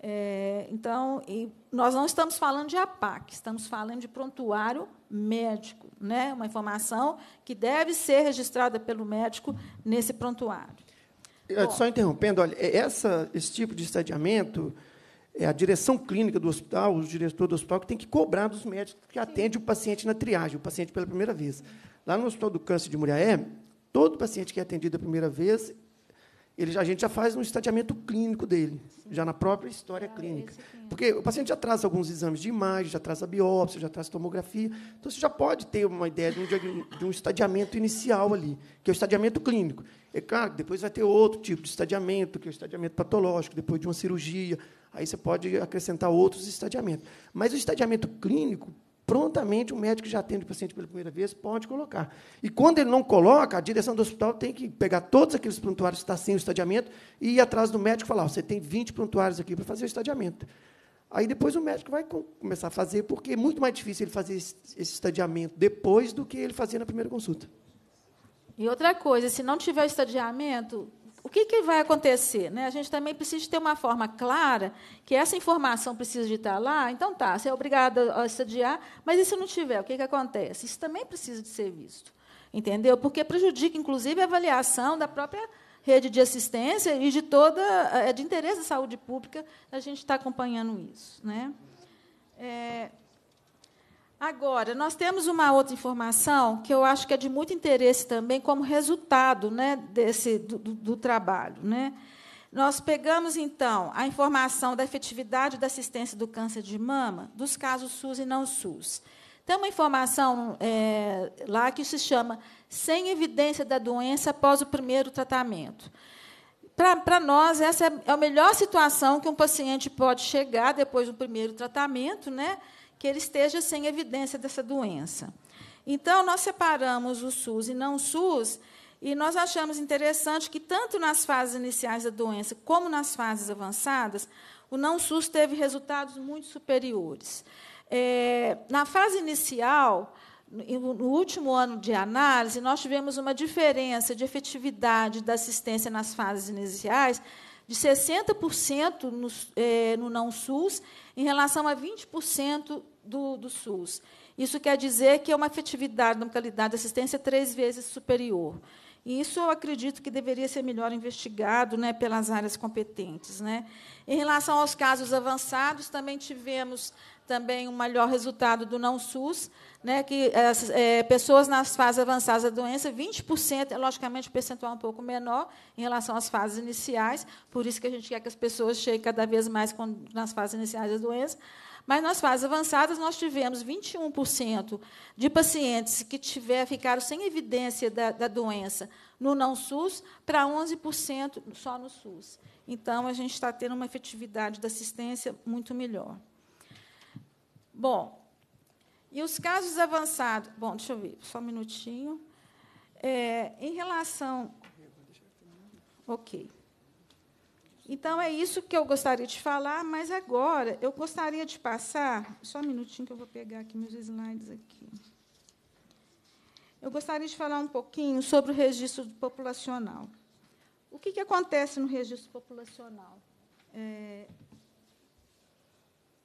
É, então, nós não estamos falando de APAC, estamos falando de prontuário médico, né? uma informação que deve ser registrada pelo médico nesse prontuário. É, Bom, Só interrompendo, olha, é, essa, esse tipo de estadiamento é a direção clínica do hospital, o diretor do hospital, que tem que cobrar dos médicos que atende o paciente na triagem, o paciente pela primeira vez. Lá no Hospital do Câncer de Muriaé, todo paciente que é atendido a primeira vez, ele, a gente já faz um estadiamento clínico dele, já na própria história ah, clínica. Porque o paciente já traz alguns exames de imagem, já traz a biópsia, já traz tomografia. Então, você já pode ter uma ideia de um, de um estadiamento inicial ali, que é o estadiamento clínico. É claro depois vai ter outro tipo de estadiamento, que é o estadiamento patológico, depois de uma cirurgia. Aí você pode acrescentar outros estadiamentos. Mas o estadiamento clínico, prontamente o médico que já atende o paciente pela primeira vez pode colocar. E quando ele não coloca, a direção do hospital tem que pegar todos aqueles prontuários que estão tá sem o estadiamento e ir atrás do médico e falar: oh, você tem 20 prontuários aqui para fazer o estadiamento. Aí depois o médico vai começar a fazer, porque é muito mais difícil ele fazer esse estadiamento depois do que ele fazia na primeira consulta. E outra coisa, se não tiver estadiamento, o que, que vai acontecer? Né? A gente também precisa ter uma forma clara que essa informação precisa de estar lá. Então, tá, você é obrigado a estadiar, mas e se não tiver? O que, que acontece? Isso também precisa de ser visto. Entendeu? Porque prejudica, inclusive, a avaliação da própria rede de assistência e de toda é de interesse da saúde pública a gente estar tá acompanhando isso, né? É, Agora, nós temos uma outra informação que eu acho que é de muito interesse também como resultado né, desse, do, do trabalho. Né? Nós pegamos, então, a informação da efetividade da assistência do câncer de mama dos casos SUS e não SUS. Tem uma informação é, lá que se chama Sem Evidência da Doença Após o Primeiro Tratamento. Para nós, essa é, é a melhor situação que um paciente pode chegar depois do primeiro tratamento, né? que ele esteja sem evidência dessa doença. Então, nós separamos o SUS e não SUS, e nós achamos interessante que, tanto nas fases iniciais da doença como nas fases avançadas, o não SUS teve resultados muito superiores. É, na fase inicial, no último ano de análise, nós tivemos uma diferença de efetividade da assistência nas fases iniciais de 60% no, é, no não SUS em relação a 20% do, do SUS. Isso quer dizer que é uma efetividade uma qualidade de assistência três vezes superior. E isso eu acredito que deveria ser melhor investigado né, pelas áreas competentes. Né? Em relação aos casos avançados, também tivemos também um melhor resultado do não SUS, né, que as, é, pessoas nas fases avançadas da doença, 20% é logicamente um percentual um pouco menor em relação às fases iniciais, por isso que a gente quer que as pessoas cheguem cada vez mais nas fases iniciais da doença. Mas nas fases avançadas nós tivemos 21% de pacientes que tiver, ficaram sem evidência da, da doença no não SUS para 11% só no SUS. Então a gente está tendo uma efetividade da assistência muito melhor. Bom, e os casos avançados. Bom, deixa eu ver, só um minutinho. É, em relação. Ok. Então, é isso que eu gostaria de falar, mas agora eu gostaria de passar. Só um minutinho que eu vou pegar aqui meus slides aqui. Eu gostaria de falar um pouquinho sobre o registro populacional. O que, que acontece no registro populacional? É,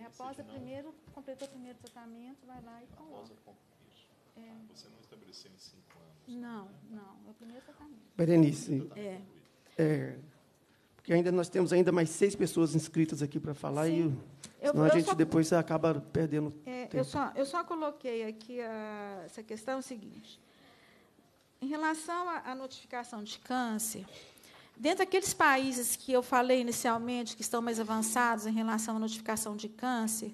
É, após o primeiro, completou o primeiro tratamento, vai lá e coloca. É. Ah, você não estabeleceu em cinco anos. Né? Não, não. É o primeiro tratamento. Berenice. É. é. Porque ainda nós temos ainda mais seis pessoas inscritas aqui para falar Sim. e senão eu a gente só, depois acaba perdendo. É, tempo. Eu, só, eu só coloquei aqui a, essa questão é o seguinte. Em relação à notificação de câncer, Dentro daqueles países que eu falei inicialmente, que estão mais avançados em relação à notificação de câncer,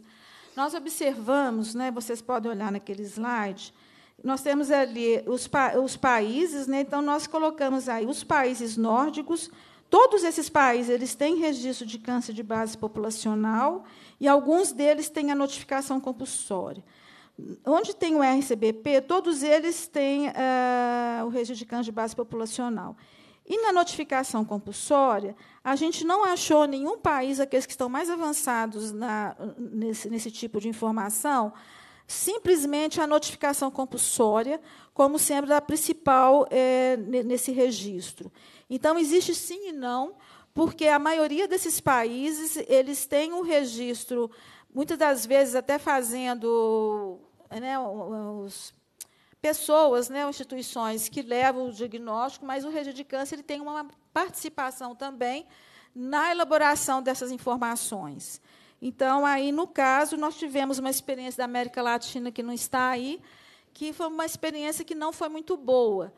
nós observamos, né, vocês podem olhar naquele slide, nós temos ali os, pa os países, né, então nós colocamos aí os países nórdicos, todos esses países eles têm registro de câncer de base populacional e alguns deles têm a notificação compulsória. Onde tem o RCBP, todos eles têm uh, o registro de câncer de base populacional. E na notificação compulsória, a gente não achou nenhum país, aqueles que estão mais avançados na, nesse, nesse tipo de informação, simplesmente a notificação compulsória como sendo a principal é, nesse registro. Então, existe sim e não, porque a maioria desses países eles têm um registro, muitas das vezes até fazendo né, os pessoas, né, instituições que levam o diagnóstico, mas o rede de câncer ele tem uma participação também na elaboração dessas informações. Então, aí, no caso, nós tivemos uma experiência da América Latina que não está aí, que foi uma experiência que não foi muito boa.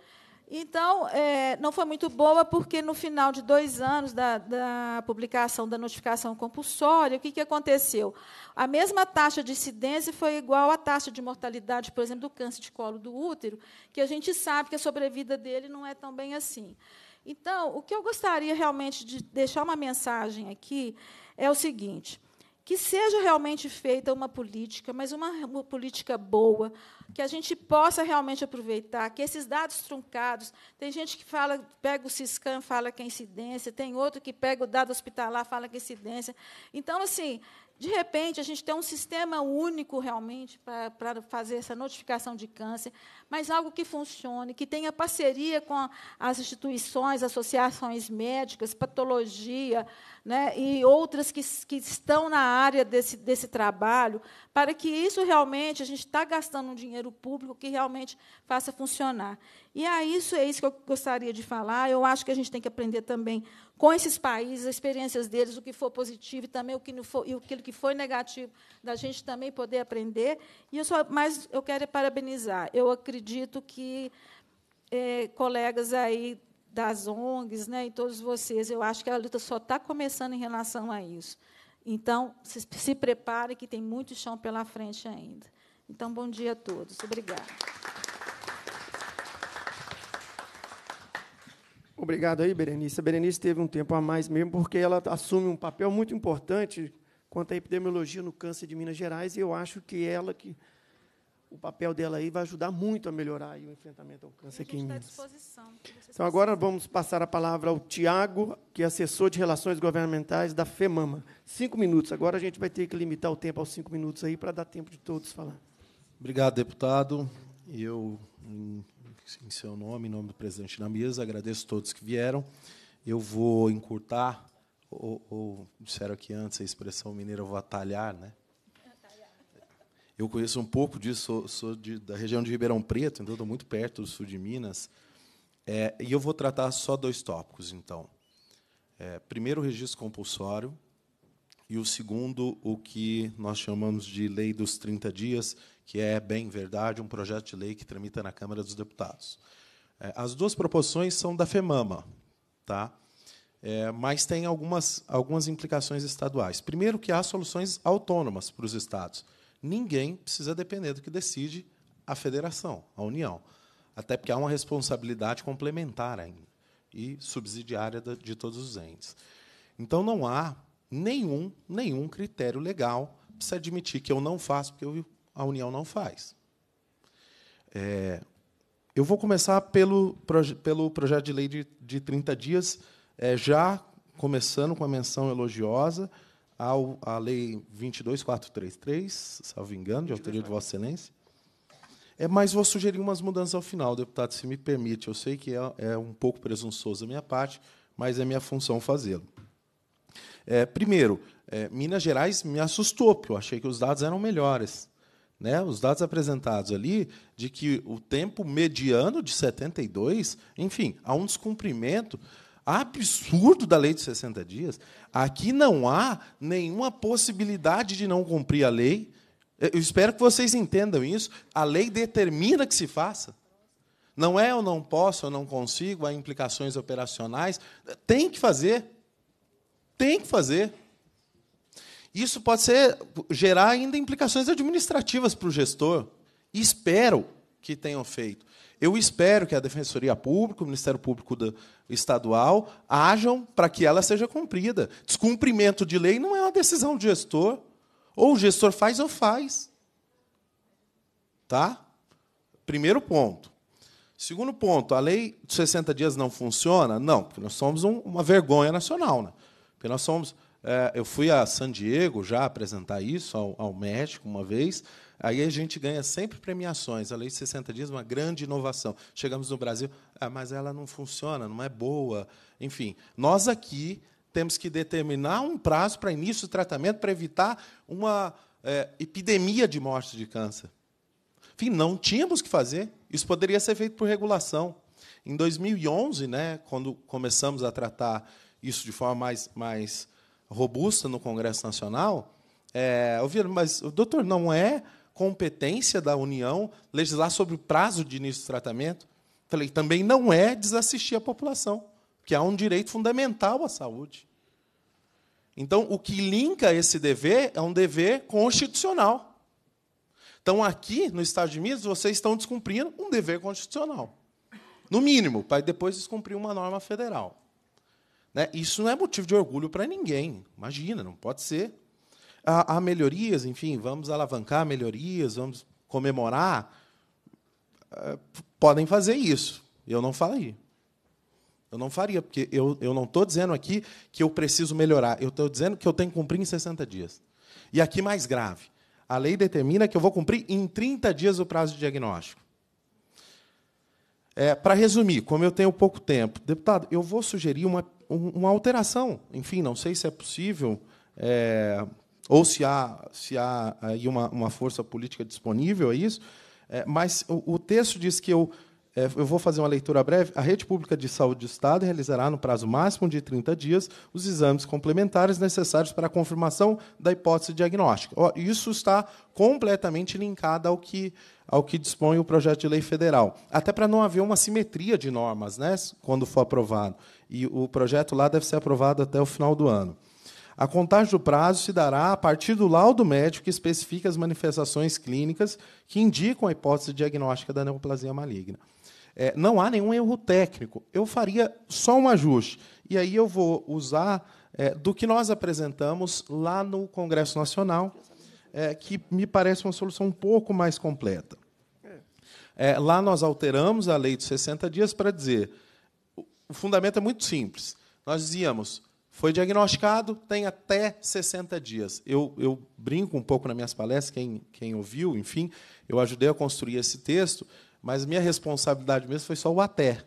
Então, é, não foi muito boa, porque no final de dois anos da, da publicação da notificação compulsória, o que, que aconteceu? A mesma taxa de incidência foi igual à taxa de mortalidade, por exemplo, do câncer de colo do útero, que a gente sabe que a sobrevida dele não é tão bem assim. Então, o que eu gostaria realmente de deixar uma mensagem aqui é o seguinte: que seja realmente feita uma política, mas uma, uma política boa, que a gente possa realmente aproveitar, que esses dados truncados, tem gente que fala, pega o CISCAM, fala que é incidência, tem outro que pega o dado hospitalar, fala que é incidência. Então, assim, de repente, a gente tem um sistema único realmente para, fazer essa notificação de câncer, mas algo que funcione, que tenha parceria com as instituições, associações médicas, patologia né, e outras que, que estão na área desse, desse trabalho, para que isso realmente, a gente está gastando um dinheiro público que realmente faça funcionar. E é isso, é isso que eu gostaria de falar. Eu acho que a gente tem que aprender também com esses países, as experiências deles, o que for positivo e também o que não for, e aquilo que foi negativo, da gente também poder aprender. E eu só, mas eu quero é parabenizar. Eu acredito que é, colegas aí das ONGs, né, e todos vocês, eu acho que a luta só está começando em relação a isso. Então, se, se prepare que tem muito chão pela frente ainda. Então, bom dia a todos. Obrigada. Obrigado aí, Berenice. A Berenice teve um tempo a mais mesmo, porque ela assume um papel muito importante quanto à epidemiologia no câncer de Minas Gerais, e eu acho que ela que o papel dela aí vai ajudar muito a melhorar o enfrentamento ao câncer aqui em tá Minas. Então, agora vamos passar a palavra ao Tiago, que é assessor de Relações Governamentais da FEMAMA. Cinco minutos. Agora a gente vai ter que limitar o tempo aos cinco minutos aí para dar tempo de todos falar. Obrigado, deputado. Eu, em, em seu nome, em nome do presidente da mesa, agradeço a todos que vieram. Eu vou encurtar, ou, ou disseram aqui antes a expressão mineira, vou atalhar, né? Eu conheço um pouco disso, sou, sou de, da região de Ribeirão Preto, então estou muito perto do sul de Minas. É, e eu vou tratar só dois tópicos, então. É, primeiro, o registro compulsório, e o segundo, o que nós chamamos de Lei dos 30 Dias, que é, bem verdade, um projeto de lei que tramita na Câmara dos Deputados. É, as duas proposições são da FEMAMA, tá? É, mas tem algumas, algumas implicações estaduais. Primeiro, que há soluções autônomas para os estados ninguém precisa depender do que decide a federação, a União. Até porque há uma responsabilidade complementar ainda e subsidiária de todos os entes. Então não há nenhum, nenhum critério legal para se admitir que eu não faço porque a União não faz. É, eu vou começar pelo, pelo projeto de lei de, de 30 dias, é, já começando com a menção elogiosa, ao, à Lei 22433, salvo engano, de autoria de Vossa Excelência. É, mas vou sugerir umas mudanças ao final, deputado, se me permite. Eu sei que é, é um pouco presunçoso da minha parte, mas é minha função fazê-lo. É, primeiro, é, Minas Gerais me assustou, porque eu achei que os dados eram melhores. Né? Os dados apresentados ali, de que o tempo mediano de 72, enfim, há um descumprimento absurdo da lei de 60 dias, aqui não há nenhuma possibilidade de não cumprir a lei. Eu espero que vocês entendam isso. A lei determina que se faça. Não é eu não posso, eu não consigo, há implicações operacionais. Tem que fazer. Tem que fazer. Isso pode ser gerar ainda implicações administrativas para o gestor. Espero que tenham feito. Eu espero que a Defensoria Pública, o Ministério Público Estadual, hajam para que ela seja cumprida. Descumprimento de lei não é uma decisão do gestor. Ou o gestor faz ou faz. Tá? Primeiro ponto. Segundo ponto, a lei de 60 dias não funciona? Não, porque nós somos um, uma vergonha nacional. Né? Porque nós somos. É, eu fui a San Diego já apresentar isso ao, ao México uma vez Aí a gente ganha sempre premiações. A Lei de 60 Dias é uma grande inovação. Chegamos no Brasil, ah, mas ela não funciona, não é boa. Enfim, nós aqui temos que determinar um prazo para início do tratamento para evitar uma é, epidemia de morte de câncer. Enfim, não tínhamos que fazer. Isso poderia ser feito por regulação. Em 2011, né, quando começamos a tratar isso de forma mais, mais robusta no Congresso Nacional, é, ouviram, mas o doutor não é competência da União legislar sobre o prazo de início de tratamento. Falei, também não é desassistir a população, que há um direito fundamental à saúde. Então, o que linka esse dever é um dever constitucional. Então, aqui, no Estado de Minas, vocês estão descumprindo um dever constitucional. No mínimo, para depois descumprir uma norma federal. Né? Isso não é motivo de orgulho para ninguém. Imagina, não pode ser há melhorias, enfim, vamos alavancar melhorias, vamos comemorar. Eh, podem fazer isso. Eu não falaria. Eu não faria, porque eu, eu não estou dizendo aqui que eu preciso melhorar. Eu estou dizendo que eu tenho que cumprir em 60 dias. E aqui mais grave. A lei determina que eu vou cumprir em 30 dias o prazo de diagnóstico. É, Para resumir, como eu tenho pouco tempo, deputado, eu vou sugerir uma, uma alteração. Enfim, não sei se é possível, é, ou se há, se há aí uma, uma força política disponível a é isso, é, mas o, o, texto diz que eu, é, eu vou fazer uma leitura breve. A rede pública de saúde do Estado realizará, no prazo máximo de 30 dias, os exames complementares necessários para a confirmação da hipótese diagnóstica. Isso está completamente linkado ao que, ao que dispõe o projeto de lei federal. Até para não haver uma simetria de normas né, quando for aprovado. E o projeto lá deve ser aprovado até o final do ano. A contagem do prazo se dará a partir do laudo médico que especifica as manifestações clínicas que indicam a hipótese diagnóstica da neoplasia maligna. É, não há nenhum erro técnico. Eu faria só um ajuste. E aí eu vou usar é, do que nós apresentamos lá no Congresso Nacional, é, que me parece uma solução um pouco mais completa. É, lá nós alteramos a lei dos 60 dias para dizer. O fundamento é muito simples. Nós dizíamos foi diagnosticado, tem até 60 dias. Eu, eu brinco um pouco nas minhas palestras, quem, quem ouviu, enfim, eu ajudei a construir esse texto, mas minha responsabilidade mesmo foi só o até.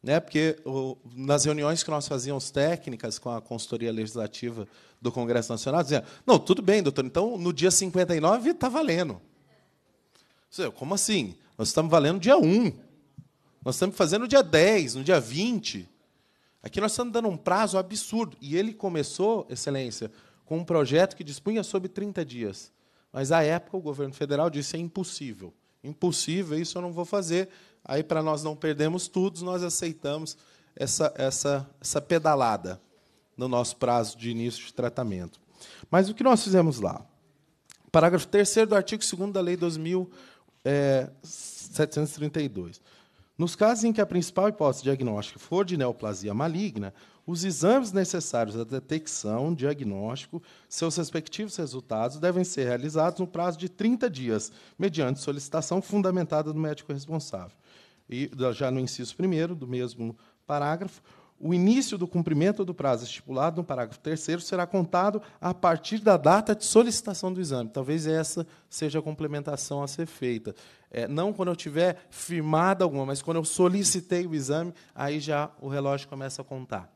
Né? Porque o, nas reuniões que nós fazíamos técnicas com a consultoria legislativa do Congresso Nacional, dizia: não, tudo bem, doutor, então no dia 59 está valendo. Dizia, Como assim? Nós estamos valendo dia 1. Nós estamos fazendo no dia 10, no dia 20. Aqui nós estamos dando um prazo absurdo. E ele começou, Excelência, com um projeto que dispunha sobre 30 dias. Mas, à época, o governo federal disse é impossível. Impossível, isso eu não vou fazer. Aí, para nós não perdermos tudo, nós aceitamos essa, essa, essa pedalada no nosso prazo de início de tratamento. Mas o que nós fizemos lá? Parágrafo 3 do artigo 2 da Lei 2732. Nos casos em que a principal hipótese diagnóstica for de neoplasia maligna, os exames necessários à detecção, diagnóstico, seus respectivos resultados devem ser realizados no prazo de 30 dias, mediante solicitação fundamentada do médico responsável. E já no inciso primeiro do mesmo parágrafo, o início do cumprimento do prazo estipulado no parágrafo 3 será contado a partir da data de solicitação do exame. Talvez essa seja a complementação a ser feita. É, não quando eu tiver firmada alguma, mas quando eu solicitei o exame, aí já o relógio começa a contar.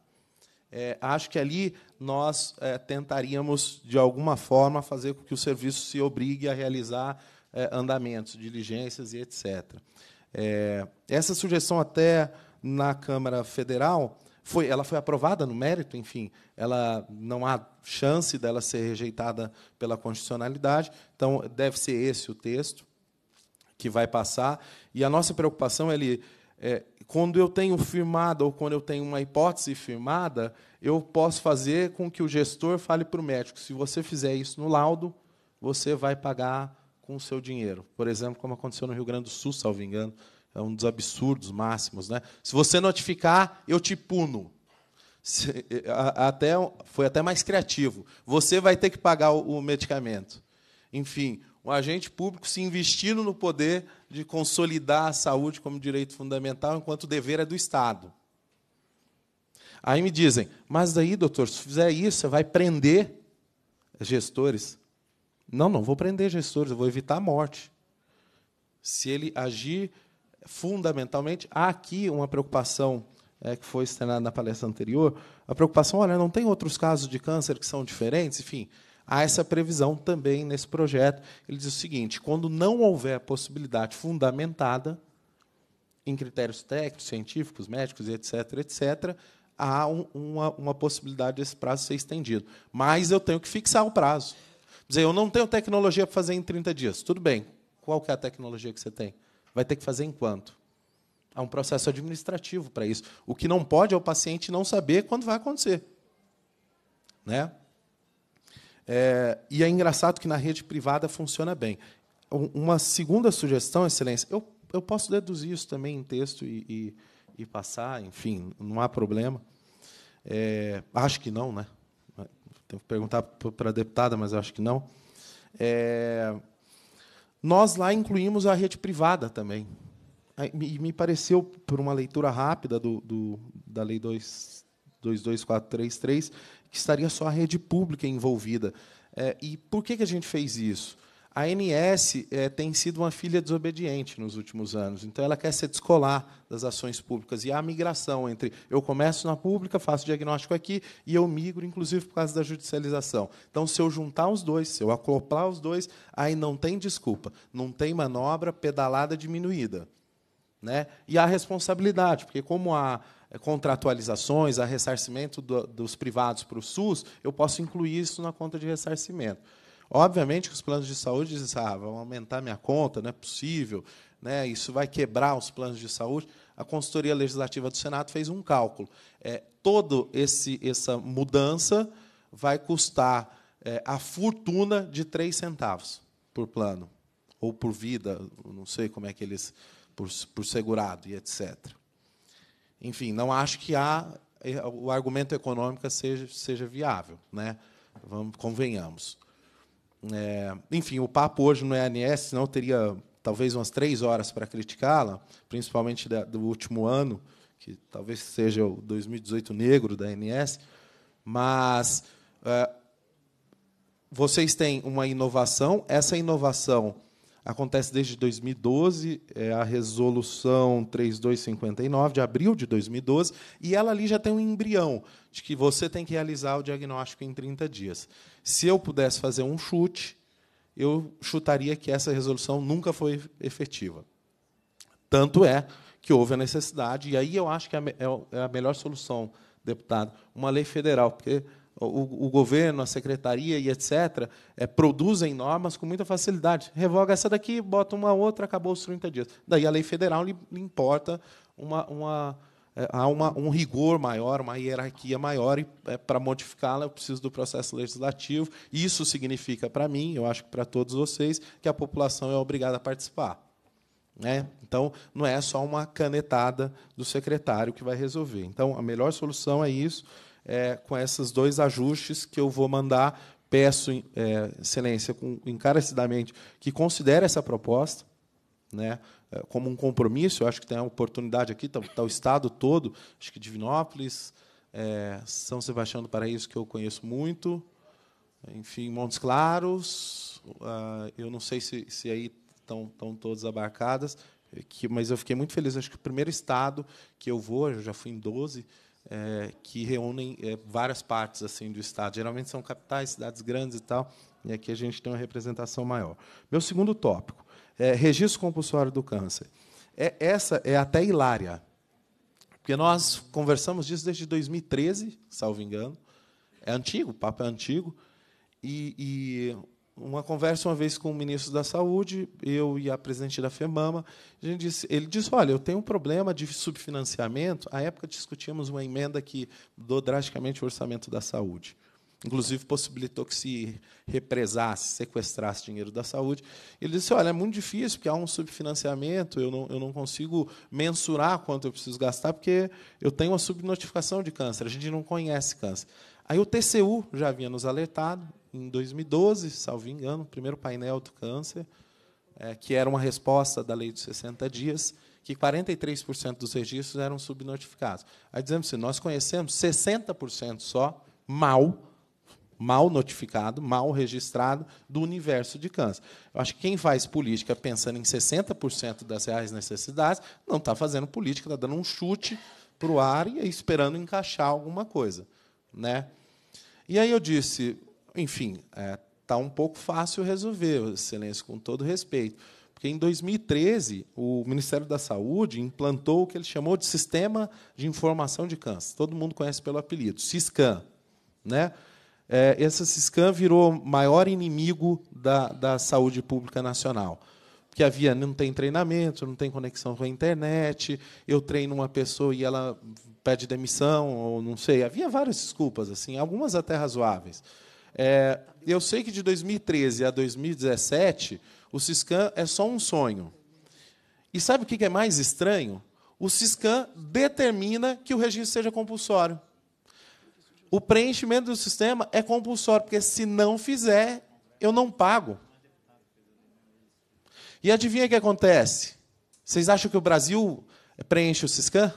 É, acho que ali nós é, tentaríamos, de alguma forma, fazer com que o serviço se obrigue a realizar é, andamentos, diligências e etc. É, essa sugestão até na Câmara Federal, foi, ela foi aprovada no mérito, enfim, ela não há chance dela ser rejeitada pela constitucionalidade, então deve ser esse o texto que vai passar. E a nossa preocupação ele é, quando eu tenho firmado ou quando eu tenho uma hipótese firmada, eu posso fazer com que o gestor fale para o médico: se você fizer isso no laudo, você vai pagar com o seu dinheiro. Por exemplo, como aconteceu no Rio Grande do Sul, salvo engano, é um dos absurdos máximos, né? Se você notificar, eu te puno. Se, até, foi até mais criativo. Você vai ter que pagar o, o medicamento. Enfim, o agente público se investindo no poder de consolidar a saúde como direito fundamental, enquanto dever é do Estado. Aí me dizem, mas daí, doutor, se fizer isso, você vai prender gestores? Não, não vou prender gestores, eu vou evitar a morte. Se ele agir fundamentalmente, há aqui uma preocupação é, que foi externada na palestra anterior, a preocupação, olha, não tem outros casos de câncer que são diferentes? Enfim, há essa previsão também nesse projeto. Ele diz o seguinte, quando não houver possibilidade fundamentada em critérios técnicos, científicos, médicos, etc., etc., há um, uma, uma possibilidade desse prazo ser estendido. Mas eu tenho que fixar o prazo. Quer dizer, eu não tenho tecnologia para fazer em 30 dias. Tudo bem. Qual que é a tecnologia que você tem? Vai ter que fazer enquanto? Há um processo administrativo para isso. O que não pode é o paciente não saber quando vai acontecer. Né? É, e é engraçado que na rede privada funciona bem. Uma segunda sugestão, Excelência, eu, eu posso deduzir isso também em texto e, e, e passar, enfim, não há problema. É, acho que não, né? Tenho que perguntar para a deputada, mas acho que não. É, nós lá incluímos a rede privada também. E me pareceu, por uma leitura rápida do, do da Lei 22433, que estaria só a rede pública envolvida. É, e por que, que a gente fez isso? A ANS é, eh, tem sido uma filha desobediente nos últimos anos, então ela quer se descolar das ações públicas. E há a migração entre eu começo na pública, faço diagnóstico aqui e eu migro, inclusive por causa da judicialização. Então, se eu juntar os dois, se eu acoplar os dois, aí não tem desculpa, não tem manobra pedalada diminuída. Né? E há responsabilidade, porque como há eh, contratualizações, há ressarcimento do, dos privados para o SUS, eu posso incluir isso na conta de ressarcimento. Obviamente que os planos de saúde dizem, assim, ah, vão aumentar minha conta, não é possível, né? isso vai quebrar os planos de saúde. A consultoria legislativa do Senado fez um cálculo. É, todo esse essa mudança vai custar é, a fortuna de 3 centavos por plano, ou por vida, não sei como é que eles. por, por segurado e etc. Enfim, não acho que há, é, o argumento econômico seja, seja viável. Né? Vamos, convenhamos. É, enfim, o papo hoje não é ANS, senão teria talvez umas três horas para criticá-la, principalmente da, do último ano, que talvez seja o 2018 negro da ANS. Mas é, vocês têm uma inovação, essa inovação acontece desde 2012, é a resolução 3259 de abril de 2012, e ela ali já tem um embrião de que você tem que realizar o diagnóstico em 30 dias. Se eu pudesse fazer um chute, eu chutaria que essa resolução nunca foi efetiva. Tanto é que houve a necessidade, e aí eu acho que é a é é melhor solução, deputado, uma lei federal, porque o, o governo, a secretaria e etc., é, produzem normas com muita facilidade. Revoga essa daqui, bota uma outra, acabou os 30 dias. Daí a lei federal lhe, lhe importa uma, uma é, há uma, um rigor maior, uma hierarquia maior, e é, para modificá-la eu preciso do processo legislativo. Isso significa para mim, eu acho que para todos vocês, que a população é obrigada a participar. Né? Então, não é só uma canetada do secretário que vai resolver. Então, a melhor solução é isso é, com esses dois ajustes que eu vou mandar. Peço, é, Excelência, com, encarecidamente, que considere essa proposta né, é, como um compromisso. Eu acho que tem a oportunidade aqui, está tá o Estado todo, acho que Divinópolis, é, São Sebastião do Paraíso, que eu conheço muito, enfim, Montes Claros, uh, eu não sei se, se aí estão, estão todas abarcadas, é que, mas eu fiquei muito feliz. Acho que o primeiro estado que eu vou, eu já fui em 12, é, que reúnem é, várias partes assim do estado. Geralmente são capitais, cidades grandes e tal, e aqui a gente tem uma representação maior. Meu segundo tópico é registro compulsório do câncer. É, essa é até hilária, porque nós conversamos disso desde 2013, salvo engano. É antigo, o papo é antigo. E, e uma conversa uma vez com o ministro da Saúde, eu e a presidente da FEMAMA. Disse, ele disse: Olha, eu tenho um problema de subfinanciamento. À época, discutíamos uma emenda que mudou drasticamente o orçamento da saúde. Inclusive, possibilitou que se represasse, sequestrasse dinheiro da saúde. Ele disse: Olha, é muito difícil, porque há um subfinanciamento, eu não, eu não consigo mensurar quanto eu preciso gastar, porque eu tenho uma subnotificação de câncer, a gente não conhece câncer. Aí o TCU já havia nos alertado, em 2012, salvo engano, o primeiro painel do câncer, é, que era uma resposta da lei de 60 dias, que 43% dos registros eram subnotificados. Aí dizemos assim, nós conhecemos 60% só mal, mal notificado, mal registrado do universo de câncer. Eu acho que quem faz política pensando em 60% das reais necessidades não está fazendo política, está dando um chute para o ar e é esperando encaixar alguma coisa. Né? E aí eu disse, enfim, está é, tá um pouco fácil resolver, Excelência, com todo respeito. Porque em 2013, o Ministério da Saúde implantou o que ele chamou de Sistema de Informação de Câncer. Todo mundo conhece pelo apelido, SISCAN. Né? É, essa SISCAN virou maior inimigo da, da saúde pública nacional que havia não tem treinamento, não tem conexão com a internet, eu treino uma pessoa e ela pede demissão, ou não sei. Havia várias desculpas, assim, algumas até razoáveis. É, eu sei que de 2013 a 2017, o Siscan é só um sonho. E sabe o que é mais estranho? O Siscan determina que o registro seja compulsório. O preenchimento do sistema é compulsório, porque se não fizer, eu não pago. E adivinha o que acontece? Vocês acham que o Brasil preenche o Siscan?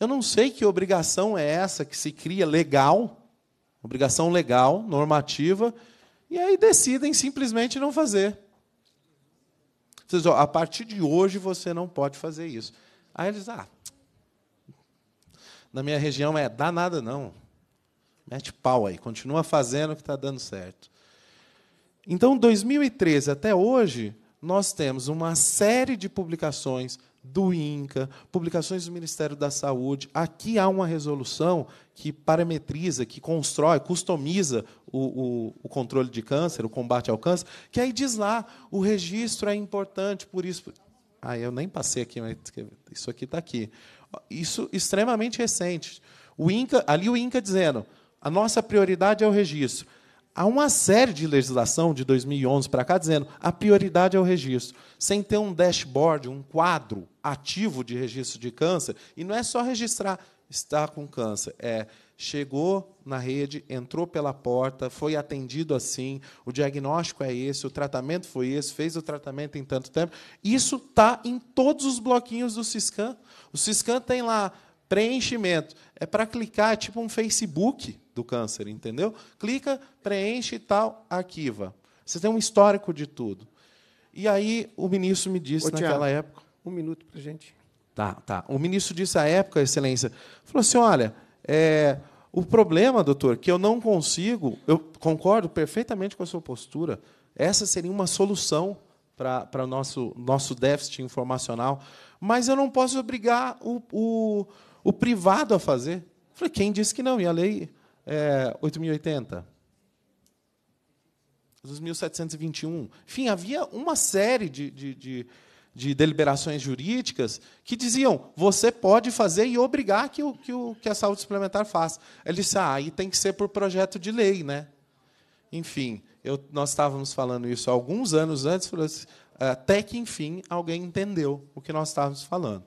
Eu não sei que obrigação é essa que se cria legal obrigação legal, normativa, e aí decidem simplesmente não fazer. Vocês, a partir de hoje você não pode fazer isso. Aí eles, ah, na minha região é dá nada não. Mete pau aí, continua fazendo o que está dando certo. Então, 2013 até hoje, nós temos uma série de publicações do INCA, publicações do Ministério da Saúde. Aqui há uma resolução que parametriza, que constrói, customiza o, o, o, controle de câncer, o combate ao câncer, que aí diz lá, o registro é importante, por isso. Ah, eu nem passei aqui, mas isso aqui está aqui. Isso extremamente recente. O INCA, ali o INCA dizendo, a nossa prioridade é o registro há uma série de legislação de 2011 para cá dizendo a prioridade é o registro, sem ter um dashboard, um quadro ativo de registro de câncer. E não é só registrar está com câncer, é chegou na rede, entrou pela porta, foi atendido assim, o diagnóstico é esse, o tratamento foi esse, fez o tratamento em tanto tempo. Isso está em todos os bloquinhos do Siscan. O Siscan tem lá preenchimento, é para clicar, é tipo um Facebook do câncer, entendeu? Clica, preenche e tal, arquiva. Você tem um histórico de tudo. E aí o ministro me disse Ô, naquela Thiago, época. Um minuto para gente. Tá, tá. O ministro disse à época, Excelência, falou assim: olha, é, o problema, doutor, que eu não consigo, eu concordo perfeitamente com a sua postura, essa seria uma solução para o nosso, nosso déficit informacional, mas eu não posso obrigar o, o, o privado a fazer. Eu falei, quem disse que não? E a lei é, 8080? Dos 1721. Enfim, havia uma série de, de, de, de, deliberações jurídicas que diziam: você pode fazer e obrigar que, o, que, o, que a saúde suplementar faça. Ele disse: ah, aí tem que ser por projeto de lei, né? Enfim, eu, nós estávamos falando isso alguns anos antes, assim, até que, enfim, alguém entendeu o que nós estávamos falando.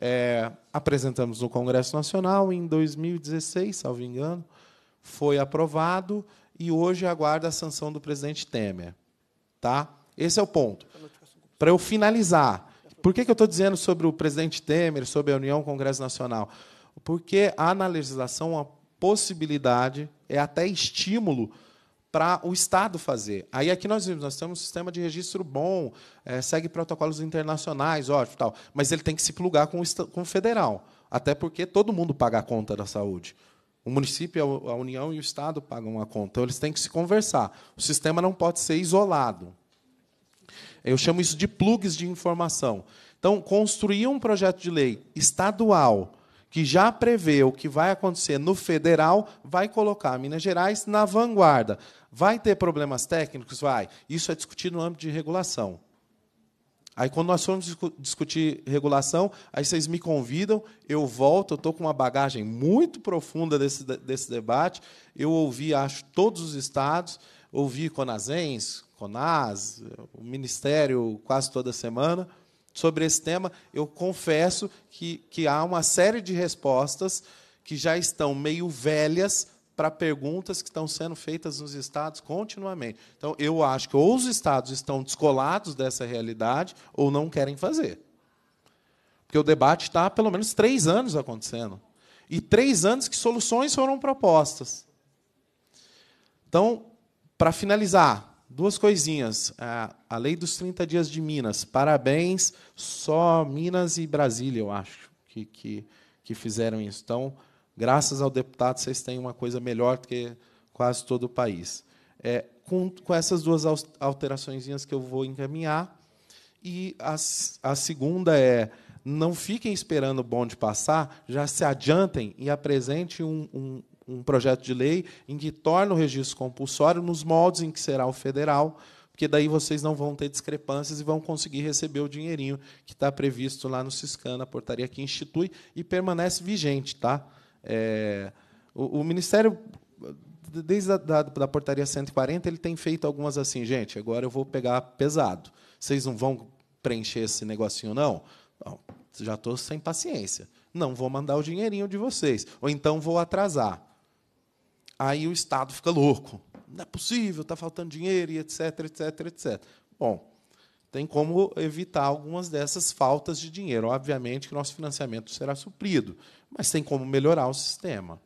É, apresentamos no Congresso Nacional em 2016, salvo engano, foi aprovado e hoje aguarda a sanção do presidente Temer. Tá? Esse é o ponto. Para eu finalizar, por que, que eu estou dizendo sobre o presidente Temer, sobre a União Congresso Nacional? Porque há na legislação uma possibilidade, é até estímulo para o Estado fazer. Aí aqui nós vimos, nós temos um sistema de registro bom, é, segue protocolos internacionais, ótimo, tal, mas ele tem que se plugar com o, com o federal, até porque todo mundo paga a conta da saúde. O município, a União e o Estado pagam uma conta. Então, eles têm que se conversar. O sistema não pode ser isolado. Eu chamo isso de plugs de informação. Então, construir um projeto de lei estadual que já prevê o que vai acontecer no federal, vai colocar Minas Gerais na vanguarda. Vai ter problemas técnicos? Vai. Isso é discutido no âmbito de regulação. Aí, quando nós formos discutir regulação, aí vocês me convidam, eu volto, eu estou com uma bagagem muito profunda desse, desse debate. Eu ouvi, acho, todos os estados, ouvi Conazens, Conas, o Ministério quase toda semana, sobre esse tema. Eu confesso que, que há uma série de respostas que já estão meio velhas, para perguntas que estão sendo feitas nos estados continuamente. Então, eu acho que ou os estados estão descolados dessa realidade ou não querem fazer. Porque o debate está há pelo menos três anos acontecendo. E três anos que soluções foram propostas. Então, para finalizar, duas coisinhas. É, a lei dos 30 dias de Minas. Parabéns, só Minas e Brasília, eu acho, que, que, que fizeram isso. Então, Graças ao deputado, vocês têm uma coisa melhor do que quase todo o país. É, com, com essas duas alterações que eu vou encaminhar. E a, a segunda é não fiquem esperando o bonde passar, já se adiantem e apresentem um, um, um, projeto de lei em que torne o registro compulsório nos moldes em que será o federal, porque daí vocês não vão ter discrepâncias e vão conseguir receber o dinheirinho que está previsto lá no Ciscan, na portaria que institui e permanece vigente, tá? É, o, o, Ministério, desde a da, da portaria 140, ele tem feito algumas assim, gente, agora eu vou pegar pesado. Vocês não vão preencher esse negocinho, não? não já estou sem paciência. Não vou mandar o dinheirinho de vocês. Ou então vou atrasar. Aí o Estado fica louco. Não é possível, está faltando dinheiro e etc, etc, etc. Bom, tem como evitar algumas dessas faltas de dinheiro. Obviamente que nosso financiamento será suprido, mas tem como melhorar o sistema.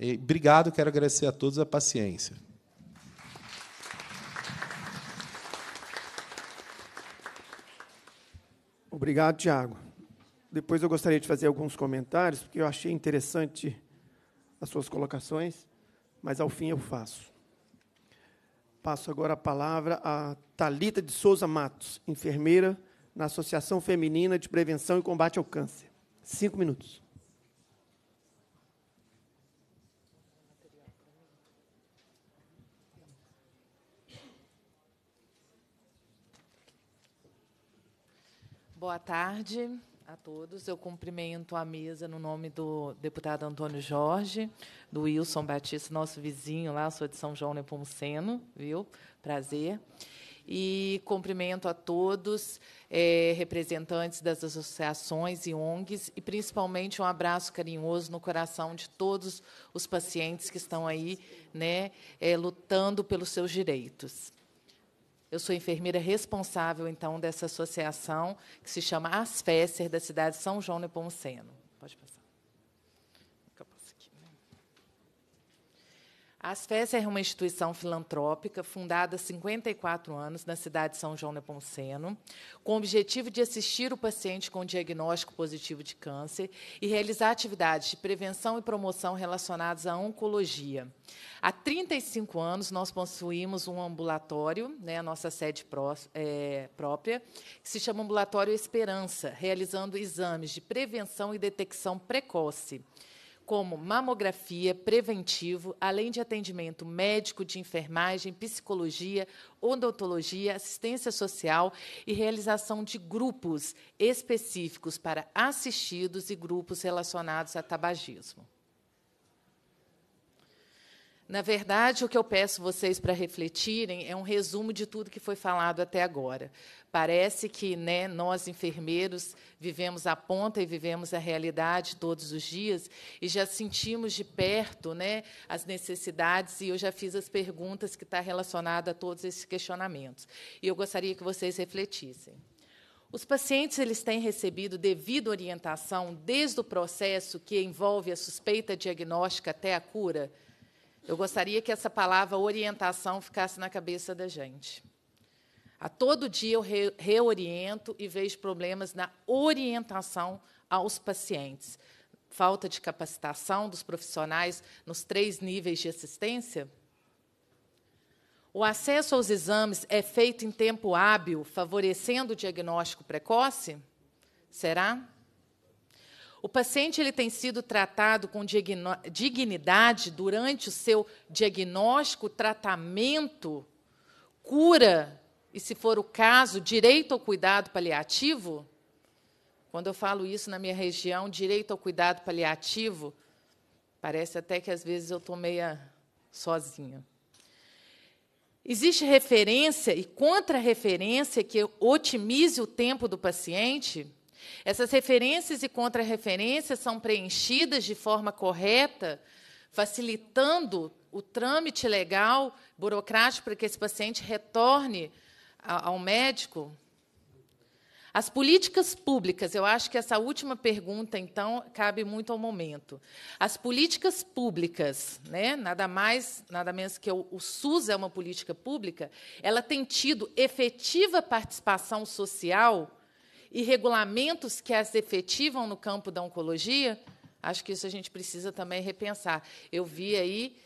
E, obrigado, quero agradecer a todos a paciência. Obrigado, Tiago. Depois eu gostaria de fazer alguns comentários, porque eu achei interessante as suas colocações, mas ao fim eu faço. Passo agora a palavra a Talita de Souza Matos, enfermeira na Associação Feminina de Prevenção e Combate ao Câncer. Cinco minutos. Boa tarde a todos. Eu cumprimento a mesa no nome do deputado Antônio Jorge, do Wilson Batista, nosso vizinho lá, sou de São João Nepomuceno, viu? Prazer. E cumprimento a todos, é, representantes das associações e ONGs, e principalmente um abraço carinhoso no coração de todos os pacientes que estão aí né, é, lutando pelos seus direitos. Eu sou enfermeira responsável, então, dessa associação que se chama Asfécer, da cidade de São João Nepomuceno. Pode passar. As FES é uma instituição filantrópica fundada há 54 anos na cidade de São João Neponceno, com o objetivo de assistir o paciente com diagnóstico positivo de câncer e realizar atividades de prevenção e promoção relacionadas à oncologia. Há 35 anos, nós possuímos um ambulatório, né, a nossa sede pró é, própria, que se chama Ambulatório Esperança, realizando exames de prevenção e detecção precoce como mamografia, preventivo, além de atendimento médico, de enfermagem, psicologia, odontologia, assistência social e realização de grupos específicos para assistidos e grupos relacionados a tabagismo. Na verdade, o que eu peço vocês para refletirem é um resumo de tudo que foi falado até agora. Parece que né, nós, enfermeiros, vivemos a ponta e vivemos a realidade todos os dias e já sentimos de perto né, as necessidades, e eu já fiz as perguntas que estão tá relacionadas a todos esses questionamentos. E eu gostaria que vocês refletissem. Os pacientes eles têm recebido devida orientação desde o processo que envolve a suspeita diagnóstica até a cura? Eu gostaria que essa palavra orientação ficasse na cabeça da gente. A todo dia eu re reoriento e vejo problemas na orientação aos pacientes. Falta de capacitação dos profissionais nos três níveis de assistência? O acesso aos exames é feito em tempo hábil, favorecendo o diagnóstico precoce? Será? O paciente ele tem sido tratado com dignidade durante o seu diagnóstico, tratamento, cura e, se for o caso, direito ao cuidado paliativo? Quando eu falo isso na minha região, direito ao cuidado paliativo, parece até que às vezes eu estou meia sozinha. Existe referência e contra-referência que otimize o tempo do paciente? Essas referências e contrarreferências são preenchidas de forma correta, facilitando o trâmite legal, burocrático, para que esse paciente retorne ao médico? As políticas públicas, eu acho que essa última pergunta, então, cabe muito ao momento. As políticas públicas, né, nada mais, nada menos que o, o SUS é uma política pública, ela tem tido efetiva participação social e regulamentos que as efetivam no campo da oncologia, acho que isso a gente precisa também repensar. Eu vi aí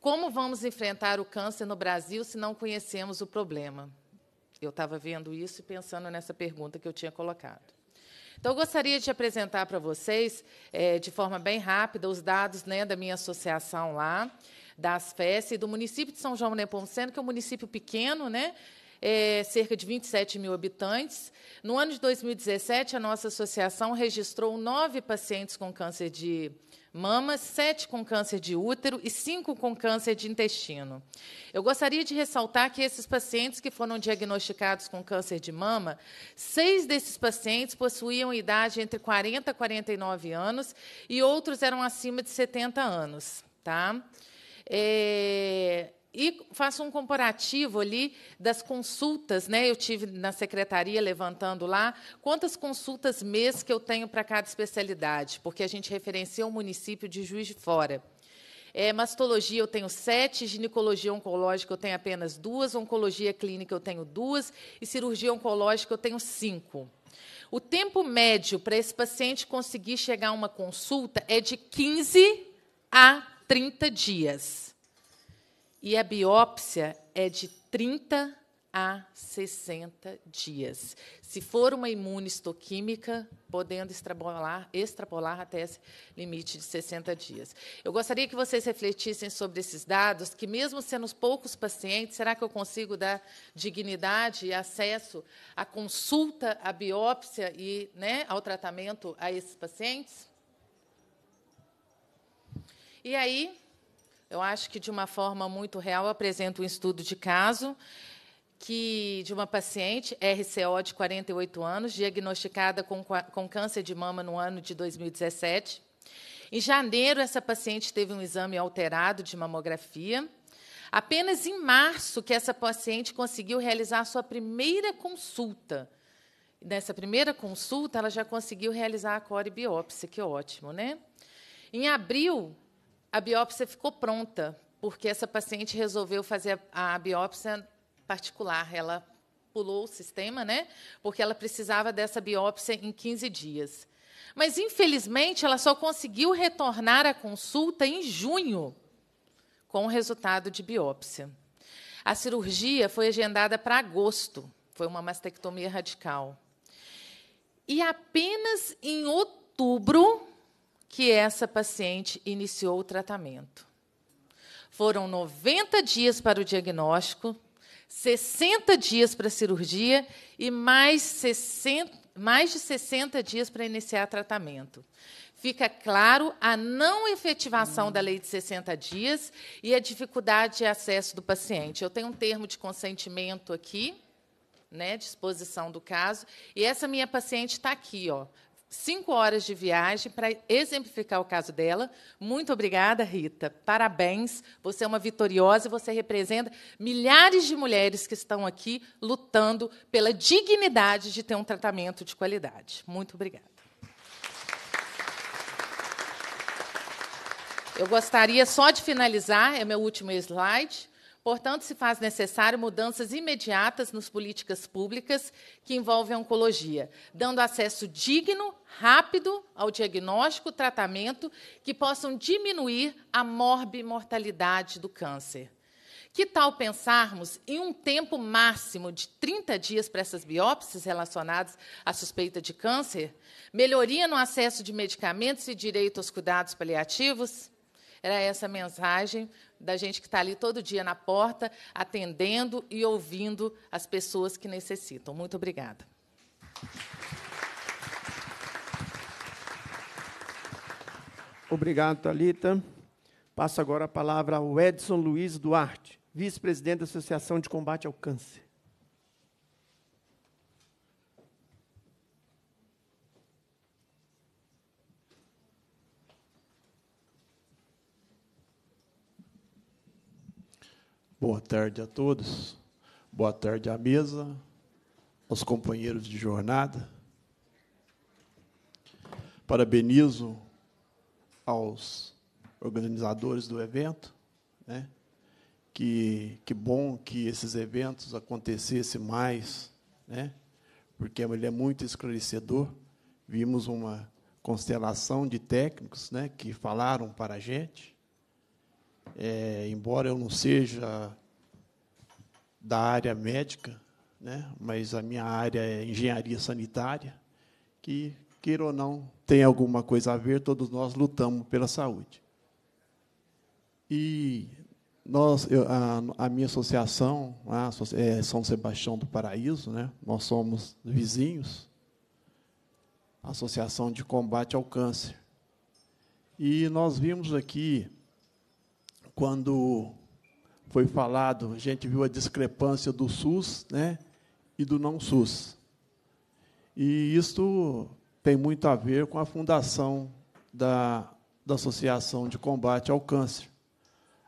como vamos enfrentar o câncer no Brasil se não conhecemos o problema. Eu estava vendo isso e pensando nessa pergunta que eu tinha colocado. Então, eu gostaria de apresentar para vocês, é, de forma bem rápida, os dados né, da minha associação lá, das FES e do município de São João Nepomuceno, que é um município pequeno, né, é, cerca de 27 mil habitantes. No ano de 2017, a nossa associação registrou nove pacientes com câncer de mama, sete com câncer de útero e cinco com câncer de intestino. Eu gostaria de ressaltar que esses pacientes que foram diagnosticados com câncer de mama, seis desses pacientes possuíam idade entre 40 e 49 anos e outros eram acima de 70 anos. Tá? É, e faço um comparativo ali das consultas, né? Eu tive na secretaria levantando lá quantas consultas mês que eu tenho para cada especialidade, porque a gente referencia o município de Juiz de Fora. É, mastologia eu tenho sete, ginecologia oncológica eu tenho apenas duas, oncologia clínica eu tenho duas e cirurgia oncológica eu tenho cinco. O tempo médio para esse paciente conseguir chegar a uma consulta é de 15 a 30 dias. E a biópsia é de 30 a 60 dias. Se for uma imunistoquímica, podendo extrapolar, extrapolar até esse limite de 60 dias. Eu gostaria que vocês refletissem sobre esses dados, que mesmo sendo poucos pacientes, será que eu consigo dar dignidade e acesso à consulta, à biópsia e né, ao tratamento a esses pacientes? E aí, eu acho que, de uma forma muito real, apresento um estudo de caso que de uma paciente, RCO de 48 anos, diagnosticada com, com câncer de mama no ano de 2017. Em janeiro, essa paciente teve um exame alterado de mamografia. Apenas em março que essa paciente conseguiu realizar sua primeira consulta. Nessa primeira consulta, ela já conseguiu realizar a core biópsia, que é ótimo, né? Em abril, a biópsia ficou pronta, porque essa paciente resolveu fazer a, a biópsia particular. Ela pulou o sistema, né? Porque ela precisava dessa biópsia em 15 dias. Mas, infelizmente, ela só conseguiu retornar à consulta em junho com o resultado de biópsia. A cirurgia foi agendada para agosto, foi uma mastectomia radical. E apenas em outubro que essa paciente iniciou o tratamento. Foram 90 dias para o diagnóstico, 60 dias para a cirurgia e mais, 60, mais de 60 dias para iniciar tratamento. Fica claro a não efetivação da lei de 60 dias e a dificuldade de acesso do paciente. Eu tenho um termo de consentimento aqui, né, disposição do caso, e essa minha paciente está aqui, ó, cinco horas de viagem para exemplificar o caso dela. Muito obrigada, Rita. Parabéns. Você é uma vitoriosa e você representa milhares de mulheres que estão aqui lutando pela dignidade de ter um tratamento de qualidade. Muito obrigada. Eu gostaria só de finalizar, é meu último slide, Portanto, se faz necessário mudanças imediatas nas políticas públicas que envolvem a oncologia, dando acesso digno, rápido ao diagnóstico, tratamento que possam diminuir a morbimortalidade do câncer. Que tal pensarmos em um tempo máximo de 30 dias para essas biópsias relacionadas à suspeita de câncer? Melhoria no acesso de medicamentos e direito aos cuidados paliativos? Era essa a mensagem da gente que está ali todo dia na porta, atendendo e ouvindo as pessoas que necessitam. Muito obrigada. Obrigado, Talita. Passo agora a palavra ao Edson Luiz Duarte, vice-presidente da Associação de Combate ao Câncer. Boa tarde a todos. Boa tarde à mesa, aos companheiros de jornada. Parabenizo aos organizadores do evento, né? Que que bom que esses eventos acontecessem mais, né? Porque ele é muito esclarecedor. Vimos uma constelação de técnicos, né, que falaram para a gente é, embora eu não seja da área médica, né, mas a minha área é engenharia sanitária, que, queira ou não, tem alguma coisa a ver, todos nós lutamos pela saúde. E nós, eu, a, a, minha associação, a, é São Sebastião do Paraíso, né, nós somos vizinhos, Associação de Combate ao Câncer. E nós vimos aqui quando foi falado, a gente viu a discrepância do SUS né, e do não SUS. E isso tem muito a ver com a fundação da, da Associação de Combate ao Câncer.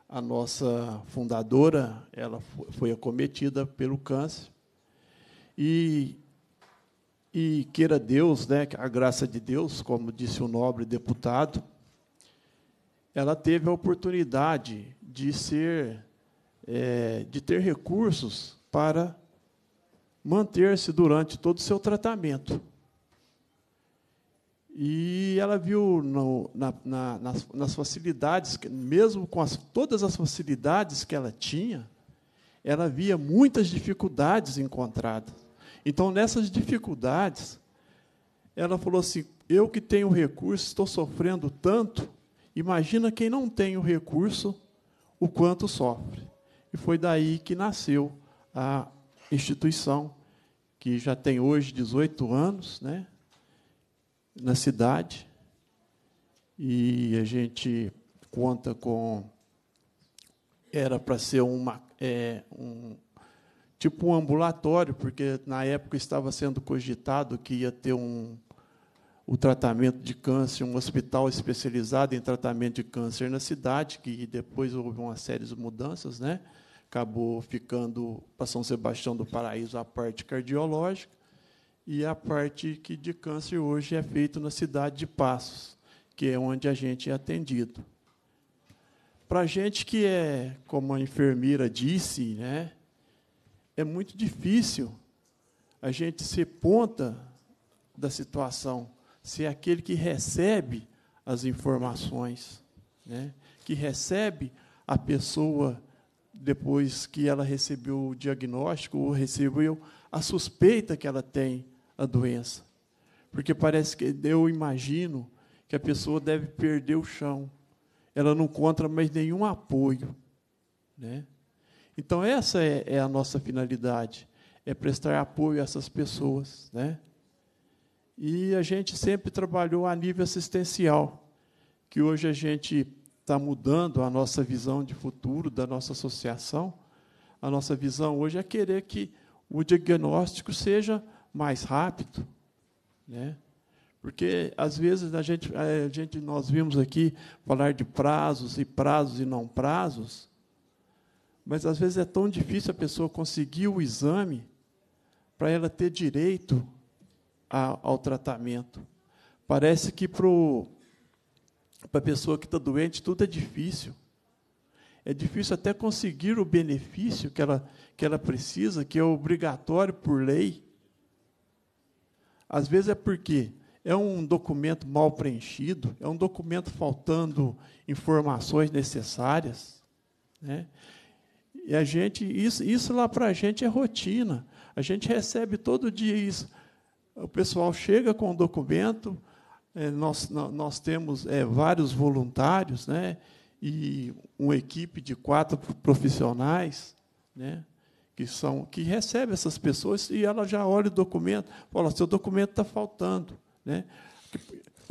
A nossa fundadora ela foi acometida pelo câncer. E, e queira Deus, né, a graça de Deus, como disse o nobre deputado, ela teve a oportunidade de ser, é, de ter recursos para manter-se durante todo o seu tratamento. E ela viu no, na, na, nas, nas, facilidades, mesmo com as, todas as facilidades que ela tinha, ela via muitas dificuldades encontradas. Então, nessas dificuldades, ela falou assim: eu que tenho recursos, estou sofrendo tanto, Imagina quem não tem o recurso, o quanto sofre. E foi daí que nasceu a instituição, que já tem hoje 18 anos, né, na cidade. E a gente conta com. Era para ser uma, é, um, tipo um ambulatório, porque na época estava sendo cogitado que ia ter um o tratamento de câncer, um hospital especializado em tratamento de câncer na cidade, que depois houve uma série de mudanças, né? acabou ficando para São Sebastião do Paraíso a parte cardiológica e a parte que de câncer hoje é feito na cidade de Passos, que é onde a gente é atendido. Para a gente que é, como a enfermeira disse, né, é muito difícil a gente ser ponta da situação ser aquele que recebe as informações, né? que recebe a pessoa depois que ela recebeu o diagnóstico ou recebeu a suspeita que ela tem a doença. Porque parece que eu imagino que a pessoa deve perder o chão. Ela não encontra mais nenhum apoio. Né? Então, essa é, é a nossa finalidade: é prestar apoio a essas pessoas. Né? E a gente sempre trabalhou a nível assistencial, que hoje a gente está mudando a nossa visão de futuro da nossa associação. A nossa visão hoje é querer que o diagnóstico seja mais rápido, né? Porque às vezes a gente, eh, a gente nós vimos aqui falar de prazos e prazos e não prazos, mas às vezes é tão difícil a pessoa conseguir o exame para ela ter direito ao tratamento. Parece que para a pessoa que está doente tudo é difícil. É difícil até conseguir o benefício que ela, que ela precisa, que é obrigatório por lei. Às vezes é porque é um documento mal preenchido, é um documento faltando informações necessárias. Né? E a gente, isso, isso lá para a gente é rotina. A gente recebe todo dia isso o pessoal chega com o documento, é, nós, nós temos é, vários voluntários, né? E uma equipe de quatro profissionais, né? Que são que recebe essas pessoas e ela já olha o documento, fala: seu documento está faltando, né?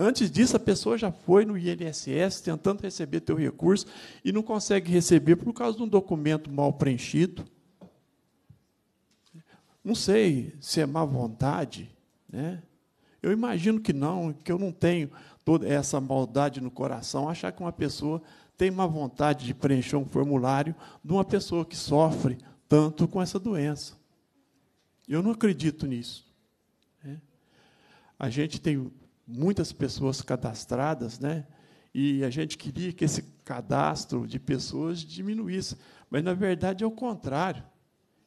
Antes disso, a pessoa já foi no INSS tentando receber teu recurso e não consegue receber por causa de um documento mal preenchido. Não sei se é má vontade, né? Eu imagino que não, que eu não tenho toda essa maldade no coração, achar que uma pessoa tem má vontade de preencher um formulário de uma pessoa que sofre tanto com essa doença. Eu não acredito nisso. Né? A gente tem muitas pessoas cadastradas, né? E a gente queria que esse cadastro de pessoas diminuísse, mas na verdade é o contrário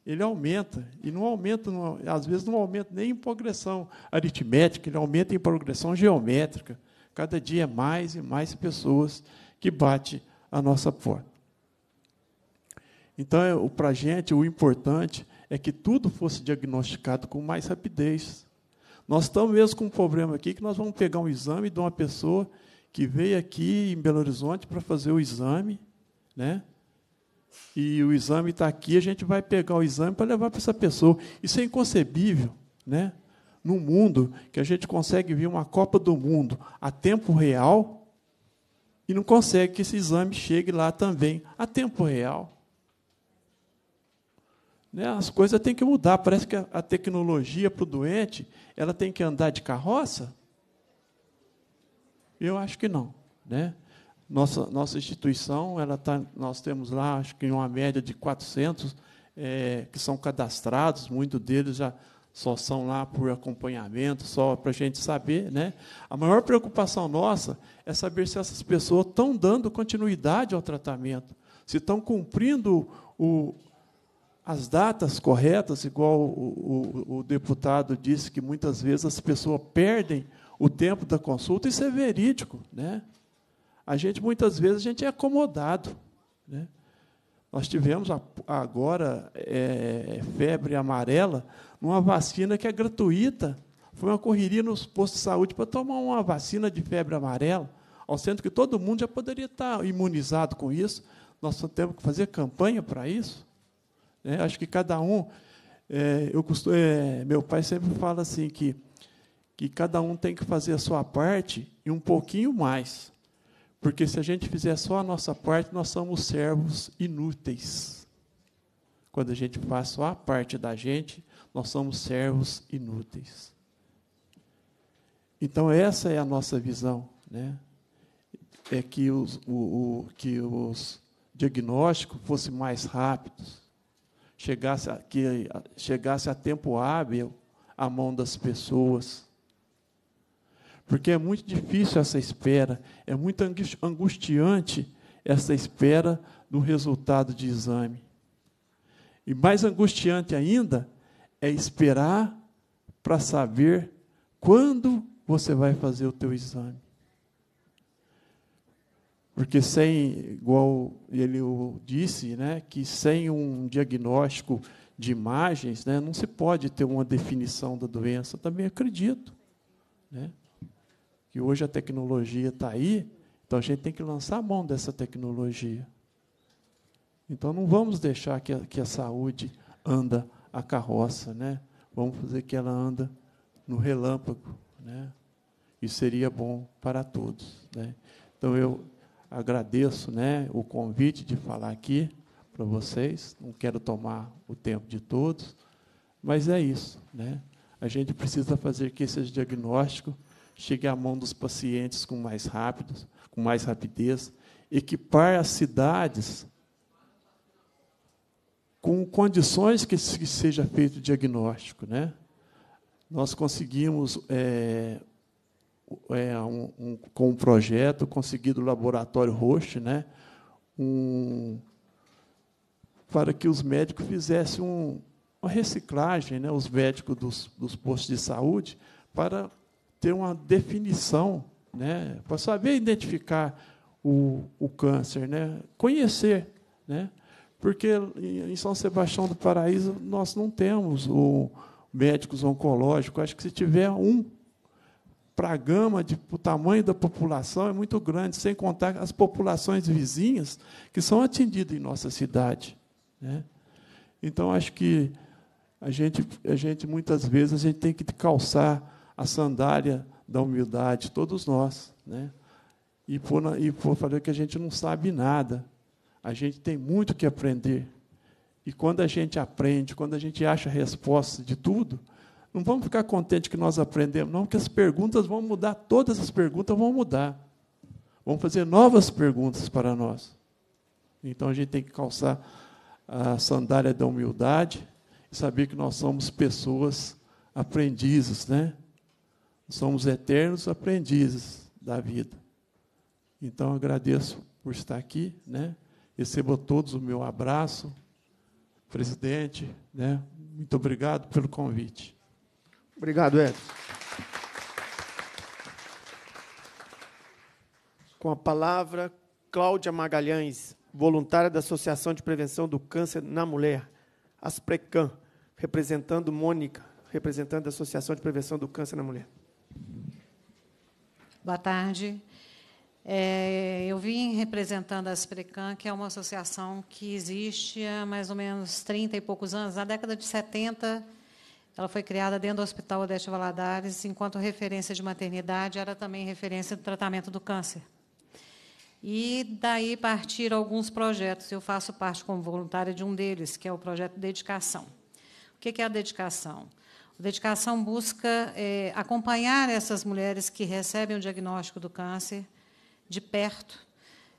ele aumenta. E não aumenta, não, às vezes não aumenta nem em progressão aritmética, ele aumenta em progressão geométrica. Cada dia é mais e mais pessoas que bate a nossa porta. Então, é, para a gente, o importante é que tudo fosse diagnosticado com mais rapidez. Nós estamos mesmo com um problema aqui que nós vamos pegar um exame de uma pessoa que veio aqui em Belo Horizonte para fazer o exame, né? e o exame está aqui, a gente vai pegar o exame para levar para essa pessoa. Isso é inconcebível, né? Num mundo que a gente consegue ver uma Copa do Mundo a tempo real e não consegue que esse exame chegue lá também a tempo real. Né? As coisas têm que mudar. Parece que a tecnologia para o doente ela tem que andar de carroça. Eu acho que não, né? Nossa, nossa instituição, ela tá, nós temos lá, acho que uma média de 400 é, que são cadastrados, muitos deles já só são lá por acompanhamento, só para a gente saber. Né? A maior preocupação nossa é saber se essas pessoas estão dando continuidade ao tratamento, se estão cumprindo o, as datas corretas, igual o, o, o, deputado disse que muitas vezes as pessoas perdem o tempo da consulta, isso é verídico. Né? a gente muitas vezes a gente é acomodado. Né? Nós tivemos agora é, febre amarela numa vacina que é gratuita. Foi uma correria nos postos de saúde para tomar uma vacina de febre amarela, ao centro que todo mundo já poderia estar imunizado com isso. Nós só temos que fazer campanha para isso. Né? Acho que cada um. É, eu costumo, é, meu pai sempre fala assim que, que cada um tem que fazer a sua parte e um pouquinho mais. Porque se a gente fizer só a nossa parte, nós somos servos inúteis. Quando a gente faz só a parte da gente, nós somos servos inúteis. Então essa é a nossa visão, né? É que os, o, o que os diagnósticos fossem mais rápidos, chegasse a, que chegasse a tempo hábil à mão das pessoas. Porque é muito difícil essa espera, é muito angustiante essa espera do resultado de exame. E mais angustiante ainda é esperar para saber quando você vai fazer o teu exame. Porque sem, igual ele disse, né, que sem um diagnóstico de imagens, né, não se pode ter uma definição da doença. Eu também acredito, né? que hoje a tecnologia está aí, então a gente tem que lançar a mão dessa tecnologia. Então não vamos deixar que a, que a saúde anda a carroça, né? Vamos fazer que ela anda no relâmpago, né? Isso seria bom para todos, né? Então eu agradeço, né, o convite de falar aqui para vocês. Não quero tomar o tempo de todos, mas é isso, né? A gente precisa fazer que esse diagnóstico chegue à mão dos pacientes com mais rápido, com mais rapidez, equipar as cidades com condições que, seja feito o diagnóstico, né? Nós conseguimos é, é, um, um, com um projeto conseguido do laboratório Roche, né? Um, para que os médicos fizessem um, uma reciclagem, né, os médicos dos, dos postos de saúde, para ter uma definição, né, para saber identificar o, o câncer, né, conhecer, né, porque em São Sebastião do Paraíso nós não temos o médicos oncológicos. Acho que se tiver um para a gama de o tamanho da população é muito grande, sem contar as populações vizinhas que são atingidas em nossa cidade, né? Então acho que a gente, a gente muitas vezes a gente tem que calçar a sandália da humildade, todos nós, né? E por, e por falar que a gente não sabe nada, a gente tem muito que aprender. E quando a gente aprende, quando a gente acha a resposta de tudo, não vamos ficar contentes que nós aprendemos, não, que as perguntas vão mudar, todas as perguntas vão mudar. Vão fazer novas perguntas para nós. Então a gente tem que calçar a sandália da humildade e saber que nós somos pessoas aprendizes, né? somos eternos aprendizes da vida. Então agradeço por estar aqui, né? a todos o meu abraço, presidente, né? Muito obrigado pelo convite. Obrigado, Edson. Com a palavra, Cláudia Magalhães, voluntária da Associação de Prevenção do Câncer na Mulher, Asprecan, representando Mônica, representante da Associação de Prevenção do Câncer na Mulher. Boa tarde. É, eu vim representando a Asprecan, que é uma associação que existe há mais ou menos 30 e poucos anos. Na década de 70, ela foi criada dentro do Hospital Odete Valadares, enquanto referência de maternidade, era também referência do tratamento do câncer. E daí partiram alguns projetos. Eu faço parte como voluntária de um deles, que é o projeto Dedicação. O que é a dedicação? A dedicação busca é, acompanhar essas mulheres que recebem o diagnóstico do câncer de perto,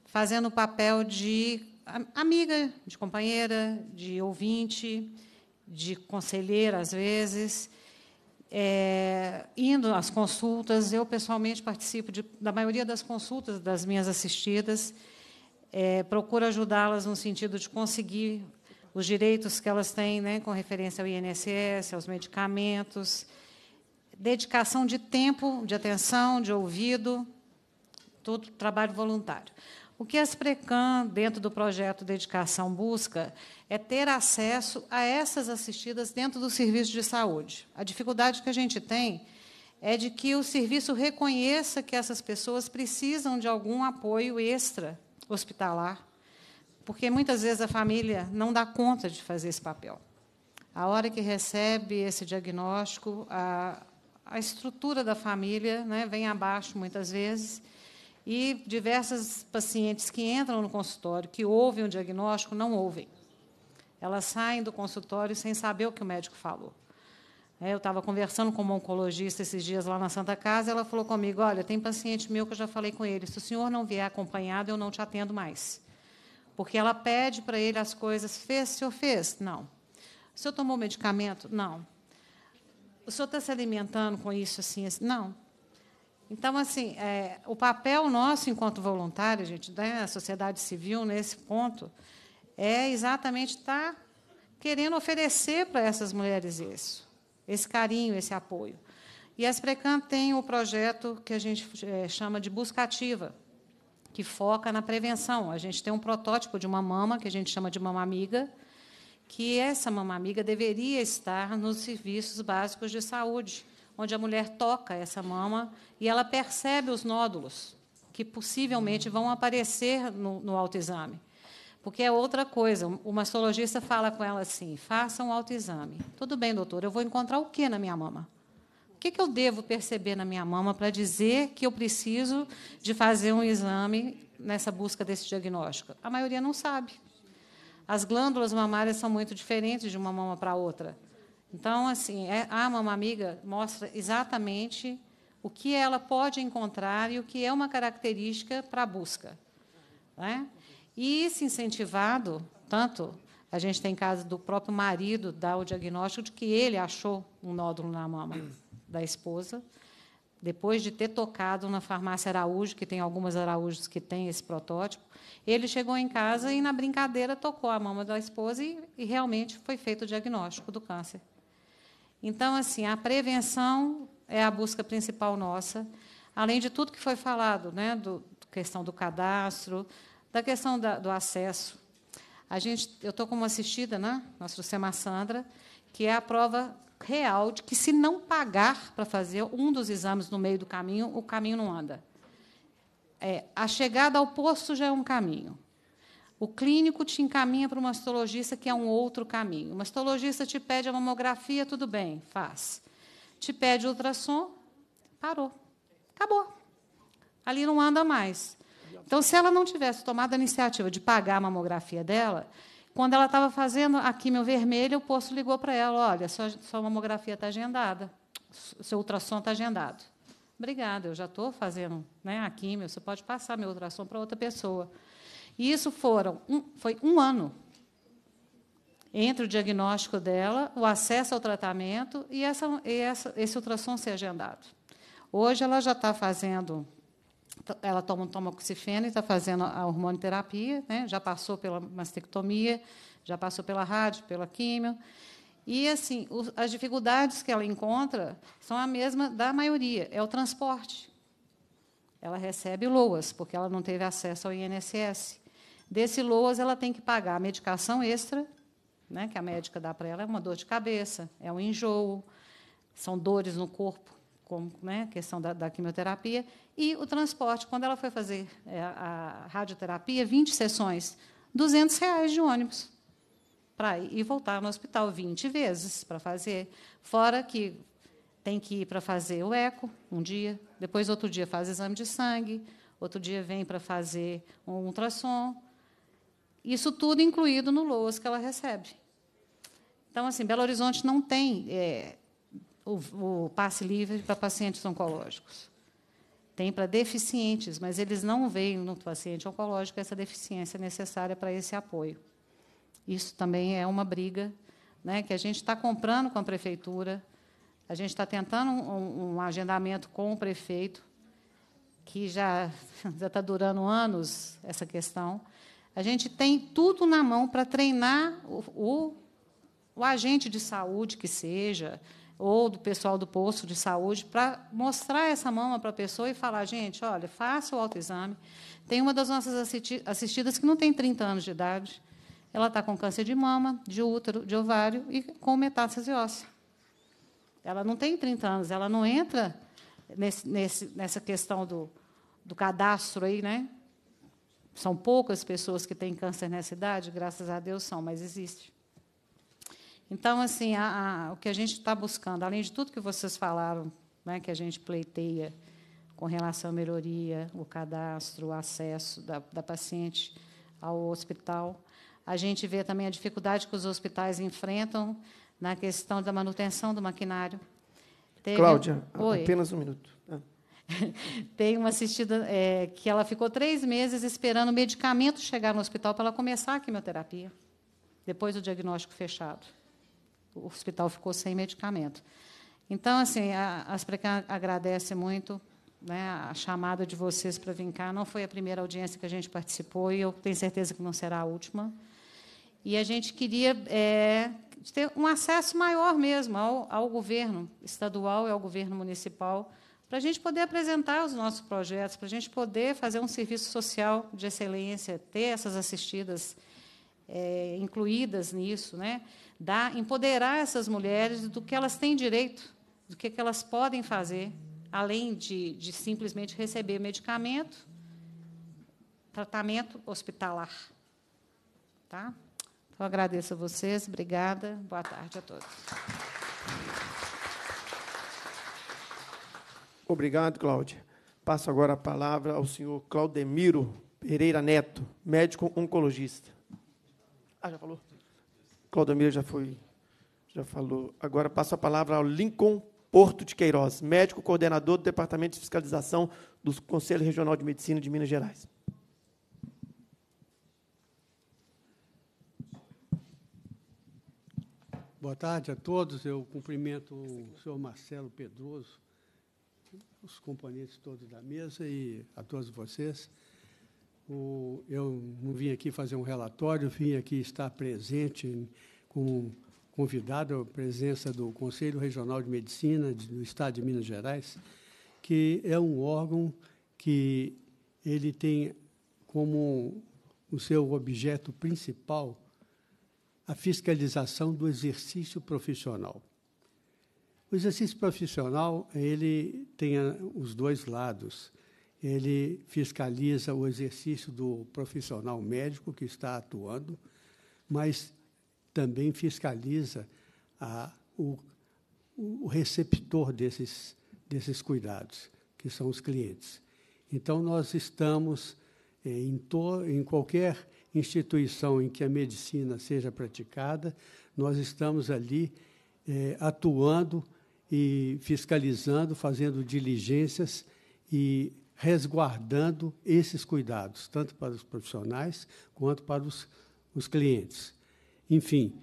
fazendo o papel de amiga, de companheira, de ouvinte, de conselheira, às vezes, é, indo às consultas. Eu, pessoalmente, participo de, da maioria das consultas das minhas assistidas. É, procuro ajudá-las no sentido de conseguir os direitos que elas têm né, com referência ao INSS, aos medicamentos, dedicação de tempo, de atenção, de ouvido, todo trabalho voluntário. O que as precãs dentro do projeto Dedicação Busca, é ter acesso a essas assistidas dentro do serviço de saúde. A dificuldade que a gente tem é de que o serviço reconheça que essas pessoas precisam de algum apoio extra hospitalar, porque muitas vezes a família não dá conta de fazer esse papel. A hora que recebe esse diagnóstico, a, a estrutura da família né, vem abaixo muitas vezes. E diversas pacientes que entram no consultório, que ouvem o diagnóstico, não ouvem. Elas saem do consultório sem saber o que o médico falou. É, eu estava conversando com uma oncologista esses dias lá na Santa Casa, ela falou comigo: Olha, tem paciente meu que eu já falei com ele, se o senhor não vier acompanhado, eu não te atendo mais. Porque ela pede para ele as coisas. Fez, senhor fez? Não. O senhor tomou medicamento? Não. O senhor está se alimentando com isso assim? assim? Não. Então, assim, é, o papel nosso enquanto voluntário, gente, da né, sociedade civil, nesse ponto, é exatamente estar tá querendo oferecer para essas mulheres isso, esse carinho, esse apoio. E a Esprecan tem o projeto que a gente é, chama de buscativa, que foca na prevenção. A gente tem um protótipo de uma mama, que a gente chama de mama amiga, que essa mama amiga deveria estar nos serviços básicos de saúde, onde a mulher toca essa mama e ela percebe os nódulos que possivelmente vão aparecer no, no autoexame. Porque é outra coisa, o mastologista fala com ela assim: faça um autoexame. Tudo bem, doutor, eu vou encontrar o que na minha mama? que, que eu devo perceber na minha mama para dizer que eu preciso de fazer um exame nessa busca desse diagnóstico? A maioria não sabe. As glândulas mamárias são muito diferentes de uma mama para outra. Então, assim, é, a mama amiga mostra exatamente o que ela pode encontrar e o que é uma característica para a busca. Né? E se incentivado, tanto a gente tem caso do próprio marido dar o diagnóstico de que ele achou um nódulo na mama da esposa, depois de ter tocado na farmácia Araújo, que tem algumas Araújos que têm esse protótipo, ele chegou em casa e, na brincadeira, tocou a mama da esposa e, e realmente foi feito o diagnóstico do câncer. Então, assim, a prevenção é a busca principal nossa, além de tudo que foi falado, né, da questão do cadastro, da questão da, do acesso. A gente, eu estou como assistida, né? Nós trouxemos Sandra, que é a prova real de que, se não pagar para fazer um dos exames no meio do caminho, o caminho não anda. É, a chegada ao posto já é um caminho. O clínico te encaminha para um mastologista, que é um outro caminho. O mastologista te pede a mamografia, tudo bem, faz. Te pede ultrassom, parou. Acabou. Ali não anda mais. Então, se ela não tivesse tomado a iniciativa de pagar a mamografia dela, quando ela estava fazendo a quimio vermelha, o posto ligou para ela: olha, sua, sua mamografia está agendada, seu ultrassom está agendado. Obrigada, eu já estou fazendo né, a quimio, você pode passar meu ultrassom para outra pessoa. E isso foram um, foi um ano entre o diagnóstico dela, o acesso ao tratamento e, essa, e essa, esse ultrassom ser agendado. Hoje ela já está fazendo ela toma um tomoxifeno e está fazendo a hormonoterapia, né? já passou pela mastectomia, já passou pela rádio, pela químio. E assim, os, as dificuldades que ela encontra são a mesma da maioria, é o transporte. Ela recebe LOAS, porque ela não teve acesso ao INSS. Desse LOAS, ela tem que pagar a medicação extra, né, que a médica dá para ela, é uma dor de cabeça, é um enjoo, são dores no corpo como né, questão da, da, quimioterapia, e o transporte. Quando ela foi fazer é, a radioterapia, 20 sessões, 200 reais de ônibus para ir e voltar no hospital 20 vezes para fazer. Fora que tem que ir para fazer o eco um dia, depois outro dia faz exame de sangue, outro dia vem para fazer um ultrassom. Isso tudo incluído no LOAS que ela recebe. Então, assim, Belo Horizonte não tem é, o, o passe livre para pacientes oncológicos. Tem para deficientes, mas eles não veem no paciente oncológico essa deficiência necessária para esse apoio. Isso também é uma briga né, que a gente está comprando com a prefeitura, a gente está tentando um, um agendamento com o prefeito, que já está durando anos essa questão. A gente tem tudo na mão para treinar o, o, o, agente de saúde que seja, ou do pessoal do posto de saúde, para mostrar essa mama para a pessoa e falar, gente, olha, faça o autoexame. Tem uma das nossas assistidas que não tem 30 anos de idade, ela está com câncer de mama, de útero, de ovário e com metástase óssea. Ela não tem 30 anos, ela não entra nesse, nesse, nessa questão do, do cadastro aí, né? São poucas pessoas que têm câncer nessa idade, graças a Deus são, mas existe. Então, assim, a, a, o que a gente está buscando, além de tudo que vocês falaram, né, que a gente pleiteia com relação à melhoria, o cadastro, o acesso da, da paciente ao hospital, a gente vê também a dificuldade que os hospitais enfrentam na questão da manutenção do maquinário. Teve... Cláudia, Oi. apenas um minuto. Ah. Tem uma assistida é, que ela ficou três meses esperando o medicamento chegar no hospital para ela começar a quimioterapia, depois do diagnóstico fechado o hospital ficou sem medicamento. Então, assim, a, Asprecan agradece muito né, a chamada de vocês para vir cá. Não foi a primeira audiência que a gente participou e eu tenho certeza que não será a última. E a gente queria é, ter um acesso maior mesmo ao, ao governo estadual e ao governo municipal, para a gente poder apresentar os nossos projetos, para a gente poder fazer um serviço social de excelência, ter essas assistidas é, incluídas nisso, né? da empoderar essas mulheres do que elas têm direito, do que, que elas podem fazer, além de, de simplesmente receber medicamento, tratamento hospitalar. Tá? Então, agradeço a vocês, obrigada, boa tarde a todos. Obrigado, Cláudia. Passo agora a palavra ao senhor Claudemiro Pereira Neto, médico oncologista. Ah, já falou? Claudomiro já foi, já falou. Agora passo a palavra ao Lincoln Porto de Queiroz, médico coordenador do Departamento de Fiscalização do Conselho Regional de Medicina de Minas Gerais. Boa tarde a todos. Eu cumprimento o senhor Marcelo Pedroso, os componentes todos da mesa e a todos vocês. O, eu não vim aqui fazer um relatório, vim aqui estar presente com convidado a presença do Conselho Regional de Medicina do Estado de Minas Gerais, que é um órgão que ele tem como o seu objeto principal a fiscalização do exercício profissional. O exercício profissional ele tem os dois lados ele fiscaliza o exercício do profissional médico que está atuando, mas também fiscaliza a, o, o receptor desses, desses cuidados, que são os clientes. Então, nós estamos eh, em, to, em qualquer instituição em que a medicina seja praticada, nós estamos ali eh, atuando e fiscalizando, fazendo diligências e resguardando esses cuidados, tanto para os profissionais quanto para os, os clientes. Enfim,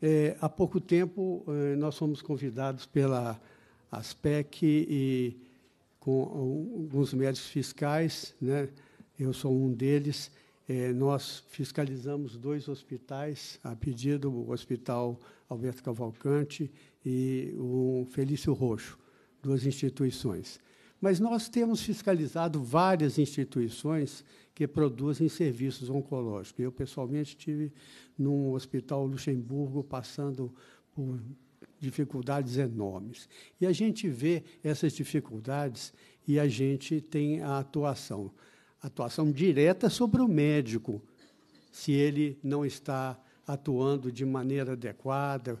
é, há pouco tempo é, nós fomos convidados pela ASPEC e com alguns médicos fiscais, né, eu sou um deles, é, nós fiscalizamos dois hospitais, a pedido do Hospital Alberto Cavalcante e o Felício Roxo, duas instituições. Mas nós temos fiscalizado várias instituições que produzem serviços oncológicos. Eu, pessoalmente, tive num hospital Luxemburgo passando por dificuldades enormes. E a gente vê essas dificuldades e a gente tem a atuação. Atuação direta sobre o médico, se ele não está atuando de maneira adequada,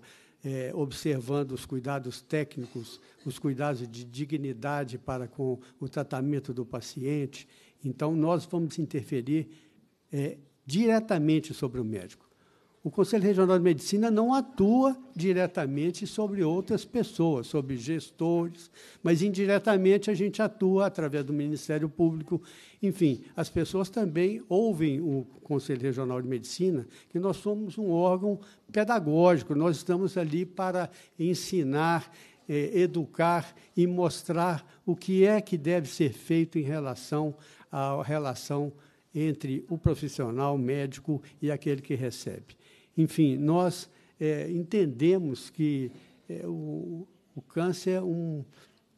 é, observando os cuidados técnicos, os cuidados de dignidade para com o tratamento do paciente. Então, nós vamos interferir é, diretamente sobre o médico o Conselho Regional de Medicina não atua diretamente sobre outras pessoas, sobre gestores, mas indiretamente a gente atua através do Ministério Público. Enfim, as pessoas também ouvem o Conselho Regional de Medicina, que nós somos um órgão pedagógico, nós estamos ali para ensinar, eh, educar e mostrar o que é que deve ser feito em relação à relação entre o profissional médico e aquele que recebe. Enfim, nós é, entendemos que é, o, o, câncer é, um,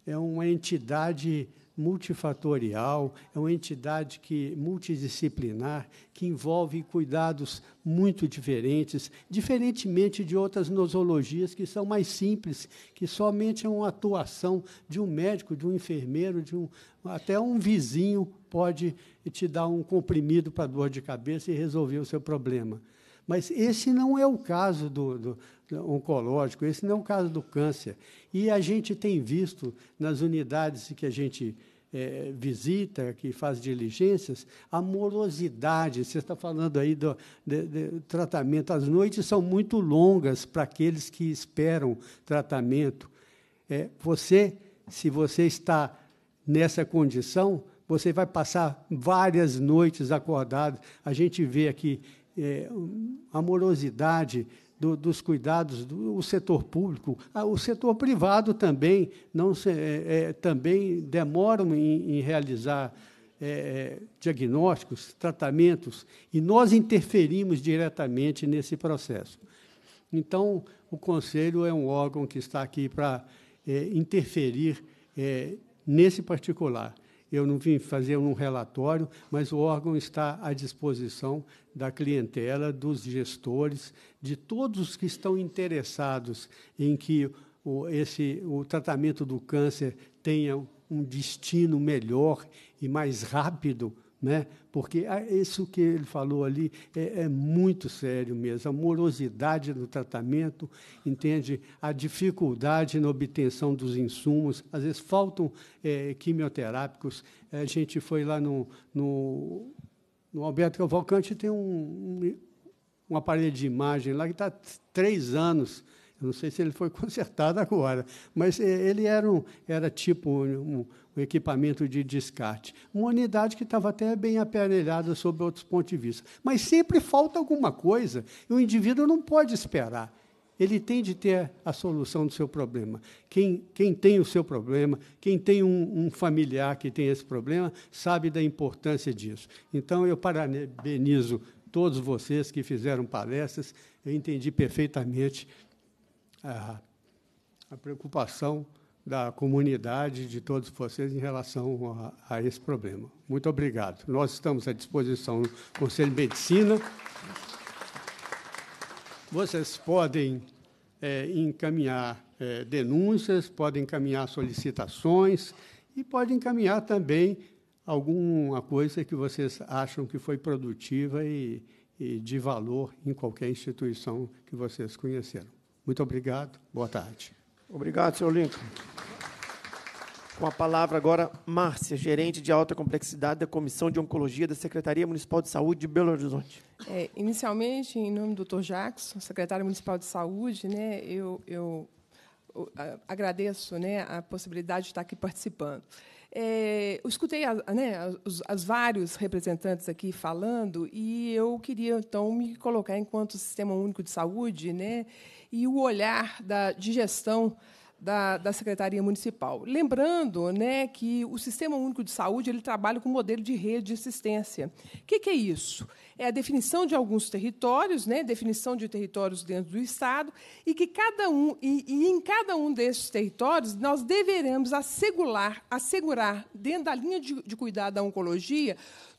é uma entidade multifatorial, é uma entidade que multidisciplinar, que envolve cuidados muito diferentes, diferentemente de outras nosologias que são mais simples, que somente é uma atuação de um médico, de um enfermeiro, de um até um vizinho pode te dar um comprimido para dor de cabeça e resolver o seu problema. Mas esse não é o caso do, do, oncológico, esse não é o caso do câncer. E a gente tem visto nas unidades que a gente é, visita, que faz diligências, a morosidade. Você está falando aí do de, de tratamento. As noites são muito longas para aqueles que esperam tratamento. É, você, se você está nessa condição, você vai passar várias noites acordado. A gente vê aqui é, amorosidade do, dos cuidados do setor público, ah, o setor privado também não se, é, é também demoram em, em realizar é, é, diagnósticos, tratamentos, e nós interferimos diretamente nesse processo. Então, o Conselho é um órgão que está aqui para é, interferir nesse particular eu não vim fazer um relatório, mas o órgão está à disposição da clientela, dos gestores, de todos que estão interessados em que o, esse, o tratamento do câncer tenha um destino melhor e mais rápido né? porque ah, isso que ele falou ali é, é, muito sério mesmo. A morosidade do tratamento, entende? A dificuldade na obtenção dos insumos, às vezes faltam é, quimioterápicos. A gente foi lá no, no, no Alberto Cavalcante, tem um, um, um aparelho de imagem lá que está três anos eu não sei se ele foi consertado agora, mas é, ele era, um, era tipo um, um equipamento de descarte. Uma unidade que estava até bem aparelhada sob outros pontos de vista. Mas sempre falta alguma coisa e o indivíduo não pode esperar. Ele tem de ter a solução do seu problema. Quem, quem tem o seu problema, quem tem um, um familiar que tem esse problema, sabe da importância disso. Então, eu parabenizo todos vocês que fizeram palestras, eu entendi perfeitamente é, a, a preocupação da comunidade, de todos vocês, em relação a, a, esse problema. Muito obrigado. Nós estamos à disposição do Conselho de Medicina. Vocês podem é, encaminhar é, denúncias, podem encaminhar solicitações e podem encaminhar também alguma coisa que vocês acham que foi produtiva e, e de valor em qualquer instituição que vocês conheceram. Muito obrigado. Boa tarde. Obrigado, senhor Lincoln. Com a palavra agora, Márcia, gerente de alta complexidade da Comissão de Oncologia da Secretaria Municipal de Saúde de Belo Horizonte. É, inicialmente, em nome do Dr. Jackson, secretário municipal de saúde, né, eu, eu, eu agradeço né, a possibilidade de estar aqui participando. É, eu escutei a, né, os, as vários representantes aqui falando e eu queria, então, me colocar enquanto Sistema Único de Saúde, né, e o olhar da, de gestão da, da, Secretaria Municipal. Lembrando né, que o Sistema Único de Saúde ele trabalha com o um modelo de rede de assistência. O que, que, é isso? É a definição de alguns territórios, né, definição de territórios dentro do Estado, e que cada um, e, e em cada um desses territórios, nós deveremos assegurar, assegurar dentro da linha de, de cuidado da oncologia,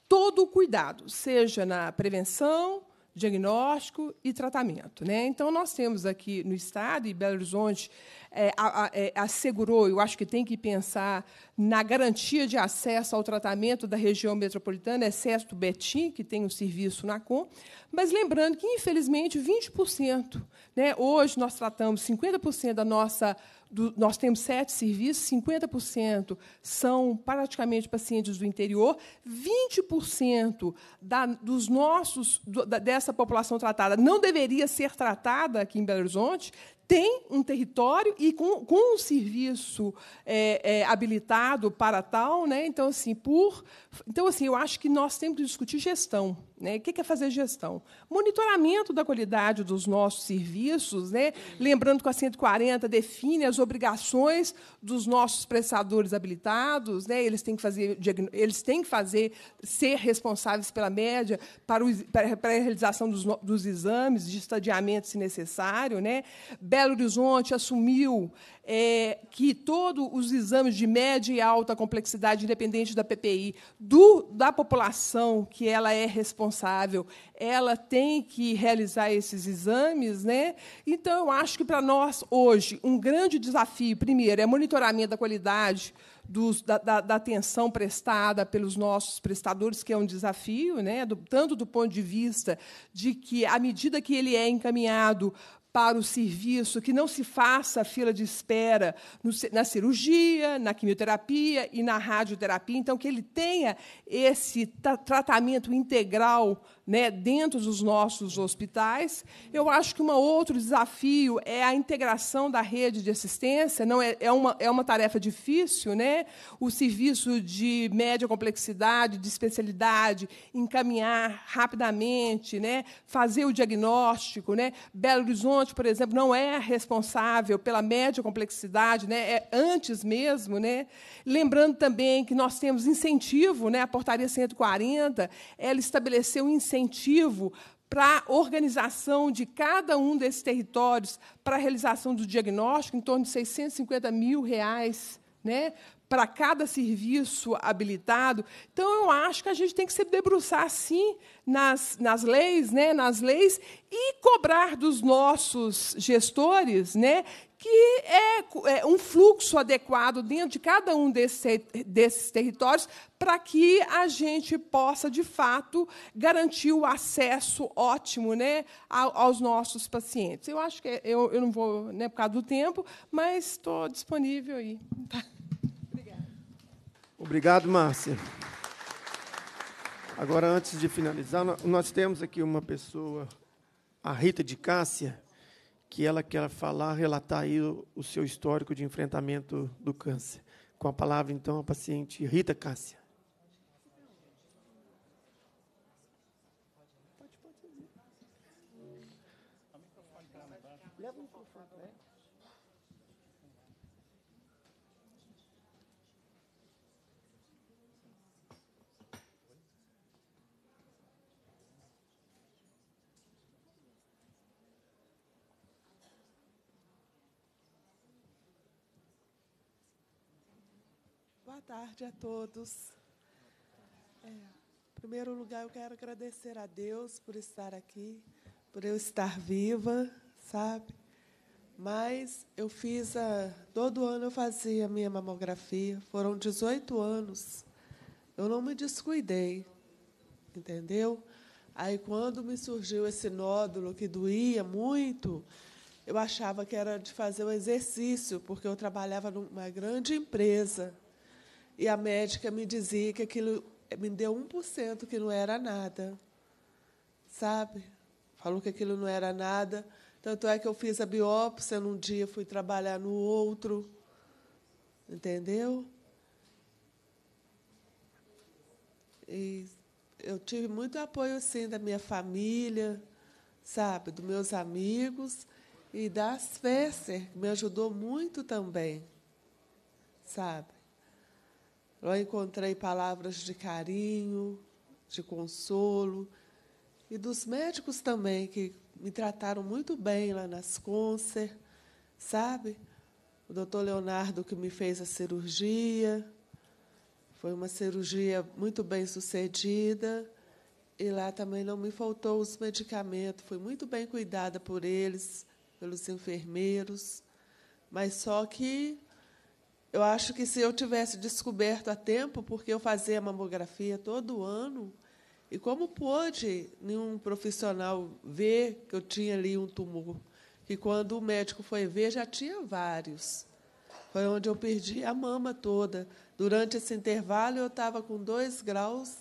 todo o cuidado, seja na prevenção, diagnóstico e tratamento. Né? Então, nós temos aqui no Estado, e Belo Horizonte é, a, a, é, assegurou, eu acho que tem que pensar na garantia de acesso ao tratamento da região metropolitana, exceto Betim, que tem um serviço na COM, mas lembrando que, infelizmente, 20%. Né, hoje nós tratamos 50% da nossa do, nós temos sete serviços, 50% são praticamente pacientes do interior, 20% da, dos nossos, do, da, dessa população tratada não deveria ser tratada aqui em Belo Horizonte, tem um território e com, com um serviço é, é, habilitado para tal, né? Então assim, por, então assim, eu acho que nós temos que discutir gestão. Né? O que é fazer gestão? Monitoramento da qualidade dos nossos serviços, né? lembrando que a 140 define as obrigações dos nossos prestadores habilitados, né? eles, têm que fazer, eles têm que fazer, ser responsáveis pela média para, o, para, para a realização dos, dos, exames de estadiamento, se necessário. Né? Belo Horizonte assumiu é, que todos os exames de média e alta complexidade, independente da PPI, do, da população que ela é responsável, ela tem que realizar esses exames. Né? Então, eu acho que para nós, hoje, um grande desafio, primeiro, é monitoramento da qualidade dos, da, da, da, atenção prestada pelos nossos prestadores, que é um desafio, né? Do, tanto do ponto de vista de que, à medida que ele é encaminhado para o serviço, que não se faça a fila de espera na cirurgia, na quimioterapia e na radioterapia. Então, que ele tenha esse tratamento integral né, dentro dos nossos hospitais. Eu acho que um outro desafio é a integração da rede de assistência. Não é, é, uma, é uma tarefa difícil, né? O serviço de média complexidade, de especialidade, encaminhar rapidamente, né? Fazer o diagnóstico, né? Belo Horizonte, por exemplo, não é responsável pela média complexidade, né? É antes mesmo, né? Lembrando também que nós temos incentivo, né? A portaria 140, ela estabeleceu incentivo incentivo para a organização de cada um desses territórios para a realização do diagnóstico, em torno de 650 mil reais, né, para cada serviço habilitado. Então, eu acho que a gente tem que se debruçar, sim, nas, nas leis, né, nas leis, e cobrar dos nossos gestores né, que é, é um fluxo adequado dentro de cada um desse, desses territórios para que a gente possa, de fato, garantir o acesso ótimo né, aos nossos pacientes. Eu acho que é, eu, eu não vou, né, por causa do tempo, mas estou disponível aí. Tá? Obrigado, Márcia. Agora, antes de finalizar, nós temos aqui uma pessoa, a Rita de Cássia, que ela quer falar, relatar aí o, o seu histórico de enfrentamento do câncer. Com a palavra, então, a paciente Rita Cássia. Boa tarde a todos. É, em primeiro lugar, eu quero agradecer a Deus por estar aqui, por eu estar viva, sabe? Mas eu fiz a. Todo ano eu fazia a minha mamografia, foram 18 anos. Eu não me descuidei, entendeu? Aí, quando me surgiu esse nódulo que doía muito, eu achava que era de fazer o um exercício, porque eu trabalhava numa grande empresa, e a médica me dizia que aquilo me deu 1%, que não era nada. Sabe? Falou que aquilo não era nada. Tanto é que eu fiz a biópsia num dia, fui trabalhar no outro. Entendeu? E eu tive muito apoio, sim, da minha família, sabe? Dos meus amigos e das Fesser, que me ajudou muito também, sabe? Lá encontrei palavras de carinho, de consolo e dos médicos também que me trataram muito bem lá nas Concer, sabe? O doutor Leonardo que me fez a cirurgia, foi uma cirurgia muito bem sucedida e lá também não me faltou os medicamentos, fui muito bem cuidada por eles, pelos enfermeiros, mas só que eu acho que se eu tivesse descoberto a tempo, porque eu fazia mamografia todo ano, e como pôde nenhum profissional ver que eu tinha ali um tumor? Que quando o médico foi ver, já tinha vários. Foi onde eu perdi a mama toda. Durante esse intervalo, eu estava com dois graus,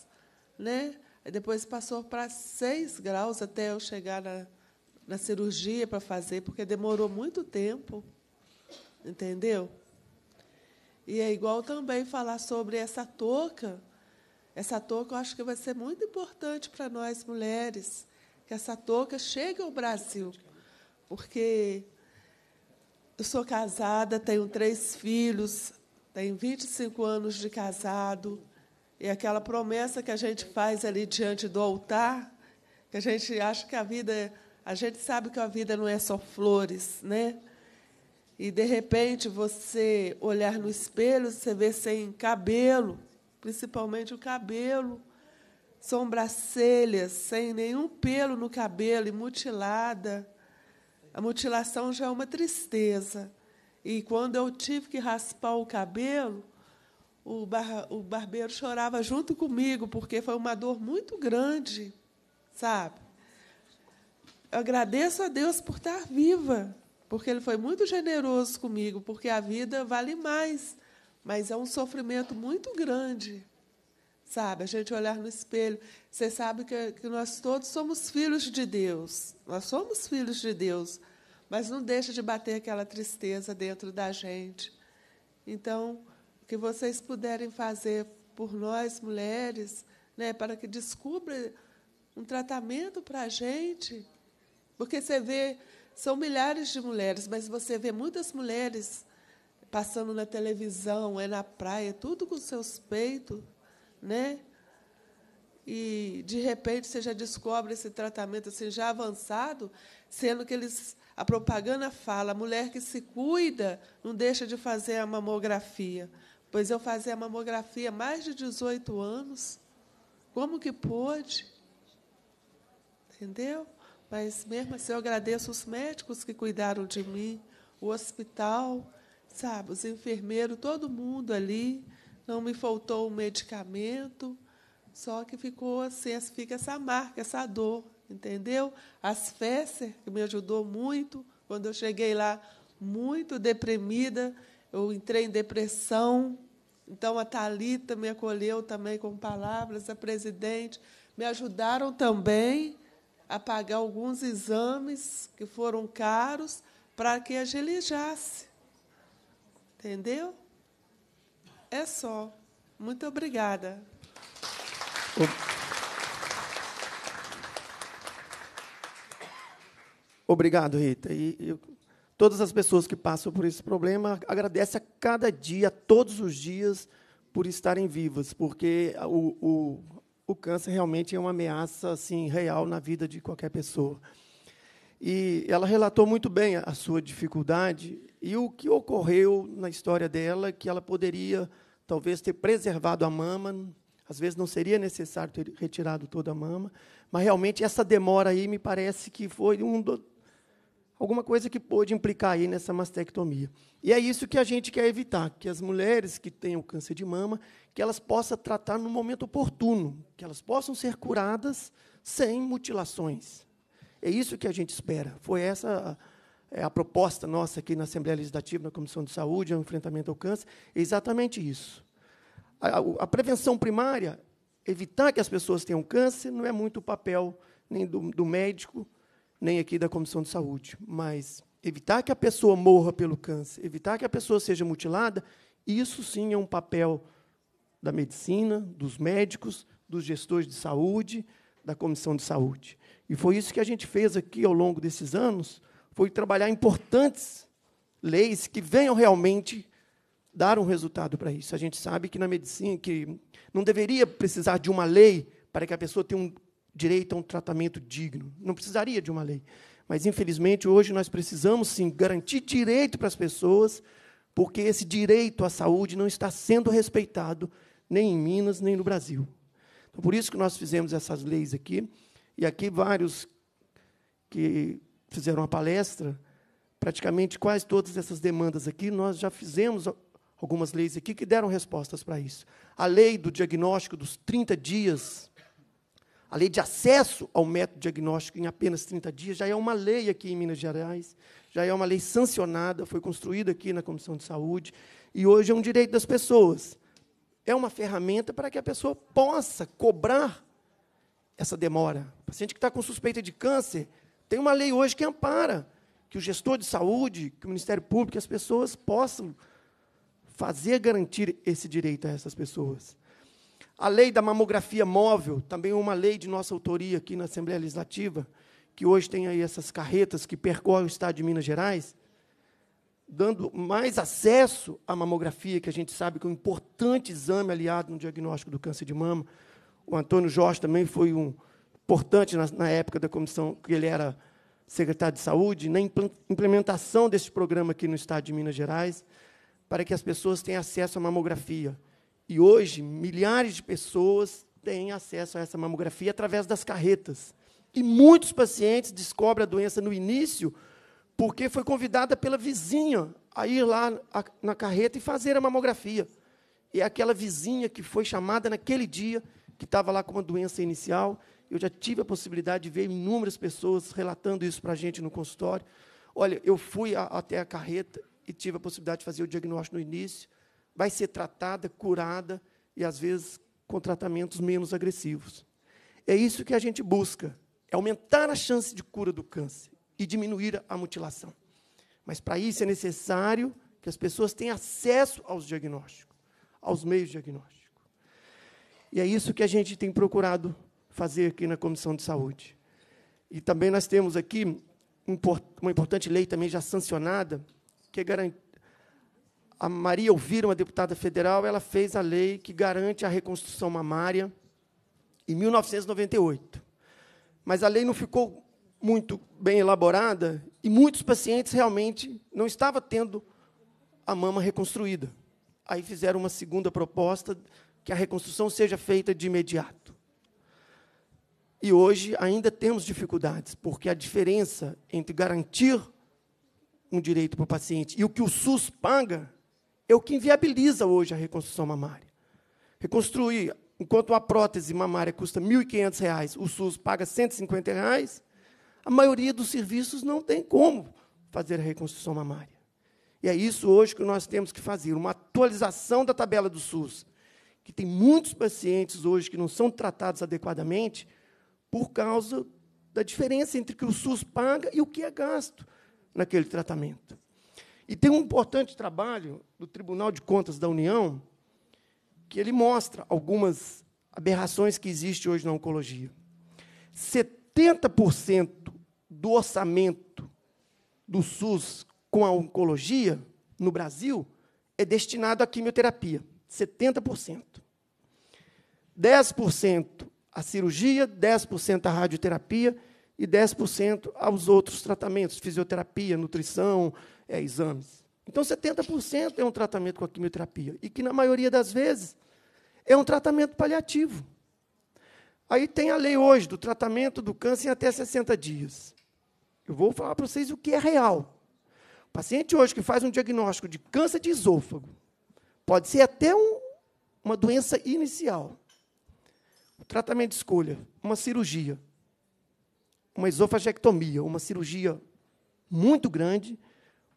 né? E depois passou para seis graus até eu chegar na, na cirurgia para fazer, porque demorou muito tempo. Entendeu? E é igual também falar sobre essa touca. Essa touca eu acho que vai ser muito importante para nós mulheres, que essa touca chegue ao Brasil. Porque eu sou casada, tenho três filhos, tenho 25 anos de casado, e aquela promessa que a gente faz ali diante do altar, que a gente acha que a vida, é, a gente sabe que a vida não é só flores, né? e de repente você olhar no espelho, você vê sem cabelo, principalmente o cabelo, sobrancelhas, sem nenhum pelo no cabelo e mutilada. A mutilação já é uma tristeza. E quando eu tive que raspar o cabelo, o, bar, o barbeiro chorava junto comigo, porque foi uma dor muito grande, sabe? Eu agradeço a Deus por estar viva porque ele foi muito generoso comigo, porque a vida vale mais, mas é um sofrimento muito grande. Sabe, a gente olhar no espelho, você sabe que, que nós todos somos filhos de Deus, nós somos filhos de Deus, mas não deixa de bater aquela tristeza dentro da gente. Então, o que vocês puderem fazer por nós, mulheres, né, para que descubra um tratamento para a gente, porque você vê são milhares de mulheres, mas você vê muitas mulheres passando na televisão, é na praia, tudo com seus peitos, né? E de repente você já descobre esse tratamento assim já avançado, sendo que eles a propaganda fala, a mulher que se cuida não deixa de fazer a mamografia. Pois eu fazia a mamografia há mais de 18 anos. Como que pôde? Entendeu? Mas mesmo assim, eu agradeço os médicos que cuidaram de mim, o hospital, sabe, os enfermeiros, todo mundo ali. Não me faltou o medicamento, só que ficou assim, fica essa marca, essa dor, entendeu? As Fesser, que me ajudou muito, quando eu cheguei lá muito deprimida, eu entrei em depressão. Então a Talita me acolheu também com palavras, a presidente me ajudaram também a pagar alguns exames que foram caros para que agilizasse. Entendeu? É só. Muito obrigada. Obrigado, Rita. E, e todas as pessoas que passam por esse problema agradecem a cada dia, todos os dias, por estarem vivas, porque o, o o câncer realmente é uma ameaça assim real na vida de qualquer pessoa. E ela relatou muito bem a sua dificuldade e o que ocorreu na história dela, que ela poderia talvez ter preservado a mama, às vezes não seria necessário ter retirado toda a mama, mas realmente essa demora aí me parece que foi um alguma coisa que pode implicar aí nessa mastectomia. E é isso que a gente quer evitar, que as mulheres que tenham câncer de mama, que elas possam tratar no momento oportuno, que elas possam ser curadas sem mutilações. É isso que a gente espera. Foi essa a, é a proposta nossa aqui na Assembleia Legislativa, na Comissão de Saúde, ao enfrentamento ao câncer, é exatamente isso. A, a prevenção primária, evitar que as pessoas tenham câncer, não é muito o papel nem do, do médico, nem aqui da Comissão de Saúde, mas evitar que a pessoa morra pelo câncer, evitar que a pessoa seja mutilada, isso sim é um papel da medicina, dos médicos, dos gestores de saúde, da Comissão de Saúde. E foi isso que a gente fez aqui ao longo desses anos, foi trabalhar importantes leis que venham realmente dar um resultado para isso. A gente sabe que na medicina que não deveria precisar de uma lei para que a pessoa tenha um direito a um tratamento digno. Não precisaria de uma lei. Mas, infelizmente, hoje nós precisamos sim garantir direito para as pessoas, porque esse direito à saúde não está sendo respeitado nem em Minas, nem no Brasil. Então, por isso que nós fizemos essas leis aqui. E aqui vários que fizeram a palestra, praticamente quase todas essas demandas aqui, nós já fizemos algumas leis aqui que deram respostas para isso. A lei do diagnóstico dos 30 dias a lei de acesso ao método diagnóstico em apenas 30 dias já é uma lei aqui em Minas Gerais, já é uma lei sancionada, foi construída aqui na Comissão de Saúde, e hoje é um direito das pessoas. É uma ferramenta para que a pessoa possa cobrar essa demora. O paciente que está com suspeita de câncer, tem uma lei hoje que ampara que o gestor de saúde, que o Ministério Público, que as pessoas possam fazer garantir esse direito a essas pessoas. A lei da mamografia móvel, também uma lei de nossa autoria aqui na Assembleia Legislativa, que hoje tem aí essas carretas que percorrem o estado de Minas Gerais, dando mais acesso à mamografia, que a gente sabe que é um importante exame aliado no diagnóstico do câncer de mama. O Antônio Jorge também foi um importante na, na época da comissão, que ele era secretário de Saúde, na implementação desse programa aqui no estado de Minas Gerais, para que as pessoas tenham acesso à mamografia. E hoje, milhares de pessoas têm acesso a essa mamografia através das carretas. E muitos pacientes descobrem a doença no início porque foi convidada pela vizinha a ir lá na carreta e fazer a mamografia. E é aquela vizinha que foi chamada naquele dia, que estava lá com uma doença inicial. Eu já tive a possibilidade de ver inúmeras pessoas relatando isso para a gente no consultório. Olha, eu fui a, até a carreta e tive a possibilidade de fazer o diagnóstico no início vai ser tratada, curada e às vezes com tratamentos menos agressivos. É isso que a gente busca, é aumentar a chance de cura do câncer e diminuir a mutilação. Mas para isso é necessário que as pessoas tenham acesso aos diagnósticos, aos meios diagnósticos. E é isso que a gente tem procurado fazer aqui na Comissão de Saúde. E também nós temos aqui uma importante lei também já sancionada, que é garantir a Maria Elvira, uma deputada federal, ela fez a lei que garante a reconstrução mamária em 1998. Mas a lei não ficou muito bem elaborada e muitos pacientes realmente não estavam tendo a mama reconstruída. Aí fizeram uma segunda proposta que a reconstrução seja feita de imediato. E hoje ainda temos dificuldades, porque a diferença entre garantir um direito para o paciente e o que o SUS paga é o que inviabiliza hoje a reconstrução mamária. Reconstruir, enquanto a prótese mamária custa R$ 1.500, o SUS paga R$ 150, reais, a maioria dos serviços não tem como fazer a reconstrução mamária. E é isso hoje que nós temos que fazer, uma atualização da tabela do SUS, que tem muitos pacientes hoje que não são tratados adequadamente por causa da diferença entre o que o SUS paga e o que é gasto naquele tratamento. E tem um importante trabalho do Tribunal de Contas da União que ele mostra algumas aberrações que existem hoje na oncologia. 70% do orçamento do SUS com a oncologia no Brasil é destinado à quimioterapia. 70%. 10% à cirurgia, 10% à radioterapia e 10% aos outros tratamentos, fisioterapia, nutrição, é exames. Então, 70% é um tratamento com a quimioterapia, e que, na maioria das vezes, é um tratamento paliativo. Aí tem a lei hoje do tratamento do câncer em até 60 dias. Eu vou falar para vocês o que é real. O paciente hoje que faz um diagnóstico de câncer de esôfago, pode ser até um, uma doença inicial. O tratamento de escolha, uma cirurgia, uma esofagectomia, uma cirurgia muito grande,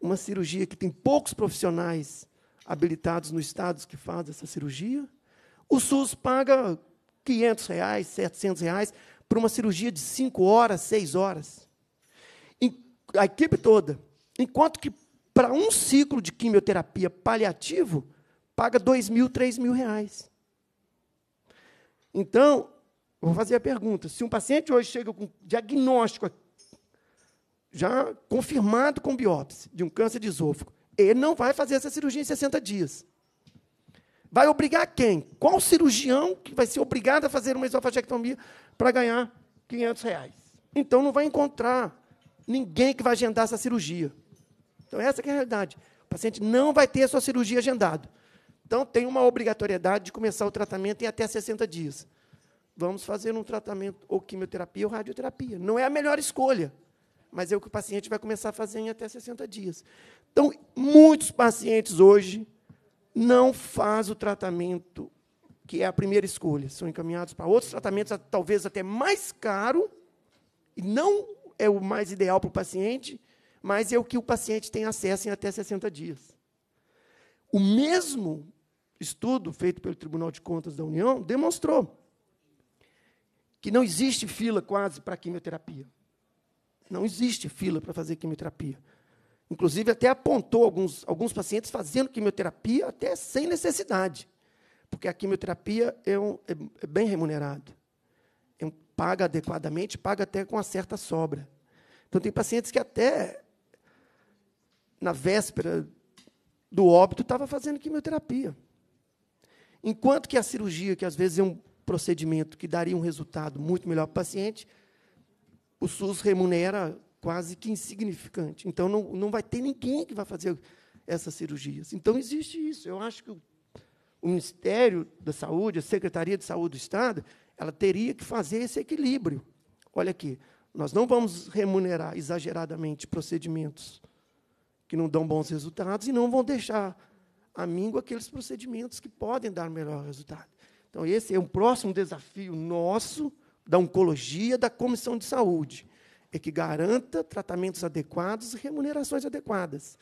uma cirurgia que tem poucos profissionais habilitados nos estados que fazem essa cirurgia. O SUS paga 500 reais, 700 reais para uma cirurgia de 5 horas, 6 horas. a equipe toda. Enquanto que para um ciclo de quimioterapia paliativo, paga 2 mil, 3 mil reais. Então, vou fazer a pergunta. Se um paciente hoje chega com diagnóstico já confirmado com biópsia, de um câncer de esôfago, ele não vai fazer essa cirurgia em 60 dias. Vai obrigar quem? Qual cirurgião que vai ser obrigado a fazer uma esofagectomia para ganhar 500 reais? Então, não vai encontrar ninguém que vai agendar essa cirurgia. Então, essa é a realidade. O paciente não vai ter a sua cirurgia agendada. Então, tem uma obrigatoriedade de começar o tratamento em até 60 dias. Vamos fazer um tratamento ou quimioterapia ou radioterapia. Não é a melhor escolha, mas é o que o paciente vai começar a fazer em até 60 dias. Então, muitos pacientes hoje não faz o tratamento que é a primeira escolha, são encaminhados para outros tratamentos, talvez até mais caro, e não é o mais ideal para o paciente, mas é o que o paciente tem acesso em até 60 dias. O mesmo estudo feito pelo Tribunal de Contas da União demonstrou que não existe fila quase para quimioterapia. Não existe fila para fazer quimioterapia. Inclusive, até apontou alguns, alguns pacientes fazendo quimioterapia até sem necessidade, porque a quimioterapia é, um, é, é bem remunerada. É um, paga adequadamente, paga até com uma certa sobra. Então, tem pacientes que até na véspera do óbito estava fazendo quimioterapia. Enquanto que a cirurgia, que às vezes é um procedimento que daria um resultado muito melhor para o paciente, o SUS remunera quase que insignificante. Então, não, não vai ter ninguém que vai fazer essas cirurgias. Então, existe isso. Eu acho que o, o Ministério da Saúde, a Secretaria de Saúde do Estado, ela teria que fazer esse equilíbrio. Olha aqui, nós não vamos remunerar exageradamente procedimentos que não dão bons resultados e não vão deixar à míngua aqueles procedimentos que podem dar melhor resultado. Então, esse é um próximo desafio nosso da oncologia da Comissão de Saúde, é que garanta tratamentos adequados e remunerações adequadas.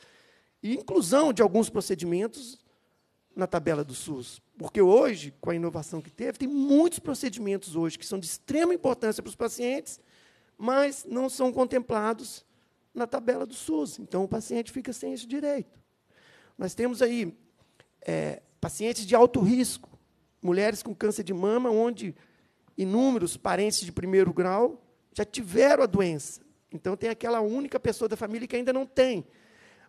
E inclusão de alguns procedimentos na tabela do SUS. Porque hoje, com a inovação que teve, tem muitos procedimentos hoje que são de extrema importância para os pacientes, mas não são contemplados na tabela do SUS. Então, o paciente fica sem esse direito. Nós temos aí é, pacientes de alto risco, mulheres com câncer de mama, onde inúmeros parentes de primeiro grau já tiveram a doença. Então tem aquela única pessoa da família que ainda não tem,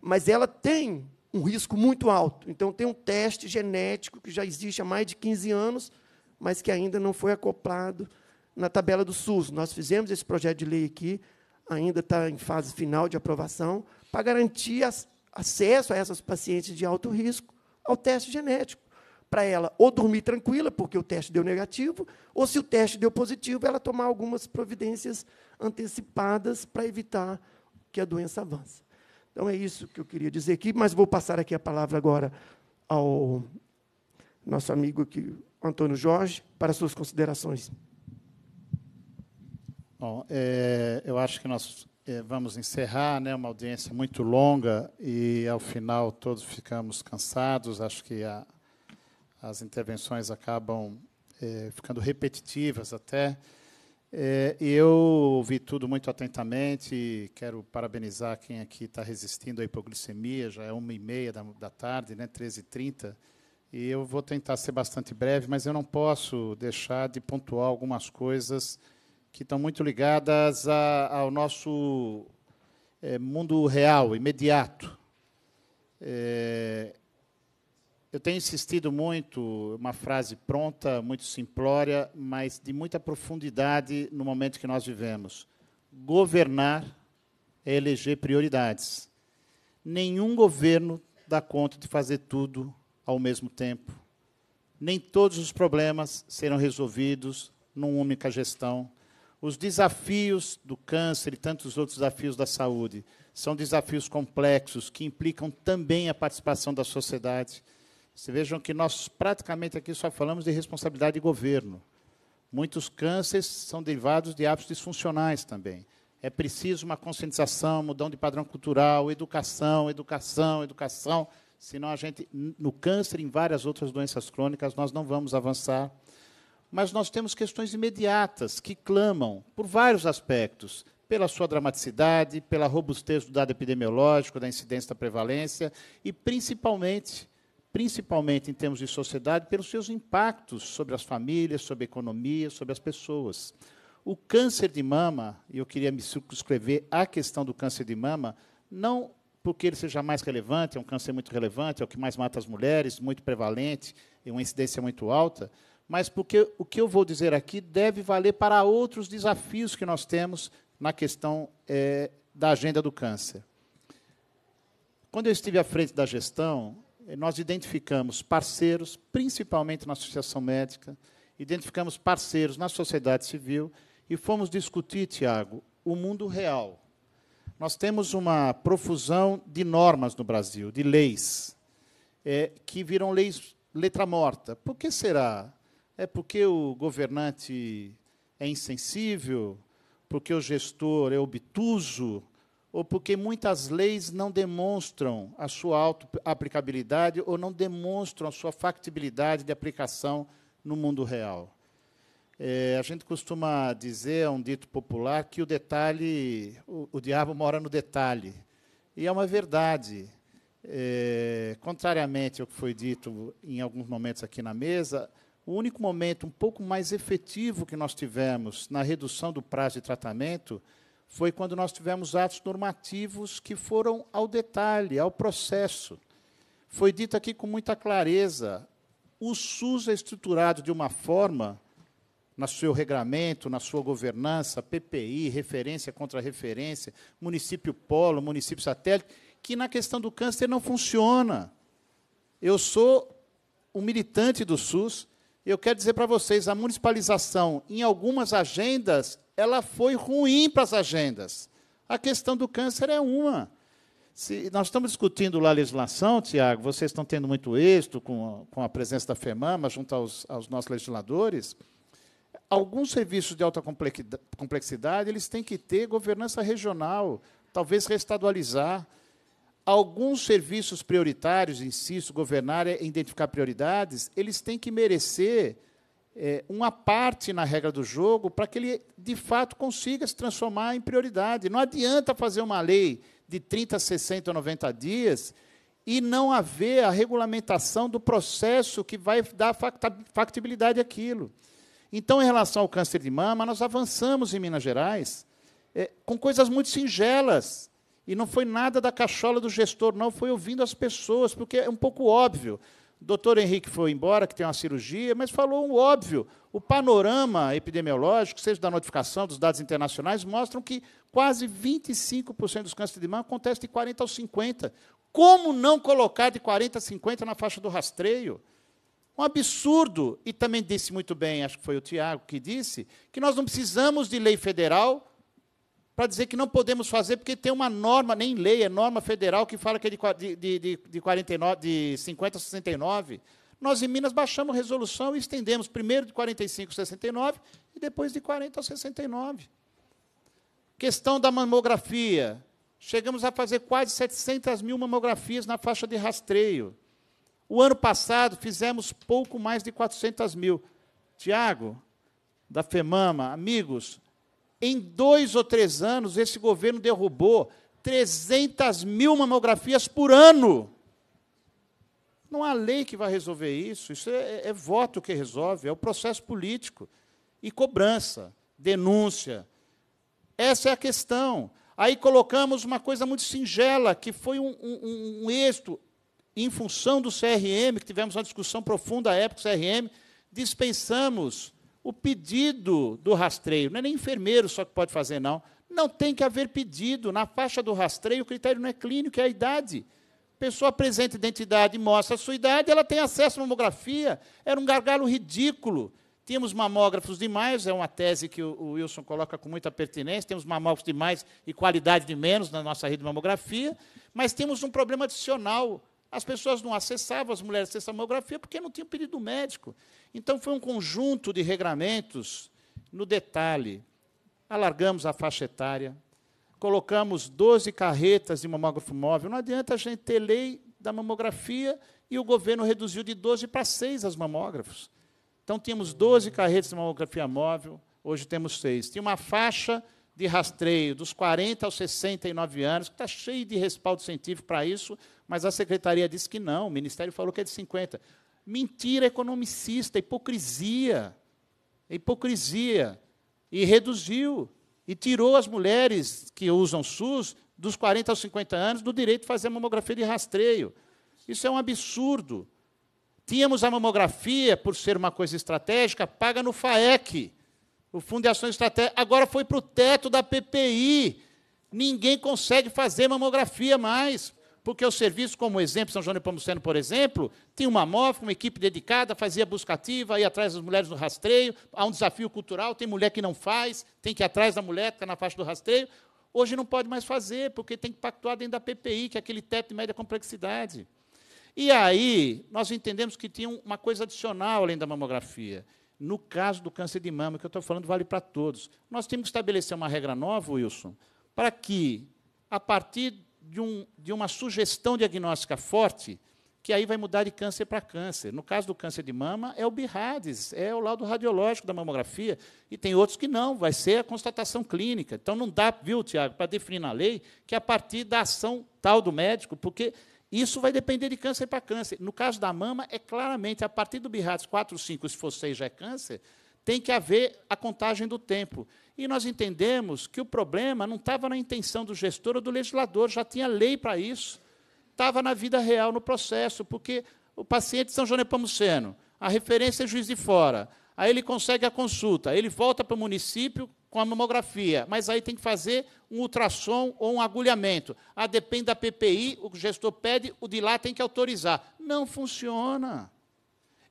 mas ela tem um risco muito alto. Então tem um teste genético que já existe há mais de 15 anos, mas que ainda não foi acoplado na tabela do SUS. Nós fizemos esse projeto de lei aqui, ainda está em fase final de aprovação, para garantir as, acesso a essas pacientes de alto risco ao teste genético para ela ou dormir tranquila, porque o teste deu negativo, ou se o teste deu positivo, ela tomar algumas providências antecipadas para evitar que a doença avance. Então é isso que eu queria dizer aqui, mas vou passar aqui a palavra agora ao nosso amigo aqui, Antônio Jorge, para suas considerações. Bom, é, eu acho que nós é, vamos encerrar, né, uma audiência muito longa e ao final todos ficamos cansados. Acho que a as intervenções acabam é, ficando repetitivas até. É, eu ouvi tudo muito atentamente quero parabenizar quem aqui está resistindo à hipoglicemia, já é uma e meia da, da tarde, né, 13h30, e eu vou tentar ser bastante breve, mas eu não posso deixar de pontuar algumas coisas que estão muito ligadas a, ao nosso é, mundo real, imediato. É, eu tenho insistido muito, uma frase pronta, muito simplória, mas de muita profundidade no momento que nós vivemos. Governar é eleger prioridades. Nenhum governo dá conta de fazer tudo ao mesmo tempo. Nem todos os problemas serão resolvidos numa única gestão. Os desafios do câncer e tantos outros desafios da saúde são desafios complexos que implicam também a participação da sociedade. Vocês vejam que nós praticamente aqui só falamos de responsabilidade de governo. Muitos cânceres são derivados de hábitos disfuncionais também. É preciso uma conscientização, mudão de padrão cultural, educação, educação, educação. Senão a gente, no câncer e em várias outras doenças crônicas, nós não vamos avançar. Mas nós temos questões imediatas que clamam por vários aspectos pela sua dramaticidade, pela robustez do dado epidemiológico, da incidência da prevalência e, principalmente, principalmente em termos de sociedade, pelos seus impactos sobre as famílias, sobre a economia, sobre as pessoas. O câncer de mama, e eu queria me subscrever à questão do câncer de mama, não porque ele seja mais relevante, é um câncer muito relevante, é o que mais mata as mulheres, muito prevalente, e uma incidência muito alta, mas porque o que eu vou dizer aqui deve valer para outros desafios que nós temos na questão é, da agenda do câncer. Quando eu estive à frente da gestão, eh, nós identificamos parceiros, principalmente na Associação Médica, identificamos parceiros na sociedade civil e fomos discutir, Tiago, o mundo real. Nós temos uma profusão de normas no Brasil, de leis, é, que viram leis letra morta. Por que será? É porque o governante é insensível? Porque o gestor é obtuso? ou porque muitas leis não demonstram a sua auto-aplicabilidade ou não demonstram a sua factibilidade de aplicação no mundo real. É, a gente costuma dizer, é um dito popular, que o detalhe, o, o diabo mora no detalhe. E é uma verdade. É, contrariamente ao que foi dito em alguns momentos aqui na mesa, o único momento um pouco mais efetivo que nós tivemos na redução do prazo de tratamento foi quando nós tivemos atos normativos que foram ao detalhe, ao processo. Foi dito aqui com muita clareza: o SUS é estruturado de uma forma, no seu regramento, na sua governança, PPI, referência contra referência, município polo, município satélite, que na questão do câncer não funciona. Eu sou um militante do SUS, eu quero dizer para vocês, a municipalização, em algumas agendas, ela foi ruim para as agendas. A questão do câncer é uma. Se nós estamos discutindo lá a legislação, Tiago, vocês estão tendo muito êxito com, com a presença da FEMAMA junto aos, aos nossos legisladores. Alguns serviços de alta complexidade, eles têm que ter governança regional, talvez restadualizar. Alguns serviços prioritários, insisto, governar é identificar prioridades, eles têm que merecer é, uma parte na regra do jogo para que ele, de fato, consiga se transformar em prioridade. Não adianta fazer uma lei de 30, 60, 90 dias e não haver a regulamentação do processo que vai dar factibilidade àquilo. Então, em relação ao câncer de mama, nós avançamos em Minas Gerais é, com coisas muito singelas e não foi nada da cachola do gestor, não, foi ouvindo as pessoas, porque é um pouco óbvio. O doutor Henrique foi embora, que tem uma cirurgia, mas falou um óbvio. O panorama epidemiológico, seja da notificação dos dados internacionais, mostram que quase 25% dos cânceres de mama acontecem de 40 aos 50. Como não colocar de 40 a 50 na faixa do rastreio? Um absurdo. E também disse muito bem, acho que foi o Tiago que disse, que nós não precisamos de lei federal para dizer que não podemos fazer, porque tem uma norma, nem lei, é norma federal, que fala que é de, de, de, de, 49, de 50 a 69. Nós, em Minas, baixamos resolução e estendemos primeiro de 45 a 69 e depois de 40 a 69. Questão da mamografia. Chegamos a fazer quase 700 mil mamografias na faixa de rastreio. O ano passado fizemos pouco mais de 400 mil. Tiago, da FEMAMA, amigos, em dois ou três anos, esse governo derrubou 300 mil mamografias por ano. Não há lei que vai resolver isso. Isso é, é, é, voto que resolve, é o processo político. E cobrança, denúncia. Essa é a questão. Aí colocamos uma coisa muito singela, que foi um, um, um êxito em função do CRM, que tivemos uma discussão profunda à época do CRM, dispensamos o pedido do rastreio. Não é nem enfermeiro só que pode fazer, não. Não tem que haver pedido. Na faixa do rastreio, o critério não é clínico, é a idade. A pessoa apresenta identidade mostra a sua idade, ela tem acesso à mamografia. Era um gargalo ridículo. Tínhamos mamógrafos demais, é uma tese que o Wilson coloca com muita pertinência. Temos mamógrafos demais e qualidade de menos na nossa rede de mamografia, mas temos um problema adicional. As pessoas não acessavam, as mulheres acessavam a mamografia porque não tinham pedido médico. Então, foi um conjunto de regramentos no detalhe. Alargamos a faixa etária, colocamos 12 carretas de mamógrafo móvel. Não adianta a gente ter lei da mamografia e o governo reduziu de 12 para 6 as mamógrafos. Então, tínhamos 12 carretas de mamografia móvel, hoje temos 6. Tinha uma faixa de rastreio dos 40 aos 69 anos, que está cheio de respaldo científico para isso, mas a secretaria disse que não, o Ministério falou que é de 50 mentira economicista, hipocrisia, hipocrisia. E reduziu, e tirou as mulheres que usam SUS dos 40 aos 50 anos do direito de fazer mamografia de rastreio. Isso é um absurdo. Tínhamos a mamografia, por ser uma coisa estratégica, paga no FAEC, o Fundo de Ações Estratégicas. Agora foi para o teto da PPI. Ninguém consegue fazer mamografia mais porque o serviço, como exemplo, São João de Pomoceno, por exemplo, tinha uma MOF, uma equipe dedicada, fazia buscativa, ia atrás das mulheres no rastreio, há um desafio cultural, tem mulher que não faz, tem que ir atrás da mulher que está na faixa do rastreio. Hoje não pode mais fazer, porque tem que pactuar dentro da PPI, que é aquele teto de média complexidade. E aí, nós entendemos que tinha uma coisa adicional além da mamografia. No caso do câncer de mama, que eu estou falando vale para todos, nós temos que estabelecer uma regra nova, Wilson, para que, a partir de, um, de uma sugestão diagnóstica forte, que aí vai mudar de câncer para câncer. No caso do câncer de mama, é o BIRADES, é o laudo radiológico da mamografia, e tem outros que não, vai ser a constatação clínica. Então não dá, viu, Tiago, para definir na lei que é a partir da ação tal do médico, porque isso vai depender de câncer para câncer. No caso da mama, é claramente a partir do BIRADES 4, 5, se for 6 já é câncer, tem que haver a contagem do tempo. E nós entendemos que o problema não estava na intenção do gestor ou do legislador, já tinha lei para isso, estava na vida real, no processo, porque o paciente São Janepamuceno, a referência é juiz de fora, aí ele consegue a consulta, ele volta para o município com a mamografia, mas aí tem que fazer um ultrassom ou um agulhamento. Ah, depende da PPI, o gestor pede, o de lá tem que autorizar. Não funciona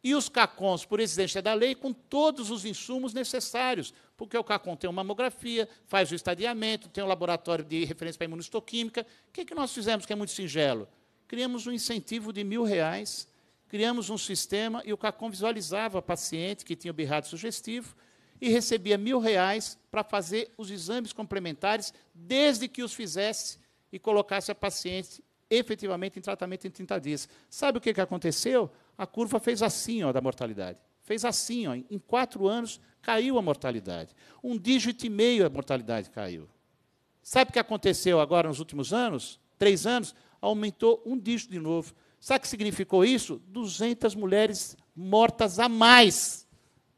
e os CACONs, por exigência da lei, com todos os insumos necessários, porque o CACON tem uma mamografia, faz o estadiamento, tem um laboratório de referência para imunistoquímica. O que, é que nós fizemos que é muito singelo? Criamos um incentivo de mil reais, criamos um sistema e o CACON visualizava a paciente que tinha o birrado sugestivo e recebia mil reais para fazer os exames complementares, desde que os fizesse e colocasse a paciente efetivamente em tratamento em 30 dias. Sabe o que, que aconteceu? a curva fez assim ó, da mortalidade. Fez assim, ó, em quatro anos caiu a mortalidade. Um dígito e meio a mortalidade caiu. Sabe o que aconteceu agora nos últimos anos? Três anos, aumentou um dígito de novo. Sabe o que significou isso? 200 mulheres mortas a mais.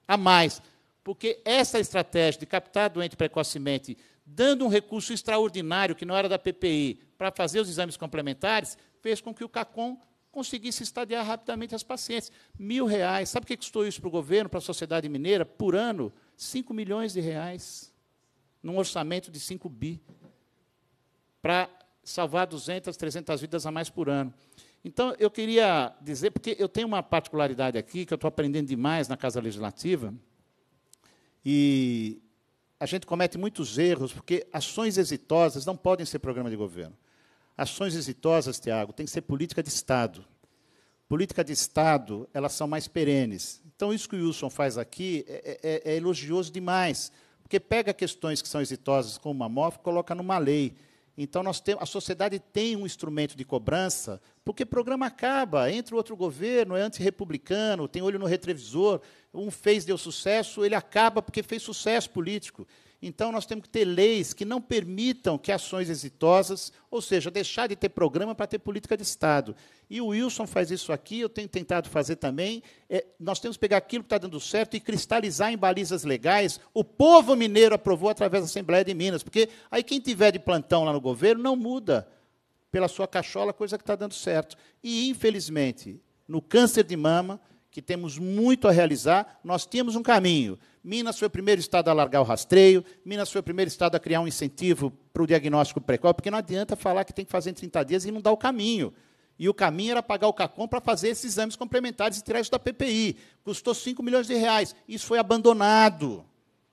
A mais. Porque essa estratégia de captar doente precocemente, dando um recurso extraordinário, que não era da PPI, para fazer os exames complementares, fez com que o CACOM conseguisse estadiar rapidamente as pacientes. Mil reais. Sabe o que custou isso para o governo, para a sociedade mineira, por ano? Cinco milhões de reais. Num orçamento de 5 bi. Para salvar 200, 300 vidas a mais por ano. Então, eu queria dizer, porque eu tenho uma particularidade aqui, que eu estou aprendendo demais na Casa Legislativa, e a gente comete muitos erros, porque ações exitosas não podem ser programa de governo. Ações exitosas, Tiago, tem que ser política de Estado. Política de Estado, elas são mais perenes. Então, isso que o Wilson faz aqui é, é, é, é elogioso demais, porque pega questões que são exitosas, como uma MOF, e coloca numa lei. Então, nós temos, a sociedade tem um instrumento de cobrança, porque o programa acaba, entra outro governo, é antirrepublicano, tem olho no retrovisor, um fez, deu sucesso, ele acaba porque fez sucesso político. Então, nós temos que ter leis que não permitam que ações exitosas, ou seja, deixar de ter programa para ter política de Estado. E o Wilson faz isso aqui, eu tenho tentado fazer também. É, nós temos que pegar aquilo que está dando certo e cristalizar em balizas legais. O povo mineiro aprovou através da Assembleia de Minas, porque aí quem tiver de plantão lá no governo não muda pela sua cachola coisa que está dando certo. E, infelizmente, no câncer de mama, que temos muito a realizar, nós tínhamos um caminho. Minas foi o primeiro estado a largar o rastreio, Minas foi o primeiro estado a criar um incentivo para o diagnóstico precoce, porque não adianta falar que tem que fazer em 30 dias e não dar o caminho. E o caminho era pagar o CACOM para fazer esses exames complementares e tirar isso da PPI. Custou 5 milhões de reais. Isso foi abandonado.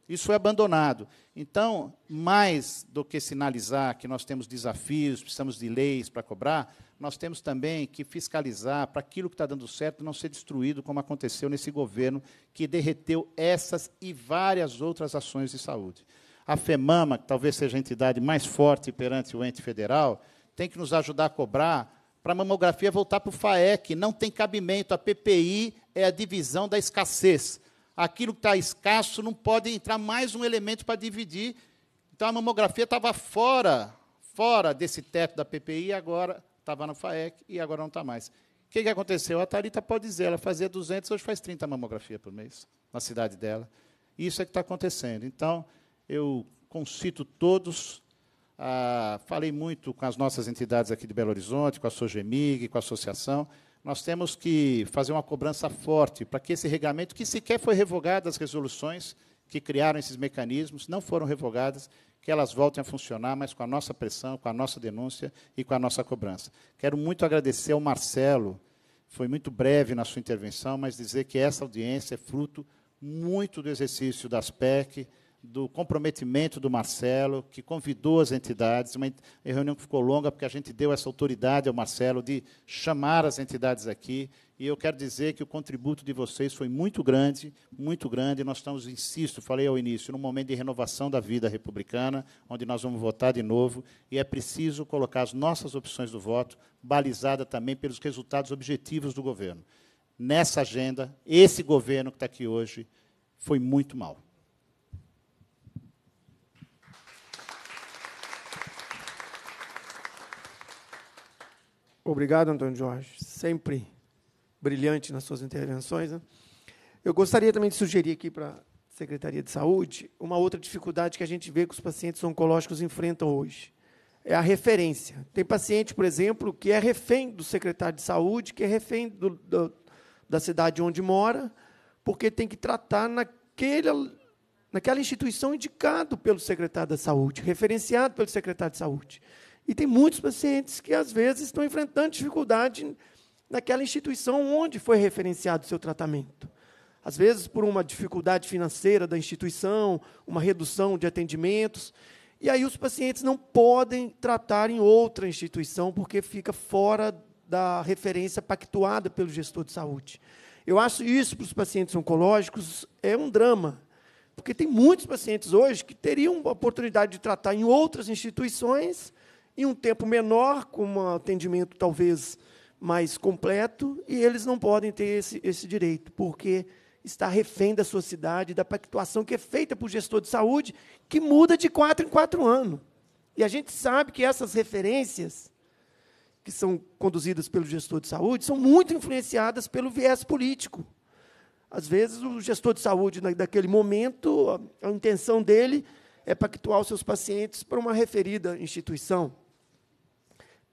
Isso foi abandonado. Então, mais do que sinalizar que nós temos desafios, precisamos de leis para cobrar, nós temos também que fiscalizar para aquilo que está dando certo não ser destruído, como aconteceu nesse governo que derreteu essas e várias outras ações de saúde. A FEMAMA, que talvez seja a entidade mais forte perante o ente federal, tem que nos ajudar a cobrar para a mamografia voltar para o FAEC. Não tem cabimento. A PPI é a divisão da escassez. Aquilo que está escasso não pode entrar mais um elemento para dividir. Então a mamografia estava fora, fora desse teto da PPI, agora estava no FAEC e agora não está mais. O que, que aconteceu? A Tarita pode dizer, ela fazia 200, hoje faz 30 mamografia por mês na cidade dela. Isso é que está acontecendo. Então, eu concito todos. Ah, falei muito com as nossas entidades aqui de Belo Horizonte, com a SOGEMIG, com a associação. Nós temos que fazer uma cobrança forte para que esse regamento, que sequer foi revogado as resoluções que criaram esses mecanismos, não foram revogadas, que elas voltem a funcionar, mas com a nossa pressão, com a nossa denúncia e com a nossa cobrança. Quero muito agradecer ao Marcelo, foi muito breve na sua intervenção, mas dizer que essa audiência é fruto muito do exercício das PEC, do comprometimento do Marcelo, que convidou as entidades, uma reunião que ficou longa, porque a gente deu essa autoridade ao Marcelo de chamar as entidades aqui, e eu quero dizer que o contributo de vocês foi muito grande, muito grande. Nós estamos, insisto, falei ao início, num momento de renovação da vida republicana, onde nós vamos votar de novo, e é preciso colocar as nossas opções do voto, balizada também pelos resultados objetivos do governo. Nessa agenda, esse governo que está aqui hoje foi muito mal. Obrigado, Antônio Jorge. Sempre brilhante nas suas intervenções. Né? Eu gostaria também de sugerir aqui para a Secretaria de Saúde uma outra dificuldade que a gente vê que os pacientes oncológicos enfrentam hoje. É a referência. Tem paciente, por exemplo, que é refém do secretário de saúde, que é refém do, do, da cidade onde mora, porque tem que tratar naquele, naquela instituição indicado pelo secretário da saúde, referenciado pelo secretário de saúde. E tem muitos pacientes que, às vezes, estão enfrentando dificuldade naquela instituição onde foi referenciado o seu tratamento. Às vezes, por uma dificuldade financeira da instituição, uma redução de atendimentos. E aí, os pacientes não podem tratar em outra instituição, porque fica fora da referência pactuada pelo gestor de saúde. Eu acho isso para os pacientes oncológicos é um drama, porque tem muitos pacientes hoje que teriam a oportunidade de tratar em outras instituições em um tempo menor, com um atendimento talvez mais completo, e eles não podem ter esse, esse direito, porque está refém da sua cidade, da pactuação que é feita por gestor de saúde, que muda de quatro em quatro anos. E a gente sabe que essas referências que são conduzidas pelo gestor de saúde são muito influenciadas pelo viés político. Às vezes, o gestor de saúde, naquele momento, a, a intenção dele é pactuar os seus pacientes para uma referida instituição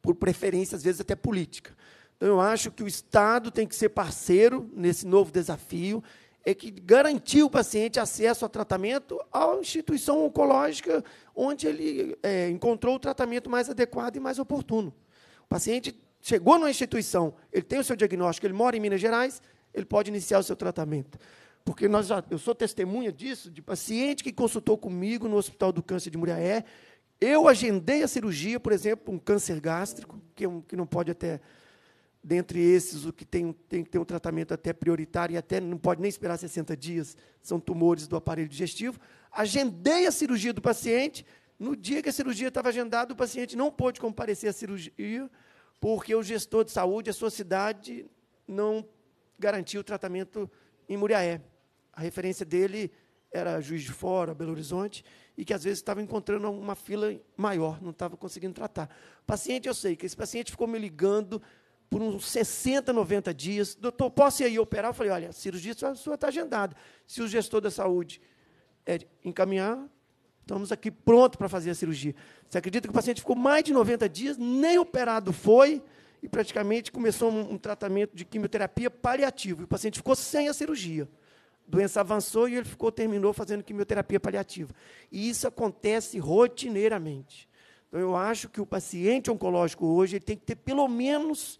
por preferência, às vezes até política. Então, eu acho que o Estado tem que ser parceiro nesse novo desafio, é que garantir o paciente acesso ao tratamento à instituição oncológica onde ele é, encontrou o tratamento mais adequado e mais oportuno. O paciente chegou numa instituição, ele tem o seu diagnóstico, ele mora em Minas Gerais, ele pode iniciar o seu tratamento. Porque nós já, eu sou testemunha disso, de paciente que consultou comigo no Hospital do Câncer de Muriaé, eu agendei a cirurgia, por exemplo, um câncer gástrico, que, é um, que não pode até, dentre esses, o que tem, tem que ter um tratamento até prioritário e até não pode nem esperar 60 dias, são tumores do aparelho digestivo. Agendei a cirurgia do paciente. No dia que a cirurgia estava agendada, o paciente não pôde comparecer à cirurgia, porque o gestor de saúde, a sua cidade, não garantiu o tratamento em Muriaé. A referência dele era Juiz de Fora, Belo Horizonte, e que às vezes estava encontrando uma fila maior, não estava conseguindo tratar. Paciente, eu sei que esse paciente ficou me ligando por uns 60, 90 dias. Doutor, posso ir aí operar? Eu falei, olha, a cirurgia sua está agendada. Se o gestor da saúde é encaminhar, estamos aqui prontos para fazer a cirurgia. Você acredita que o paciente ficou mais de 90 dias, nem operado foi, e praticamente começou um, um tratamento de quimioterapia paliativa. E o paciente ficou sem a cirurgia doença avançou e ele ficou, terminou fazendo quimioterapia paliativa. E isso acontece rotineiramente. Então, eu acho que o paciente oncológico hoje ele tem que ter, pelo menos,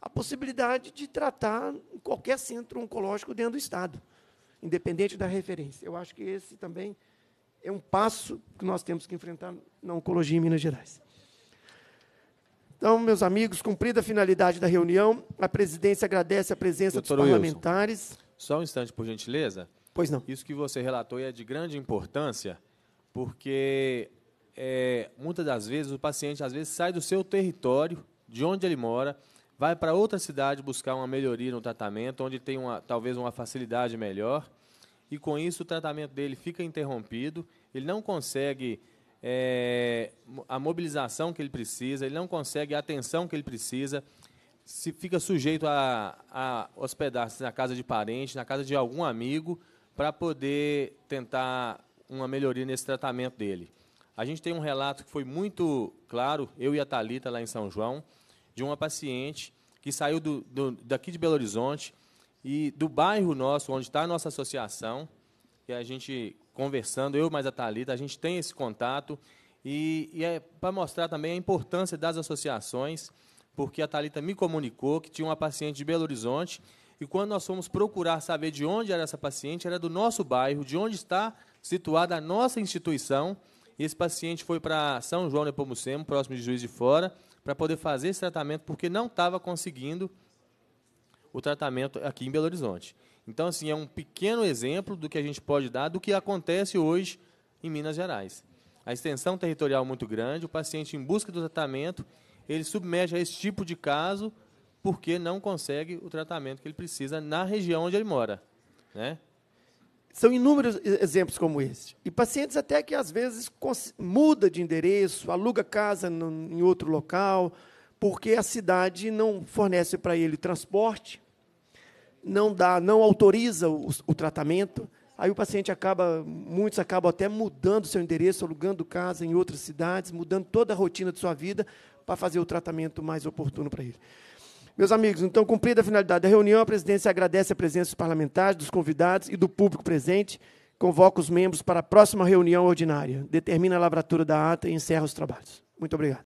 a possibilidade de tratar em qualquer centro oncológico dentro do Estado, independente da referência. Eu acho que esse também é um passo que nós temos que enfrentar na oncologia em Minas Gerais. Então, meus amigos, cumprida a finalidade da reunião, a presidência agradece a presença Doutor dos parlamentares. Wilson. Só um instante, por gentileza. Pois não. Isso que você relatou é de grande importância, porque é, muitas das vezes o paciente às vezes sai do seu território, de onde ele mora, vai para outra cidade buscar uma melhoria no tratamento, onde tem uma, talvez uma facilidade melhor, e com isso o tratamento dele fica interrompido, ele não consegue é, a mobilização que ele precisa, ele não consegue a atenção que ele precisa, se fica sujeito a, a hospedar-se na casa de parente, na casa de algum amigo, para poder tentar uma melhoria nesse tratamento dele. A gente tem um relato que foi muito claro, eu e a Talita lá em São João, de uma paciente que saiu do, do, daqui de Belo Horizonte e do bairro nosso, onde está a nossa associação, que a gente conversando, eu mais a Talita, a gente tem esse contato e, e é para mostrar também a importância das associações porque a Talita me comunicou que tinha uma paciente de Belo Horizonte e quando nós fomos procurar saber de onde era essa paciente, era do nosso bairro, de onde está situada a nossa instituição. E esse paciente foi para São João de Pomucemo, próximo de Juiz de Fora, para poder fazer esse tratamento, porque não estava conseguindo o tratamento aqui em Belo Horizonte. Então, assim, é um pequeno exemplo do que a gente pode dar do que acontece hoje em Minas Gerais. A extensão territorial muito grande, o paciente em busca do tratamento ele submete a esse tipo de caso porque não consegue o tratamento que ele precisa na região onde ele mora. Né? São inúmeros exemplos como esse. E pacientes até que às vezes muda de endereço, aluga casa no, em outro local, porque a cidade não fornece para ele transporte, não dá, não autoriza o, o, tratamento. Aí o paciente acaba, muitos acabam até mudando seu endereço, alugando casa em outras cidades, mudando toda a rotina de sua vida para fazer o tratamento mais oportuno para ele. Meus amigos, então, cumprida a finalidade da reunião, a presidência agradece a presença dos parlamentares, dos convidados e do público presente. Convoca os membros para a próxima reunião ordinária. Determina a lavratura da ata e encerra os trabalhos. Muito obrigado.